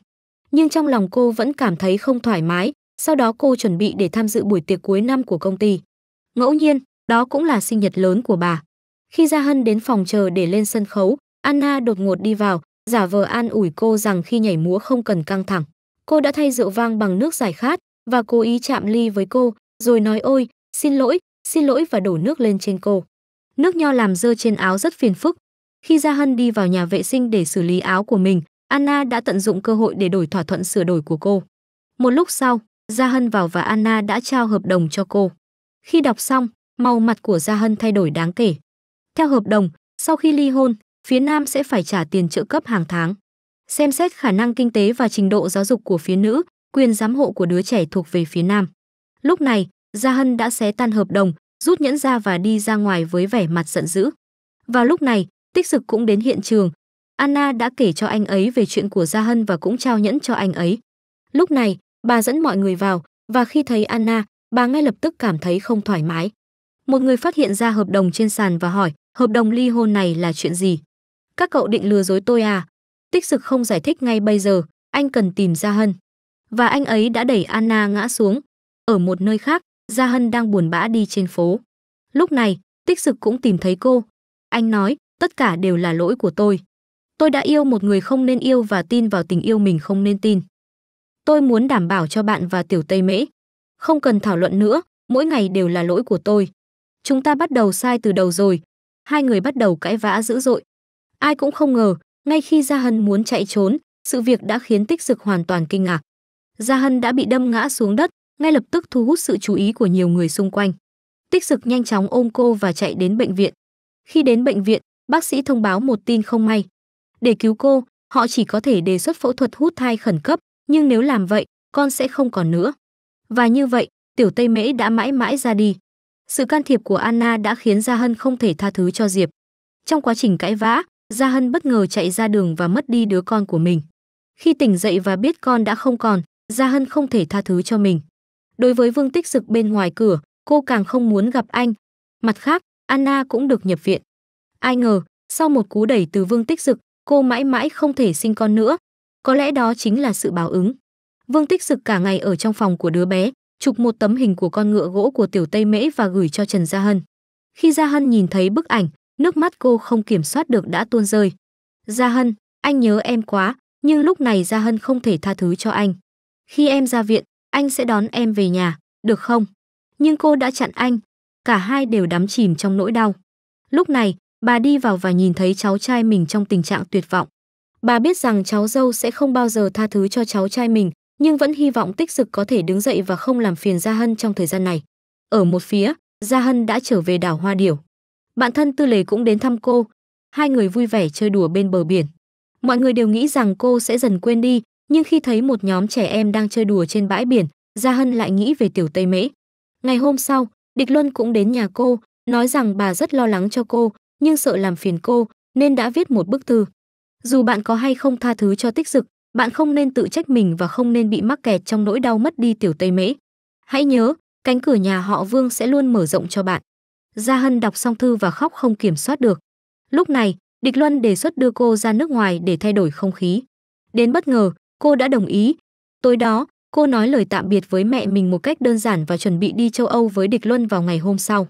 Nhưng trong lòng cô vẫn cảm thấy không thoải mái, sau đó cô chuẩn bị để tham dự buổi tiệc cuối năm của công ty. Ngẫu nhiên, đó cũng là sinh nhật lớn của bà. Khi Gia Hân đến phòng chờ để lên sân khấu, Anna đột ngột đi vào, giả vờ an ủi cô rằng khi nhảy múa không cần căng thẳng. Cô đã thay rượu vang bằng nước giải khát và cố ý chạm ly với cô, rồi nói ôi, xin lỗi, xin lỗi và đổ nước lên trên cô. Nước nho làm dơ trên áo rất phiền phức. Khi Gia Hân đi vào nhà vệ sinh để xử lý áo của mình, Anna đã tận dụng cơ hội để đổi thỏa thuận sửa đổi của cô. Một lúc sau, Gia Hân vào và Anna đã trao hợp đồng cho cô. Khi đọc xong, màu mặt của Gia Hân thay đổi đáng kể. Theo hợp đồng, sau khi ly hôn, phía nam sẽ phải trả tiền trợ cấp hàng tháng. Xem xét khả năng kinh tế và trình độ giáo dục của phía nữ, quyền giám hộ của đứa trẻ thuộc về phía nam. Lúc này, Gia Hân đã xé tan hợp đồng, rút nhẫn ra và đi ra ngoài với vẻ mặt giận dữ. Và lúc này, Tích Dực cũng đến hiện trường. Anna đã kể cho anh ấy về chuyện của Gia Hân và cũng trao nhẫn cho anh ấy. Lúc này, bà dẫn mọi người vào và khi thấy Anna, bà ngay lập tức cảm thấy không thoải mái. Một người phát hiện ra hợp đồng trên sàn và hỏi, hợp đồng ly hôn này là chuyện gì? Các cậu định lừa dối tôi à? Tích sực không giải thích ngay bây giờ, anh cần tìm Gia Hân. Và anh ấy đã đẩy Anna ngã xuống. Ở một nơi khác, Gia Hân đang buồn bã đi trên phố. Lúc này, tích sực cũng tìm thấy cô. Anh nói, tất cả đều là lỗi của tôi. Tôi đã yêu một người không nên yêu và tin vào tình yêu mình không nên tin. Tôi muốn đảm bảo cho bạn và tiểu Tây Mễ, không cần thảo luận nữa, mỗi ngày đều là lỗi của tôi. Chúng ta bắt đầu sai từ đầu rồi. Hai người bắt đầu cãi vã dữ dội. Ai cũng không ngờ, ngay khi Gia Hân muốn chạy trốn, sự việc đã khiến tích dực hoàn toàn kinh ngạc. Gia Hân đã bị đâm ngã xuống đất, ngay lập tức thu hút sự chú ý của nhiều người xung quanh. Tích dực nhanh chóng ôm cô và chạy đến bệnh viện. Khi đến bệnh viện, bác sĩ thông báo một tin không may. Để cứu cô, họ chỉ có thể đề xuất phẫu thuật hút thai khẩn cấp, nhưng nếu làm vậy, con sẽ không còn nữa. Và như vậy, tiểu Tây Mễ đã mãi mãi ra đi. Sự can thiệp của Anna đã khiến Gia Hân không thể tha thứ cho Diệp. Trong quá trình cãi vã, Gia Hân bất ngờ chạy ra đường và mất đi đứa con của mình. Khi tỉnh dậy và biết con đã không còn, Gia Hân không thể tha thứ cho mình. Đối với Vương Tích Dực bên ngoài cửa, cô càng không muốn gặp anh. Mặt khác, Anna cũng được nhập viện. Ai ngờ, sau một cú đẩy từ Vương Tích Dực, cô mãi mãi không thể sinh con nữa. Có lẽ đó chính là sự báo ứng. Vương Tích Sực cả ngày ở trong phòng của đứa bé, chụp một tấm hình của con ngựa gỗ của Tiểu Tây Mễ và gửi cho Trần Gia Hân. Khi Gia Hân nhìn thấy bức ảnh, nước mắt cô không kiểm soát được đã tuôn rơi. Gia Hân, anh nhớ em quá, nhưng lúc này Gia Hân không thể tha thứ cho anh. Khi em ra viện, anh sẽ đón em về nhà, được không? Nhưng cô đã chặn anh, cả hai đều đắm chìm trong nỗi đau. Lúc này, bà đi vào và nhìn thấy cháu trai mình trong tình trạng tuyệt vọng. Bà biết rằng cháu dâu sẽ không bao giờ tha thứ cho cháu trai mình, nhưng vẫn hy vọng tích dực có thể đứng dậy và không làm phiền Gia Hân trong thời gian này. Ở một phía, Gia Hân đã trở về đảo Hoa Điểu. Bạn thân Tư Lề cũng đến thăm cô. Hai người vui vẻ chơi đùa bên bờ biển. Mọi người đều nghĩ rằng cô sẽ dần quên đi, nhưng khi thấy một nhóm trẻ em đang chơi đùa trên bãi biển, Gia Hân lại nghĩ về Tiểu Tây Mễ. Ngày hôm sau, Địch Luân cũng đến nhà cô, nói rằng bà rất lo lắng cho cô, nhưng sợ làm phiền cô, nên đã viết một bức thư. Dù bạn có hay không tha thứ cho tích dực, bạn không nên tự trách mình và không nên bị mắc kẹt trong nỗi đau mất đi tiểu Tây Mễ. Hãy nhớ, cánh cửa nhà họ Vương sẽ luôn mở rộng cho bạn. Gia Hân đọc xong thư và khóc không kiểm soát được. Lúc này, Địch Luân đề xuất đưa cô ra nước ngoài để thay đổi không khí. Đến bất ngờ, cô đã đồng ý. Tối đó, cô nói lời tạm biệt với mẹ mình một cách đơn giản và chuẩn bị đi châu Âu với Địch Luân vào ngày hôm sau.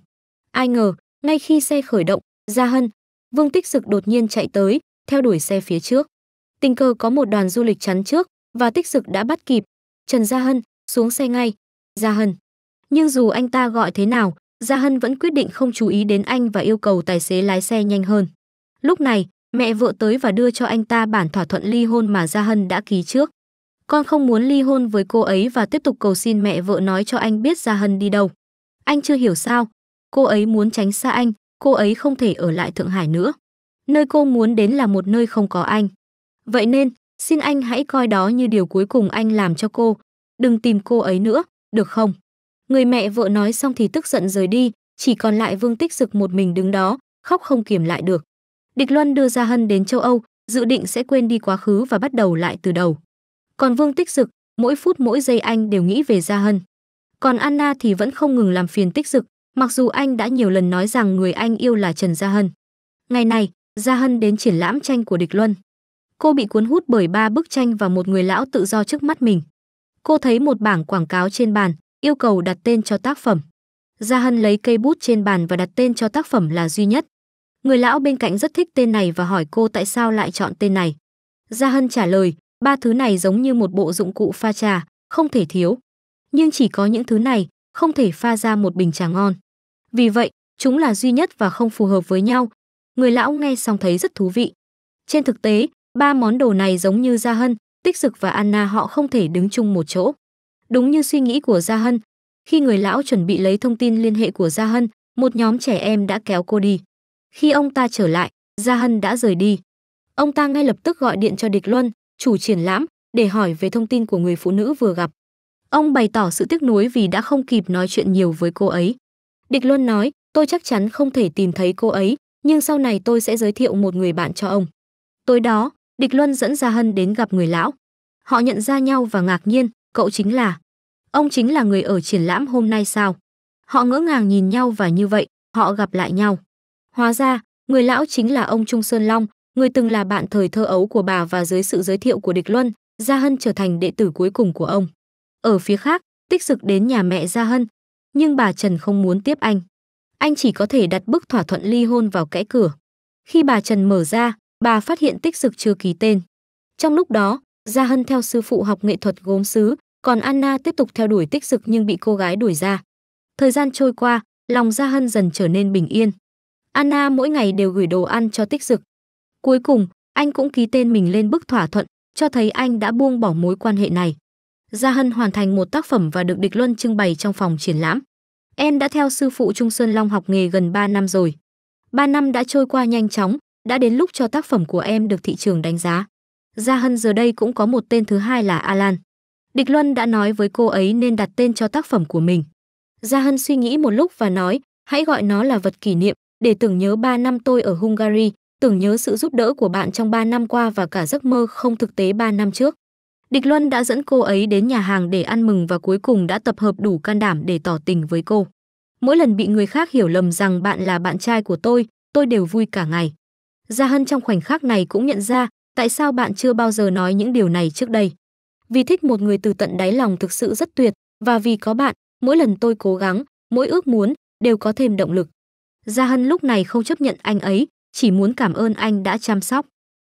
Ai ngờ, ngay khi xe khởi động, Gia Hân, Vương Tích Sực đột nhiên chạy tới, theo đuổi xe phía trước tình cờ có một đoàn du lịch chắn trước và tích dực đã bắt kịp. Trần Gia Hân, xuống xe ngay. Gia Hân. Nhưng dù anh ta gọi thế nào, Gia Hân vẫn quyết định không chú ý đến anh và yêu cầu tài xế lái xe nhanh hơn. Lúc này, mẹ vợ tới và đưa cho anh ta bản thỏa thuận ly hôn mà Gia Hân đã ký trước. Con không muốn ly hôn với cô ấy và tiếp tục cầu xin mẹ vợ nói cho anh biết Gia Hân đi đâu. Anh chưa hiểu sao, cô ấy muốn tránh xa anh, cô ấy không thể ở lại Thượng Hải nữa. Nơi cô muốn đến là một nơi không có anh. Vậy nên, xin anh hãy coi đó như điều cuối cùng anh làm cho cô. Đừng tìm cô ấy nữa, được không? Người mẹ vợ nói xong thì tức giận rời đi, chỉ còn lại Vương Tích Dực một mình đứng đó, khóc không kiềm lại được. Địch Luân đưa Gia Hân đến châu Âu, dự định sẽ quên đi quá khứ và bắt đầu lại từ đầu. Còn Vương Tích Dực, mỗi phút mỗi giây anh đều nghĩ về Gia Hân. Còn Anna thì vẫn không ngừng làm phiền Tích Dực, mặc dù anh đã nhiều lần nói rằng người anh yêu là Trần Gia Hân. Ngày này, Gia Hân đến triển lãm tranh của Địch Luân. Cô bị cuốn hút bởi ba bức tranh và một người lão tự do trước mắt mình. Cô thấy một bảng quảng cáo trên bàn, yêu cầu đặt tên cho tác phẩm. Gia Hân lấy cây bút trên bàn và đặt tên cho tác phẩm là duy nhất. Người lão bên cạnh rất thích tên này và hỏi cô tại sao lại chọn tên này. Gia Hân trả lời, ba thứ này giống như một bộ dụng cụ pha trà, không thể thiếu. Nhưng chỉ có những thứ này, không thể pha ra một bình trà ngon. Vì vậy, chúng là duy nhất và không phù hợp với nhau. Người lão nghe xong thấy rất thú vị. Trên thực tế, Ba món đồ này giống như Gia Hân, Tích Dực và Anna họ không thể đứng chung một chỗ. Đúng như suy nghĩ của Gia Hân, khi người lão chuẩn bị lấy thông tin liên hệ của Gia Hân, một nhóm trẻ em đã kéo cô đi. Khi ông ta trở lại, Gia Hân đã rời đi. Ông ta ngay lập tức gọi điện cho Địch Luân, chủ triển lãm, để hỏi về thông tin của người phụ nữ vừa gặp. Ông bày tỏ sự tiếc nuối vì đã không kịp nói chuyện nhiều với cô ấy. Địch Luân nói, tôi chắc chắn không thể tìm thấy cô ấy, nhưng sau này tôi sẽ giới thiệu một người bạn cho ông. Tối đó, Địch Luân dẫn Gia Hân đến gặp người lão. Họ nhận ra nhau và ngạc nhiên, cậu chính là... Ông chính là người ở triển lãm hôm nay sao? Họ ngỡ ngàng nhìn nhau và như vậy, họ gặp lại nhau. Hóa ra, người lão chính là ông Trung Sơn Long, người từng là bạn thời thơ ấu của bà và dưới sự giới thiệu của Địch Luân, Gia Hân trở thành đệ tử cuối cùng của ông. Ở phía khác, Tích Sực đến nhà mẹ Gia Hân, nhưng bà Trần không muốn tiếp anh. Anh chỉ có thể đặt bức thỏa thuận ly hôn vào kẽ cửa. Khi bà Trần mở ra, bà phát hiện tích dực chưa ký tên. Trong lúc đó, Gia Hân theo sư phụ học nghệ thuật gốm sứ, còn Anna tiếp tục theo đuổi tích dực nhưng bị cô gái đuổi ra. Thời gian trôi qua, lòng Gia Hân dần trở nên bình yên. Anna mỗi ngày đều gửi đồ ăn cho tích dực. Cuối cùng, anh cũng ký tên mình lên bức thỏa thuận, cho thấy anh đã buông bỏ mối quan hệ này. Gia Hân hoàn thành một tác phẩm và được Địch Luân trưng bày trong phòng triển lãm. Em đã theo sư phụ Trung Sơn Long học nghề gần 3 năm rồi. 3 năm đã trôi qua nhanh chóng, đã đến lúc cho tác phẩm của em được thị trường đánh giá. Gia Hân giờ đây cũng có một tên thứ hai là Alan. Địch Luân đã nói với cô ấy nên đặt tên cho tác phẩm của mình. Gia Hân suy nghĩ một lúc và nói, hãy gọi nó là vật kỷ niệm, để tưởng nhớ 3 năm tôi ở Hungary, tưởng nhớ sự giúp đỡ của bạn trong 3 năm qua và cả giấc mơ không thực tế 3 năm trước. Địch Luân đã dẫn cô ấy đến nhà hàng để ăn mừng và cuối cùng đã tập hợp đủ can đảm để tỏ tình với cô. Mỗi lần bị người khác hiểu lầm rằng bạn là bạn trai của tôi, tôi đều vui cả ngày. Gia Hân trong khoảnh khắc này cũng nhận ra, tại sao bạn chưa bao giờ nói những điều này trước đây. Vì thích một người từ tận đáy lòng thực sự rất tuyệt, và vì có bạn, mỗi lần tôi cố gắng, mỗi ước muốn, đều có thêm động lực. Gia Hân lúc này không chấp nhận anh ấy, chỉ muốn cảm ơn anh đã chăm sóc.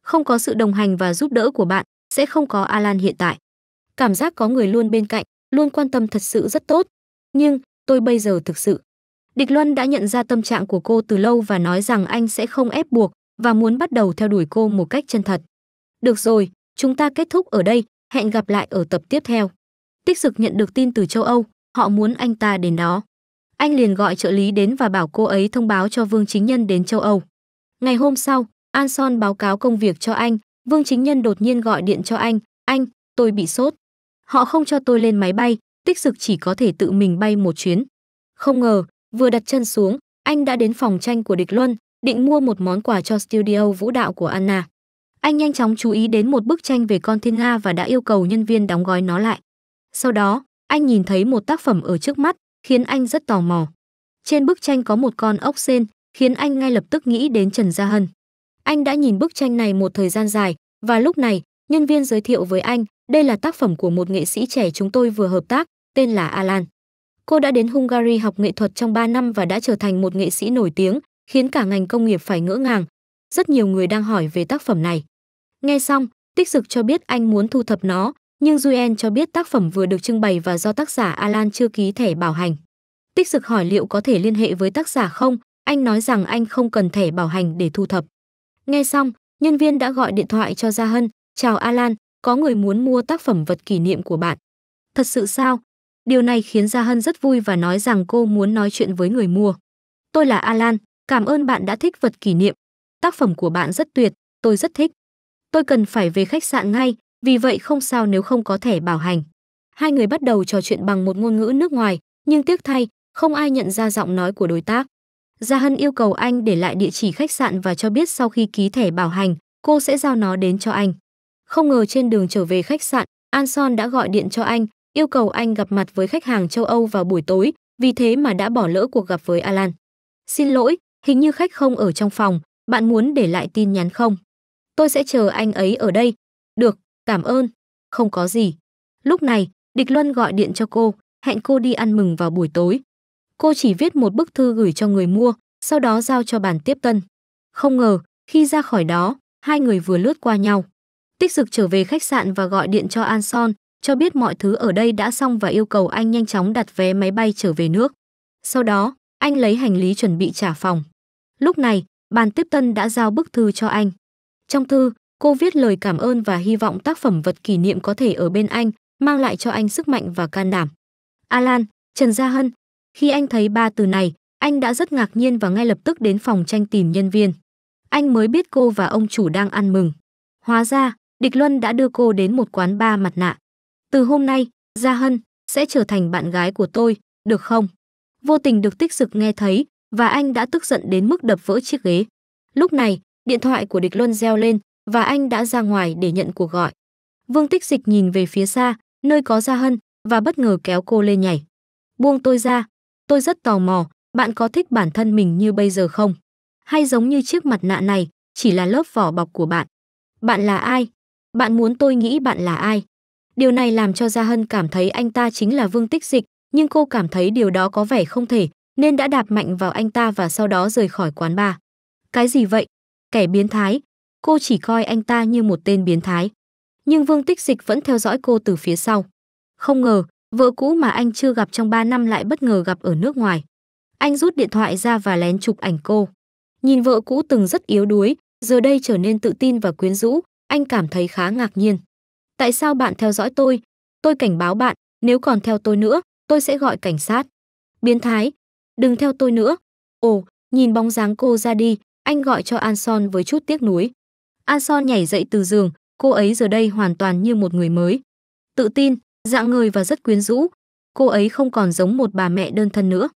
Không có sự đồng hành và giúp đỡ của bạn, sẽ không có Alan hiện tại. Cảm giác có người luôn bên cạnh, luôn quan tâm thật sự rất tốt. Nhưng, tôi bây giờ thực sự. Địch Luân đã nhận ra tâm trạng của cô từ lâu và nói rằng anh sẽ không ép buộc, và muốn bắt đầu theo đuổi cô một cách chân thật. Được rồi, chúng ta kết thúc ở đây, hẹn gặp lại ở tập tiếp theo. Tích Sực nhận được tin từ châu Âu, họ muốn anh ta đến đó. Anh liền gọi trợ lý đến và bảo cô ấy thông báo cho Vương Chính Nhân đến châu Âu. Ngày hôm sau, An Son báo cáo công việc cho anh, Vương Chính Nhân đột nhiên gọi điện cho anh, anh, tôi bị sốt. Họ không cho tôi lên máy bay, tích sực chỉ có thể tự mình bay một chuyến. Không ngờ, vừa đặt chân xuống, anh đã đến phòng tranh của địch Luân, định mua một món quà cho studio vũ đạo của Anna. Anh nhanh chóng chú ý đến một bức tranh về con thiên nga và đã yêu cầu nhân viên đóng gói nó lại. Sau đó, anh nhìn thấy một tác phẩm ở trước mắt, khiến anh rất tò mò. Trên bức tranh có một con ốc sên khiến anh ngay lập tức nghĩ đến Trần Gia Hân. Anh đã nhìn bức tranh này một thời gian dài, và lúc này, nhân viên giới thiệu với anh, đây là tác phẩm của một nghệ sĩ trẻ chúng tôi vừa hợp tác, tên là Alan. Cô đã đến Hungary học nghệ thuật trong 3 năm và đã trở thành một nghệ sĩ nổi tiếng, khiến cả ngành công nghiệp phải ngỡ ngàng. Rất nhiều người đang hỏi về tác phẩm này. Nghe xong, Tích Dực cho biết anh muốn thu thập nó, nhưng Juen cho biết tác phẩm vừa được trưng bày và do tác giả Alan chưa ký thẻ bảo hành. Tích Dực hỏi liệu có thể liên hệ với tác giả không, anh nói rằng anh không cần thẻ bảo hành để thu thập. Nghe xong, nhân viên đã gọi điện thoại cho Gia Hân, "Chào Alan, có người muốn mua tác phẩm vật kỷ niệm của bạn." "Thật sự sao?" Điều này khiến Gia Hân rất vui và nói rằng cô muốn nói chuyện với người mua. "Tôi là Alan, Cảm ơn bạn đã thích vật kỷ niệm. Tác phẩm của bạn rất tuyệt, tôi rất thích. Tôi cần phải về khách sạn ngay, vì vậy không sao nếu không có thẻ bảo hành. Hai người bắt đầu trò chuyện bằng một ngôn ngữ nước ngoài, nhưng tiếc thay, không ai nhận ra giọng nói của đối tác. Gia Hân yêu cầu anh để lại địa chỉ khách sạn và cho biết sau khi ký thẻ bảo hành, cô sẽ giao nó đến cho anh. Không ngờ trên đường trở về khách sạn, An Son đã gọi điện cho anh, yêu cầu anh gặp mặt với khách hàng châu Âu vào buổi tối, vì thế mà đã bỏ lỡ cuộc gặp với Alan. Xin lỗi, Hình như khách không ở trong phòng, bạn muốn để lại tin nhắn không? Tôi sẽ chờ anh ấy ở đây. Được, cảm ơn. Không có gì. Lúc này, Địch Luân gọi điện cho cô, hẹn cô đi ăn mừng vào buổi tối. Cô chỉ viết một bức thư gửi cho người mua, sau đó giao cho bàn tiếp tân. Không ngờ, khi ra khỏi đó, hai người vừa lướt qua nhau. Tích Dực trở về khách sạn và gọi điện cho An Son, cho biết mọi thứ ở đây đã xong và yêu cầu anh nhanh chóng đặt vé máy bay trở về nước. Sau đó, anh lấy hành lý chuẩn bị trả phòng. Lúc này, bàn tiếp tân đã giao bức thư cho anh. Trong thư, cô viết lời cảm ơn và hy vọng tác phẩm vật kỷ niệm có thể ở bên anh, mang lại cho anh sức mạnh và can đảm. Alan, Trần Gia Hân, khi anh thấy ba từ này, anh đã rất ngạc nhiên và ngay lập tức đến phòng tranh tìm nhân viên. Anh mới biết cô và ông chủ đang ăn mừng. Hóa ra, Địch Luân đã đưa cô đến một quán ba mặt nạ. Từ hôm nay, Gia Hân sẽ trở thành bạn gái của tôi, được không? vô tình được tích sực nghe thấy và anh đã tức giận đến mức đập vỡ chiếc ghế. Lúc này, điện thoại của địch luân reo lên và anh đã ra ngoài để nhận cuộc gọi. Vương tích dịch nhìn về phía xa, nơi có Gia Hân, và bất ngờ kéo cô lên nhảy. Buông tôi ra, tôi rất tò mò, bạn có thích bản thân mình như bây giờ không? Hay giống như chiếc mặt nạ này, chỉ là lớp vỏ bọc của bạn? Bạn là ai? Bạn muốn tôi nghĩ bạn là ai? Điều này làm cho Gia Hân cảm thấy anh ta chính là Vương Tích Dịch, nhưng cô cảm thấy điều đó có vẻ không thể, nên đã đạp mạnh vào anh ta và sau đó rời khỏi quán bar. Cái gì vậy? Kẻ biến thái. Cô chỉ coi anh ta như một tên biến thái. Nhưng Vương Tích Dịch vẫn theo dõi cô từ phía sau. Không ngờ, vợ cũ mà anh chưa gặp trong 3 năm lại bất ngờ gặp ở nước ngoài. Anh rút điện thoại ra và lén chụp ảnh cô. Nhìn vợ cũ từng rất yếu đuối, giờ đây trở nên tự tin và quyến rũ, anh cảm thấy khá ngạc nhiên. Tại sao bạn theo dõi tôi? Tôi cảnh báo bạn, nếu còn theo tôi nữa, tôi sẽ gọi cảnh sát. Biến thái, đừng theo tôi nữa. Ồ, nhìn bóng dáng cô ra đi, anh gọi cho Anson với chút tiếc nuối. Anson nhảy dậy từ giường, cô ấy giờ đây hoàn toàn như một người mới. Tự tin, dạng người và rất quyến rũ. Cô ấy không còn giống một bà mẹ đơn thân nữa.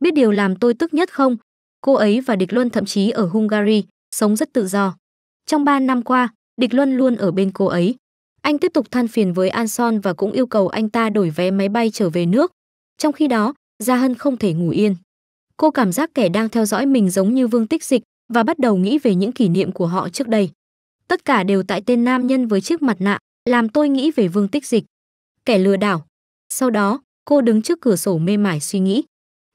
Biết điều làm tôi tức nhất không? Cô ấy và Địch Luân thậm chí ở Hungary, sống rất tự do. Trong 3 năm qua, Địch Luân luôn ở bên cô ấy. Anh tiếp tục than phiền với Anson và cũng yêu cầu anh ta đổi vé máy bay trở về nước, trong khi đó, Gia Hân không thể ngủ yên. Cô cảm giác kẻ đang theo dõi mình giống như Vương Tích Dịch và bắt đầu nghĩ về những kỷ niệm của họ trước đây. Tất cả đều tại tên nam nhân với chiếc mặt nạ, làm tôi nghĩ về Vương Tích Dịch. Kẻ lừa đảo. Sau đó, cô đứng trước cửa sổ mê mải suy nghĩ.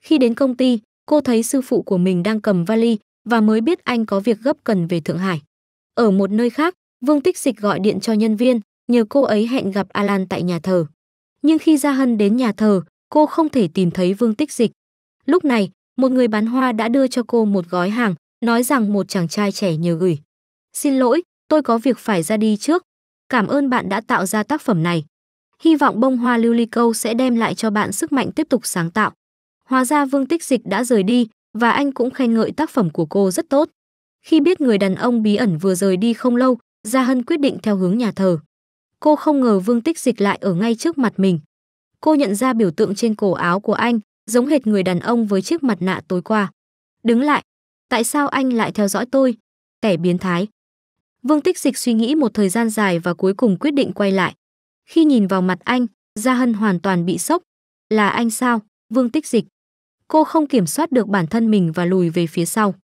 Khi đến công ty, cô thấy sư phụ của mình đang cầm vali và mới biết anh có việc gấp cần về Thượng Hải. Ở một nơi khác, Vương Tích Dịch gọi điện cho nhân viên, nhờ cô ấy hẹn gặp Alan tại nhà thờ. Nhưng khi Gia Hân đến nhà thờ, cô không thể tìm thấy Vương Tích Dịch. Lúc này, một người bán hoa đã đưa cho cô một gói hàng, nói rằng một chàng trai trẻ nhờ gửi. Xin lỗi, tôi có việc phải ra đi trước. Cảm ơn bạn đã tạo ra tác phẩm này. Hy vọng bông hoa lưu ly câu sẽ đem lại cho bạn sức mạnh tiếp tục sáng tạo. Hóa ra Vương Tích Dịch đã rời đi và anh cũng khen ngợi tác phẩm của cô rất tốt. Khi biết người đàn ông bí ẩn vừa rời đi không lâu, Gia Hân quyết định theo hướng nhà thờ. Cô không ngờ Vương Tích Dịch lại ở ngay trước mặt mình cô nhận ra biểu tượng trên cổ áo của anh, giống hệt người đàn ông với chiếc mặt nạ tối qua. Đứng lại, tại sao anh lại theo dõi tôi? Kẻ biến thái. Vương Tích Dịch suy nghĩ một thời gian dài và cuối cùng quyết định quay lại. Khi nhìn vào mặt anh, Gia Hân hoàn toàn bị sốc. Là anh sao, Vương Tích Dịch? Cô không kiểm soát được bản thân mình và lùi về phía sau.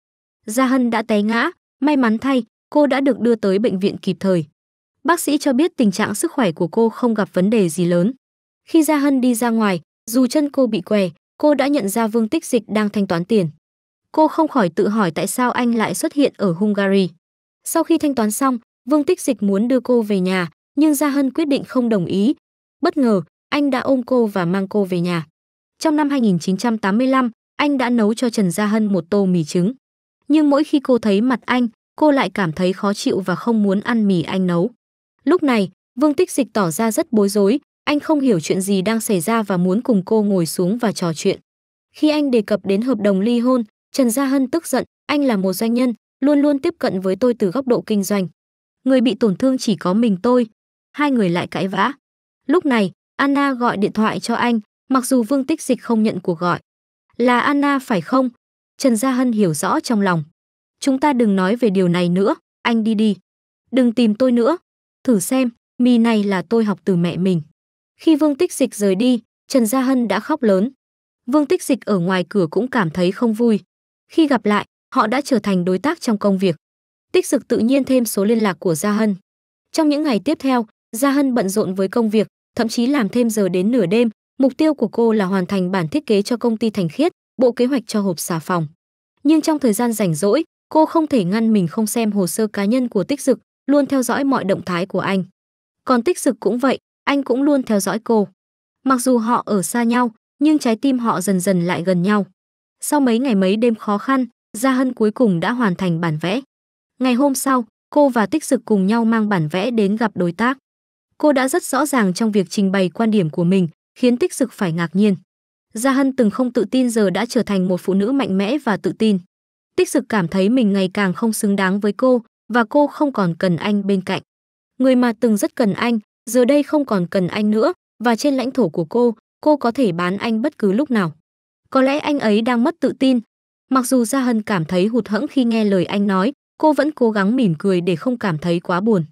Gia Hân đã té ngã, may mắn thay, cô đã được đưa tới bệnh viện kịp thời. Bác sĩ cho biết tình trạng sức khỏe của cô không gặp vấn đề gì lớn. Khi Gia Hân đi ra ngoài, dù chân cô bị què, cô đã nhận ra Vương Tích Dịch đang thanh toán tiền. Cô không khỏi tự hỏi tại sao anh lại xuất hiện ở Hungary. Sau khi thanh toán xong, Vương Tích Dịch muốn đưa cô về nhà, nhưng Gia Hân quyết định không đồng ý. Bất ngờ, anh đã ôm cô và mang cô về nhà. Trong năm 1985, anh đã nấu cho Trần Gia Hân một tô mì trứng. Nhưng mỗi khi cô thấy mặt anh, cô lại cảm thấy khó chịu và không muốn ăn mì anh nấu. Lúc này, Vương Tích Dịch tỏ ra rất bối rối, anh không hiểu chuyện gì đang xảy ra và muốn cùng cô ngồi xuống và trò chuyện. Khi anh đề cập đến hợp đồng ly hôn, Trần Gia Hân tức giận, anh là một doanh nhân, luôn luôn tiếp cận với tôi từ góc độ kinh doanh. Người bị tổn thương chỉ có mình tôi. Hai người lại cãi vã. Lúc này, Anna gọi điện thoại cho anh, mặc dù Vương Tích Dịch không nhận cuộc gọi. Là Anna phải không? Trần Gia Hân hiểu rõ trong lòng. Chúng ta đừng nói về điều này nữa, anh đi đi. Đừng tìm tôi nữa. Thử xem, mì này là tôi học từ mẹ mình. Khi Vương Tích Dịch rời đi, Trần Gia Hân đã khóc lớn. Vương Tích Dịch ở ngoài cửa cũng cảm thấy không vui. Khi gặp lại, họ đã trở thành đối tác trong công việc. Tích Dực tự nhiên thêm số liên lạc của Gia Hân. Trong những ngày tiếp theo, Gia Hân bận rộn với công việc, thậm chí làm thêm giờ đến nửa đêm. Mục tiêu của cô là hoàn thành bản thiết kế cho công ty Thành Khiết, bộ kế hoạch cho hộp xà phòng. Nhưng trong thời gian rảnh rỗi, cô không thể ngăn mình không xem hồ sơ cá nhân của Tích Dực, luôn theo dõi mọi động thái của anh. Còn Tích Dực cũng vậy, anh cũng luôn theo dõi cô. Mặc dù họ ở xa nhau, nhưng trái tim họ dần dần lại gần nhau. Sau mấy ngày mấy đêm khó khăn, Gia Hân cuối cùng đã hoàn thành bản vẽ. Ngày hôm sau, cô và Tích Dực cùng nhau mang bản vẽ đến gặp đối tác. Cô đã rất rõ ràng trong việc trình bày quan điểm của mình, khiến Tích Dực phải ngạc nhiên. Gia Hân từng không tự tin giờ đã trở thành một phụ nữ mạnh mẽ và tự tin. Tích Dực cảm thấy mình ngày càng không xứng đáng với cô và cô không còn cần anh bên cạnh. Người mà từng rất cần anh, giờ đây không còn cần anh nữa và trên lãnh thổ của cô, cô có thể bán anh bất cứ lúc nào. Có lẽ anh ấy đang mất tự tin. Mặc dù Gia Hân cảm thấy hụt hẫng khi nghe lời anh nói, cô vẫn cố gắng mỉm cười để không cảm thấy quá buồn.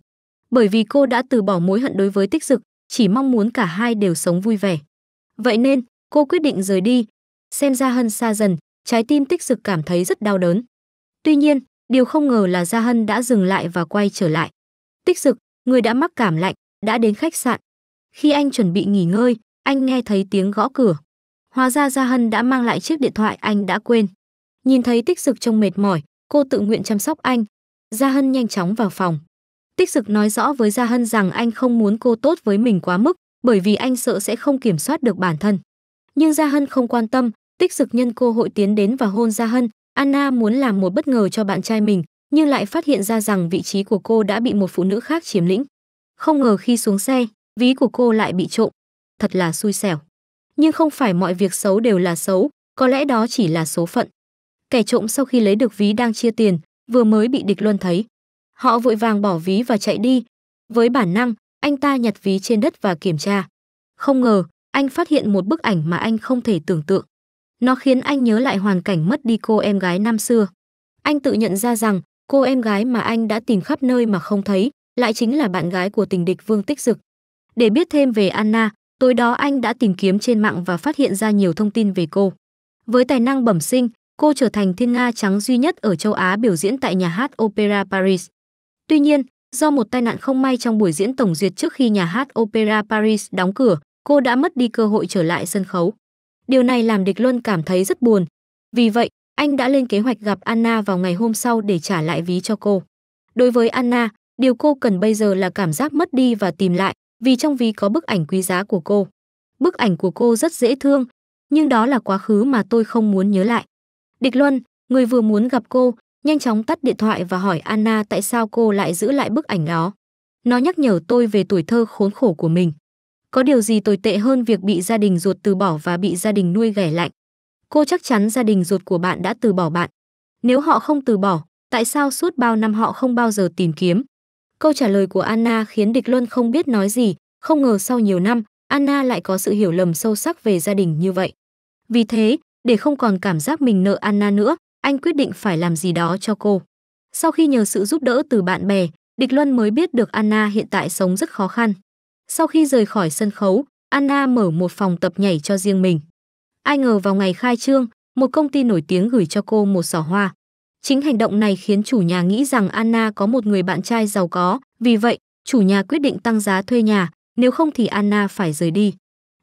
Bởi vì cô đã từ bỏ mối hận đối với tích dực, chỉ mong muốn cả hai đều sống vui vẻ. Vậy nên, cô quyết định rời đi. Xem Gia Hân xa dần, trái tim tích dực cảm thấy rất đau đớn. Tuy nhiên, điều không ngờ là Gia Hân đã dừng lại và quay trở lại. Tích dực, người đã mắc cảm lạnh, đã đến khách sạn. Khi anh chuẩn bị nghỉ ngơi, anh nghe thấy tiếng gõ cửa. Hóa ra Gia Hân đã mang lại chiếc điện thoại anh đã quên. Nhìn thấy tích sực trông mệt mỏi, cô tự nguyện chăm sóc anh. Gia Hân nhanh chóng vào phòng. Tích sực nói rõ với Gia Hân rằng anh không muốn cô tốt với mình quá mức, bởi vì anh sợ sẽ không kiểm soát được bản thân. Nhưng Gia Hân không quan tâm, tích sực nhân cơ hội tiến đến và hôn Gia Hân. Anna muốn làm một bất ngờ cho bạn trai mình, nhưng lại phát hiện ra rằng vị trí của cô đã bị một phụ nữ khác chiếm lĩnh. Không ngờ khi xuống xe, ví của cô lại bị trộm. Thật là xui xẻo. Nhưng không phải mọi việc xấu đều là xấu, có lẽ đó chỉ là số phận. Kẻ trộm sau khi lấy được ví đang chia tiền, vừa mới bị địch luân thấy. Họ vội vàng bỏ ví và chạy đi. Với bản năng, anh ta nhặt ví trên đất và kiểm tra. Không ngờ, anh phát hiện một bức ảnh mà anh không thể tưởng tượng. Nó khiến anh nhớ lại hoàn cảnh mất đi cô em gái năm xưa. Anh tự nhận ra rằng cô em gái mà anh đã tìm khắp nơi mà không thấy, lại chính là bạn gái của tình địch Vương Tích Dực. Để biết thêm về Anna, tối đó anh đã tìm kiếm trên mạng và phát hiện ra nhiều thông tin về cô. Với tài năng bẩm sinh, cô trở thành thiên nga trắng duy nhất ở châu Á biểu diễn tại nhà hát Opera Paris. Tuy nhiên, do một tai nạn không may trong buổi diễn tổng duyệt trước khi nhà hát Opera Paris đóng cửa, cô đã mất đi cơ hội trở lại sân khấu. Điều này làm Địch Luân cảm thấy rất buồn. Vì vậy, anh đã lên kế hoạch gặp Anna vào ngày hôm sau để trả lại ví cho cô. Đối với Anna, Điều cô cần bây giờ là cảm giác mất đi và tìm lại, vì trong ví có bức ảnh quý giá của cô. Bức ảnh của cô rất dễ thương, nhưng đó là quá khứ mà tôi không muốn nhớ lại. Địch Luân, người vừa muốn gặp cô, nhanh chóng tắt điện thoại và hỏi Anna tại sao cô lại giữ lại bức ảnh đó. Nó nhắc nhở tôi về tuổi thơ khốn khổ của mình. Có điều gì tồi tệ hơn việc bị gia đình ruột từ bỏ và bị gia đình nuôi ghẻ lạnh. Cô chắc chắn gia đình ruột của bạn đã từ bỏ bạn. Nếu họ không từ bỏ, tại sao suốt bao năm họ không bao giờ tìm kiếm? Câu trả lời của Anna khiến Địch Luân không biết nói gì, không ngờ sau nhiều năm, Anna lại có sự hiểu lầm sâu sắc về gia đình như vậy. Vì thế, để không còn cảm giác mình nợ Anna nữa, anh quyết định phải làm gì đó cho cô. Sau khi nhờ sự giúp đỡ từ bạn bè, Địch Luân mới biết được Anna hiện tại sống rất khó khăn. Sau khi rời khỏi sân khấu, Anna mở một phòng tập nhảy cho riêng mình. Ai ngờ vào ngày khai trương, một công ty nổi tiếng gửi cho cô một giỏ hoa. Chính hành động này khiến chủ nhà nghĩ rằng Anna có một người bạn trai giàu có, vì vậy, chủ nhà quyết định tăng giá thuê nhà, nếu không thì Anna phải rời đi.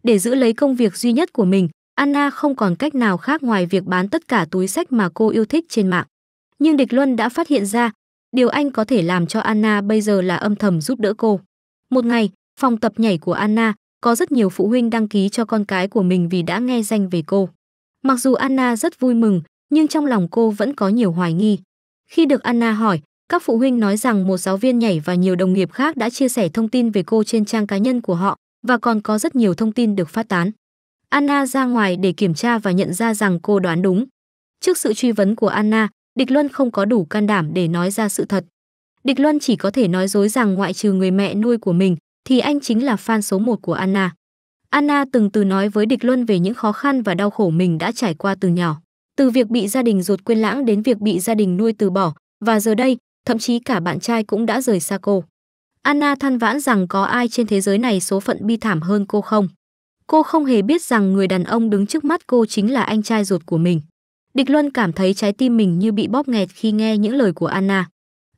Để giữ lấy công việc duy nhất của mình, Anna không còn cách nào khác ngoài việc bán tất cả túi sách mà cô yêu thích trên mạng. Nhưng Địch Luân đã phát hiện ra, điều anh có thể làm cho Anna bây giờ là âm thầm giúp đỡ cô. Một ngày, phòng tập nhảy của Anna, có rất nhiều phụ huynh đăng ký cho con cái của mình vì đã nghe danh về cô. Mặc dù Anna rất vui mừng, nhưng trong lòng cô vẫn có nhiều hoài nghi. Khi được Anna hỏi, các phụ huynh nói rằng một giáo viên nhảy và nhiều đồng nghiệp khác đã chia sẻ thông tin về cô trên trang cá nhân của họ và còn có rất nhiều thông tin được phát tán. Anna ra ngoài để kiểm tra và nhận ra rằng cô đoán đúng. Trước sự truy vấn của Anna, Địch Luân không có đủ can đảm để nói ra sự thật. Địch Luân chỉ có thể nói dối rằng ngoại trừ người mẹ nuôi của mình thì anh chính là fan số một của Anna. Anna từng từ nói với Địch Luân về những khó khăn và đau khổ mình đã trải qua từ nhỏ từ việc bị gia đình ruột quên lãng đến việc bị gia đình nuôi từ bỏ và giờ đây thậm chí cả bạn trai cũng đã rời xa cô anna than vãn rằng có ai trên thế giới này số phận bi thảm hơn cô không cô không hề biết rằng người đàn ông đứng trước mắt cô chính là anh trai ruột của mình địch luân cảm thấy trái tim mình như bị bóp nghẹt khi nghe những lời của anna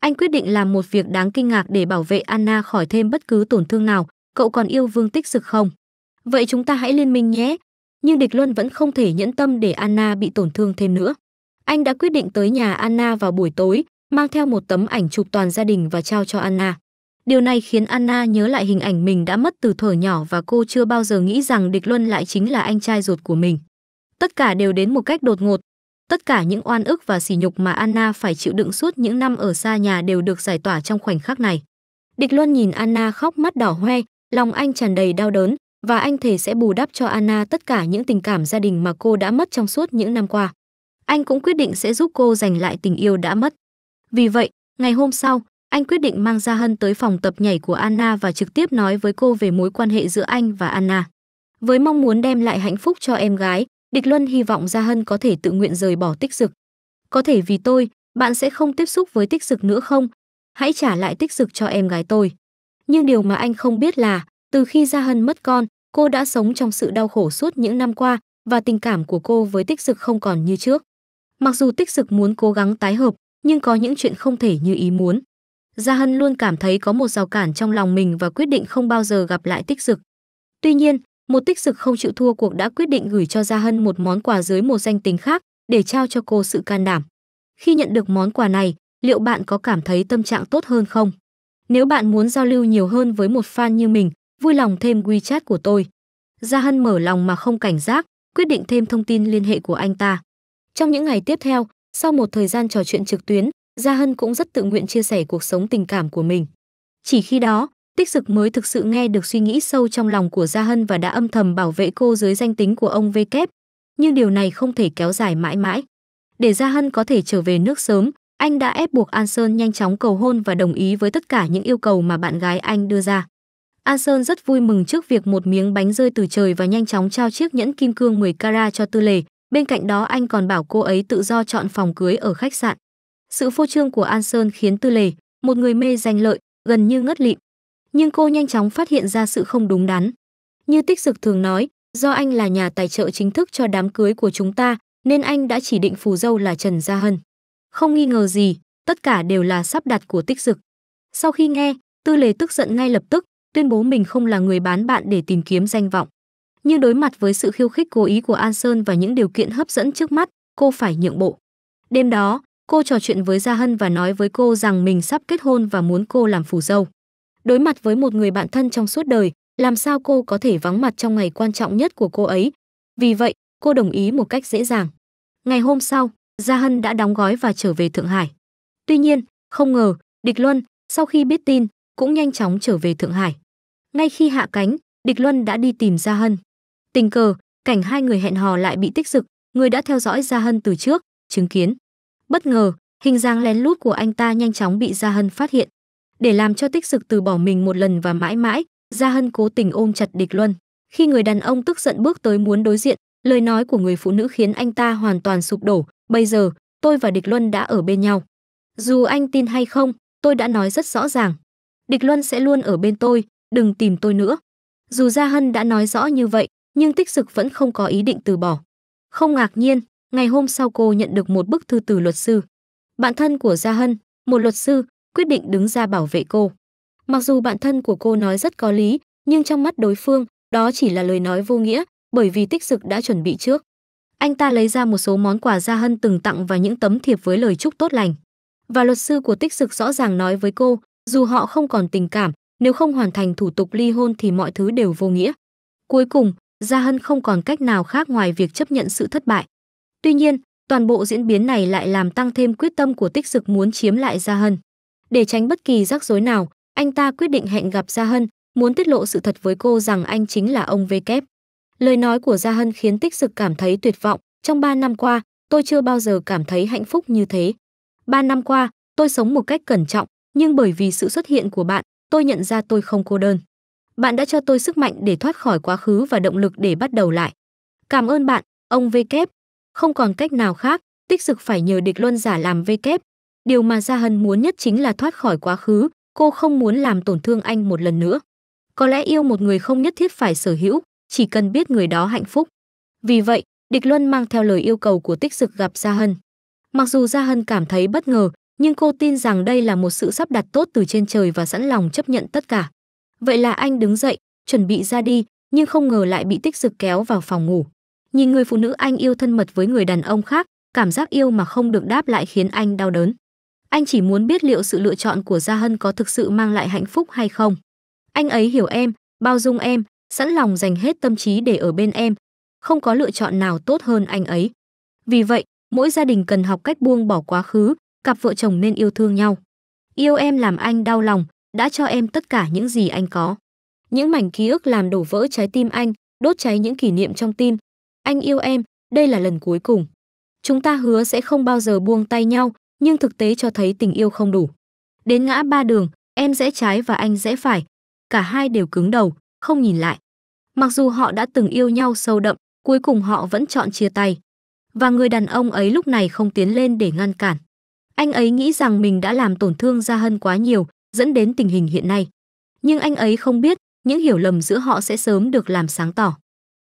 anh quyết định làm một việc đáng kinh ngạc để bảo vệ anna khỏi thêm bất cứ tổn thương nào cậu còn yêu vương tích Sực không vậy chúng ta hãy liên minh nhé nhưng Địch Luân vẫn không thể nhẫn tâm để Anna bị tổn thương thêm nữa. Anh đã quyết định tới nhà Anna vào buổi tối, mang theo một tấm ảnh chụp toàn gia đình và trao cho Anna. Điều này khiến Anna nhớ lại hình ảnh mình đã mất từ thuở nhỏ và cô chưa bao giờ nghĩ rằng Địch Luân lại chính là anh trai ruột của mình. Tất cả đều đến một cách đột ngột. Tất cả những oan ức và sỉ nhục mà Anna phải chịu đựng suốt những năm ở xa nhà đều được giải tỏa trong khoảnh khắc này. Địch Luân nhìn Anna khóc mắt đỏ hoe, lòng anh tràn đầy đau đớn, và anh thề sẽ bù đắp cho Anna tất cả những tình cảm gia đình mà cô đã mất trong suốt những năm qua. Anh cũng quyết định sẽ giúp cô giành lại tình yêu đã mất. Vì vậy, ngày hôm sau, anh quyết định mang Gia Hân tới phòng tập nhảy của Anna và trực tiếp nói với cô về mối quan hệ giữa anh và Anna. Với mong muốn đem lại hạnh phúc cho em gái, Địch Luân hy vọng Gia Hân có thể tự nguyện rời bỏ tích dực. Có thể vì tôi, bạn sẽ không tiếp xúc với tích dực nữa không? Hãy trả lại tích dực cho em gái tôi. Nhưng điều mà anh không biết là, từ khi Gia Hân mất con, Cô đã sống trong sự đau khổ suốt những năm qua và tình cảm của cô với tích dực không còn như trước. Mặc dù tích dực muốn cố gắng tái hợp, nhưng có những chuyện không thể như ý muốn. Gia Hân luôn cảm thấy có một rào cản trong lòng mình và quyết định không bao giờ gặp lại tích dực. Tuy nhiên, một tích dực không chịu thua cuộc đã quyết định gửi cho Gia Hân một món quà dưới một danh tính khác để trao cho cô sự can đảm. Khi nhận được món quà này, liệu bạn có cảm thấy tâm trạng tốt hơn không? Nếu bạn muốn giao lưu nhiều hơn với một fan như mình, vui lòng thêm WeChat của tôi. Gia Hân mở lòng mà không cảnh giác, quyết định thêm thông tin liên hệ của anh ta. Trong những ngày tiếp theo, sau một thời gian trò chuyện trực tuyến, Gia Hân cũng rất tự nguyện chia sẻ cuộc sống tình cảm của mình. Chỉ khi đó, Tích Dực mới thực sự nghe được suy nghĩ sâu trong lòng của Gia Hân và đã âm thầm bảo vệ cô dưới danh tính của ông v VK. Nhưng điều này không thể kéo dài mãi mãi. Để Gia Hân có thể trở về nước sớm, anh đã ép buộc An Sơn nhanh chóng cầu hôn và đồng ý với tất cả những yêu cầu mà bạn gái anh đưa ra. An Sơn rất vui mừng trước việc một miếng bánh rơi từ trời và nhanh chóng trao chiếc nhẫn kim cương 10 carat cho Tư Lệ, bên cạnh đó anh còn bảo cô ấy tự do chọn phòng cưới ở khách sạn. Sự phô trương của An Sơn khiến Tư Lệ, một người mê danh lợi, gần như ngất lịm. Nhưng cô nhanh chóng phát hiện ra sự không đúng đắn. Như Tích Dực thường nói, do anh là nhà tài trợ chính thức cho đám cưới của chúng ta, nên anh đã chỉ định phù dâu là Trần Gia Hân. Không nghi ngờ gì, tất cả đều là sắp đặt của Tích Dực. Sau khi nghe, Tư Lệ tức giận ngay lập tức, tuyên bố mình không là người bán bạn để tìm kiếm danh vọng. Nhưng đối mặt với sự khiêu khích cố ý của An Sơn và những điều kiện hấp dẫn trước mắt, cô phải nhượng bộ. Đêm đó, cô trò chuyện với Gia Hân và nói với cô rằng mình sắp kết hôn và muốn cô làm phù dâu. Đối mặt với một người bạn thân trong suốt đời, làm sao cô có thể vắng mặt trong ngày quan trọng nhất của cô ấy? Vì vậy, cô đồng ý một cách dễ dàng. Ngày hôm sau, Gia Hân đã đóng gói và trở về Thượng Hải. Tuy nhiên, không ngờ, Địch Luân, sau khi biết tin, cũng nhanh chóng trở về Thượng Hải. Ngay khi hạ cánh, Địch Luân đã đi tìm Gia Hân. Tình cờ, cảnh hai người hẹn hò lại bị tích dực, người đã theo dõi Gia Hân từ trước, chứng kiến. Bất ngờ, hình dáng lén lút của anh ta nhanh chóng bị Gia Hân phát hiện. Để làm cho tích dực từ bỏ mình một lần và mãi mãi, Gia Hân cố tình ôm chặt Địch Luân. Khi người đàn ông tức giận bước tới muốn đối diện, lời nói của người phụ nữ khiến anh ta hoàn toàn sụp đổ. Bây giờ, tôi và Địch Luân đã ở bên nhau. Dù anh tin hay không, tôi đã nói rất rõ ràng. Địch Luân sẽ luôn ở bên tôi, đừng tìm tôi nữa. Dù Gia Hân đã nói rõ như vậy, nhưng tích sực vẫn không có ý định từ bỏ. Không ngạc nhiên, ngày hôm sau cô nhận được một bức thư từ luật sư. Bạn thân của Gia Hân, một luật sư, quyết định đứng ra bảo vệ cô. Mặc dù bạn thân của cô nói rất có lý, nhưng trong mắt đối phương, đó chỉ là lời nói vô nghĩa, bởi vì tích sực đã chuẩn bị trước. Anh ta lấy ra một số món quà Gia Hân từng tặng và những tấm thiệp với lời chúc tốt lành. Và luật sư của tích sực rõ ràng nói với cô, dù họ không còn tình cảm, nếu không hoàn thành thủ tục ly hôn thì mọi thứ đều vô nghĩa. Cuối cùng, Gia Hân không còn cách nào khác ngoài việc chấp nhận sự thất bại. Tuy nhiên, toàn bộ diễn biến này lại làm tăng thêm quyết tâm của tích dực muốn chiếm lại Gia Hân. Để tránh bất kỳ rắc rối nào, anh ta quyết định hẹn gặp Gia Hân, muốn tiết lộ sự thật với cô rằng anh chính là ông V kép. E Lời nói của Gia Hân khiến tích dực cảm thấy tuyệt vọng. Trong 3 năm qua, tôi chưa bao giờ cảm thấy hạnh phúc như thế. 3 năm qua, tôi sống một cách cẩn trọng, nhưng bởi vì sự xuất hiện của bạn, tôi nhận ra tôi không cô đơn. Bạn đã cho tôi sức mạnh để thoát khỏi quá khứ và động lực để bắt đầu lại. Cảm ơn bạn, ông V kép. Không còn cách nào khác, tích dực phải nhờ địch luân giả làm V kép. Điều mà Gia Hân muốn nhất chính là thoát khỏi quá khứ, cô không muốn làm tổn thương anh một lần nữa. Có lẽ yêu một người không nhất thiết phải sở hữu, chỉ cần biết người đó hạnh phúc. Vì vậy, Địch Luân mang theo lời yêu cầu của Tích Dực gặp Gia Hân. Mặc dù Gia Hân cảm thấy bất ngờ, nhưng cô tin rằng đây là một sự sắp đặt tốt từ trên trời và sẵn lòng chấp nhận tất cả. Vậy là anh đứng dậy, chuẩn bị ra đi, nhưng không ngờ lại bị tích dực kéo vào phòng ngủ. Nhìn người phụ nữ anh yêu thân mật với người đàn ông khác, cảm giác yêu mà không được đáp lại khiến anh đau đớn. Anh chỉ muốn biết liệu sự lựa chọn của Gia Hân có thực sự mang lại hạnh phúc hay không. Anh ấy hiểu em, bao dung em, sẵn lòng dành hết tâm trí để ở bên em. Không có lựa chọn nào tốt hơn anh ấy. Vì vậy, mỗi gia đình cần học cách buông bỏ quá khứ, cặp vợ chồng nên yêu thương nhau. Yêu em làm anh đau lòng, đã cho em tất cả những gì anh có. Những mảnh ký ức làm đổ vỡ trái tim anh, đốt cháy những kỷ niệm trong tim. Anh yêu em, đây là lần cuối cùng. Chúng ta hứa sẽ không bao giờ buông tay nhau, nhưng thực tế cho thấy tình yêu không đủ. Đến ngã ba đường, em rẽ trái và anh rẽ phải. Cả hai đều cứng đầu, không nhìn lại. Mặc dù họ đã từng yêu nhau sâu đậm, cuối cùng họ vẫn chọn chia tay. Và người đàn ông ấy lúc này không tiến lên để ngăn cản. Anh ấy nghĩ rằng mình đã làm tổn thương Gia Hân quá nhiều, dẫn đến tình hình hiện nay. Nhưng anh ấy không biết, những hiểu lầm giữa họ sẽ sớm được làm sáng tỏ.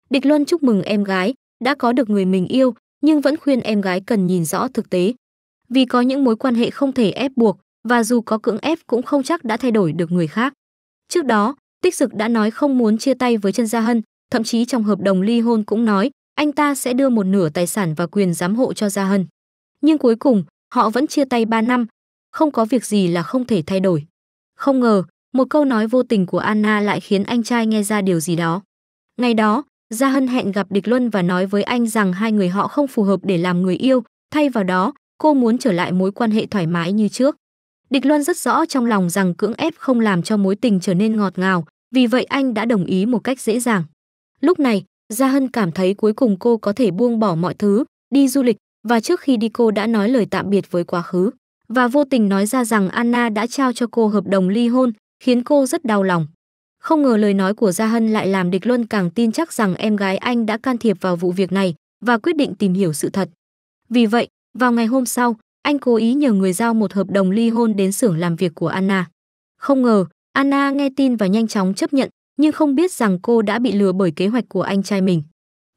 Địch Luân chúc mừng em gái, đã có được người mình yêu, nhưng vẫn khuyên em gái cần nhìn rõ thực tế. Vì có những mối quan hệ không thể ép buộc, và dù có cưỡng ép cũng không chắc đã thay đổi được người khác. Trước đó, Tích Dực đã nói không muốn chia tay với Trân Gia Hân, thậm chí trong hợp đồng ly hôn cũng nói anh ta sẽ đưa một nửa tài sản và quyền giám hộ cho Gia Hân. Nhưng cuối cùng, Họ vẫn chia tay 3 năm, không có việc gì là không thể thay đổi. Không ngờ, một câu nói vô tình của Anna lại khiến anh trai nghe ra điều gì đó. Ngày đó, Gia Hân hẹn gặp Địch Luân và nói với anh rằng hai người họ không phù hợp để làm người yêu, thay vào đó, cô muốn trở lại mối quan hệ thoải mái như trước. Địch Luân rất rõ trong lòng rằng cưỡng ép không làm cho mối tình trở nên ngọt ngào, vì vậy anh đã đồng ý một cách dễ dàng. Lúc này, Gia Hân cảm thấy cuối cùng cô có thể buông bỏ mọi thứ, đi du lịch, và trước khi đi cô đã nói lời tạm biệt với quá khứ và vô tình nói ra rằng Anna đã trao cho cô hợp đồng ly hôn, khiến cô rất đau lòng. Không ngờ lời nói của Gia Hân lại làm Địch Luân càng tin chắc rằng em gái anh đã can thiệp vào vụ việc này và quyết định tìm hiểu sự thật. Vì vậy, vào ngày hôm sau, anh cố ý nhờ người giao một hợp đồng ly hôn đến xưởng làm việc của Anna. Không ngờ, Anna nghe tin và nhanh chóng chấp nhận, nhưng không biết rằng cô đã bị lừa bởi kế hoạch của anh trai mình.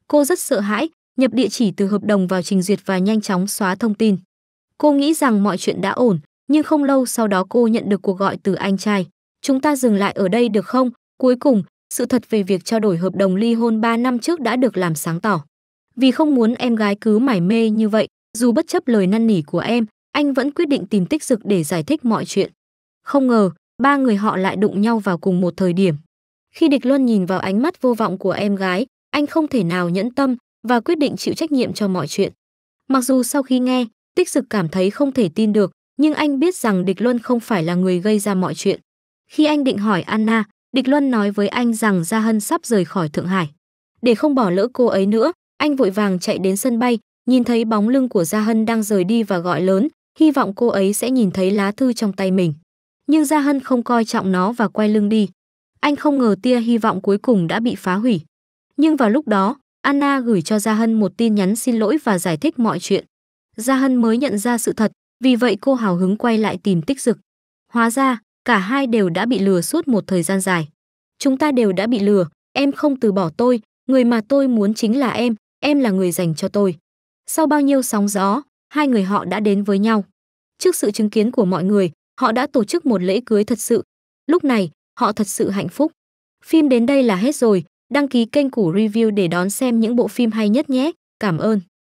Cô rất sợ hãi, nhập địa chỉ từ hợp đồng vào trình duyệt và nhanh chóng xóa thông tin. Cô nghĩ rằng mọi chuyện đã ổn, nhưng không lâu sau đó cô nhận được cuộc gọi từ anh trai. Chúng ta dừng lại ở đây được không? Cuối cùng, sự thật về việc trao đổi hợp đồng ly hôn 3 năm trước đã được làm sáng tỏ. Vì không muốn em gái cứ mải mê như vậy, dù bất chấp lời năn nỉ của em, anh vẫn quyết định tìm tích dực để giải thích mọi chuyện. Không ngờ, ba người họ lại đụng nhau vào cùng một thời điểm. Khi Địch Luân nhìn vào ánh mắt vô vọng của em gái, anh không thể nào nhẫn tâm, và quyết định chịu trách nhiệm cho mọi chuyện. Mặc dù sau khi nghe, Tích Dực cảm thấy không thể tin được, nhưng anh biết rằng Địch Luân không phải là người gây ra mọi chuyện. Khi anh định hỏi Anna, Địch Luân nói với anh rằng Gia Hân sắp rời khỏi Thượng Hải. Để không bỏ lỡ cô ấy nữa, anh vội vàng chạy đến sân bay, nhìn thấy bóng lưng của Gia Hân đang rời đi và gọi lớn, hy vọng cô ấy sẽ nhìn thấy lá thư trong tay mình. Nhưng Gia Hân không coi trọng nó và quay lưng đi. Anh không ngờ tia hy vọng cuối cùng đã bị phá hủy. Nhưng vào lúc đó, Anna gửi cho Gia Hân một tin nhắn xin lỗi và giải thích mọi chuyện. Gia Hân mới nhận ra sự thật, vì vậy cô hào hứng quay lại tìm tích dực. Hóa ra, cả hai đều đã bị lừa suốt một thời gian dài. Chúng ta đều đã bị lừa, em không từ bỏ tôi, người mà tôi muốn chính là em, em là người dành cho tôi. Sau bao nhiêu sóng gió, hai người họ đã đến với nhau. Trước sự chứng kiến của mọi người, họ đã tổ chức một lễ cưới thật sự. Lúc này, họ thật sự hạnh phúc. Phim đến đây là hết rồi, Đăng ký kênh Củ Review để đón xem những bộ phim hay nhất nhé. Cảm ơn.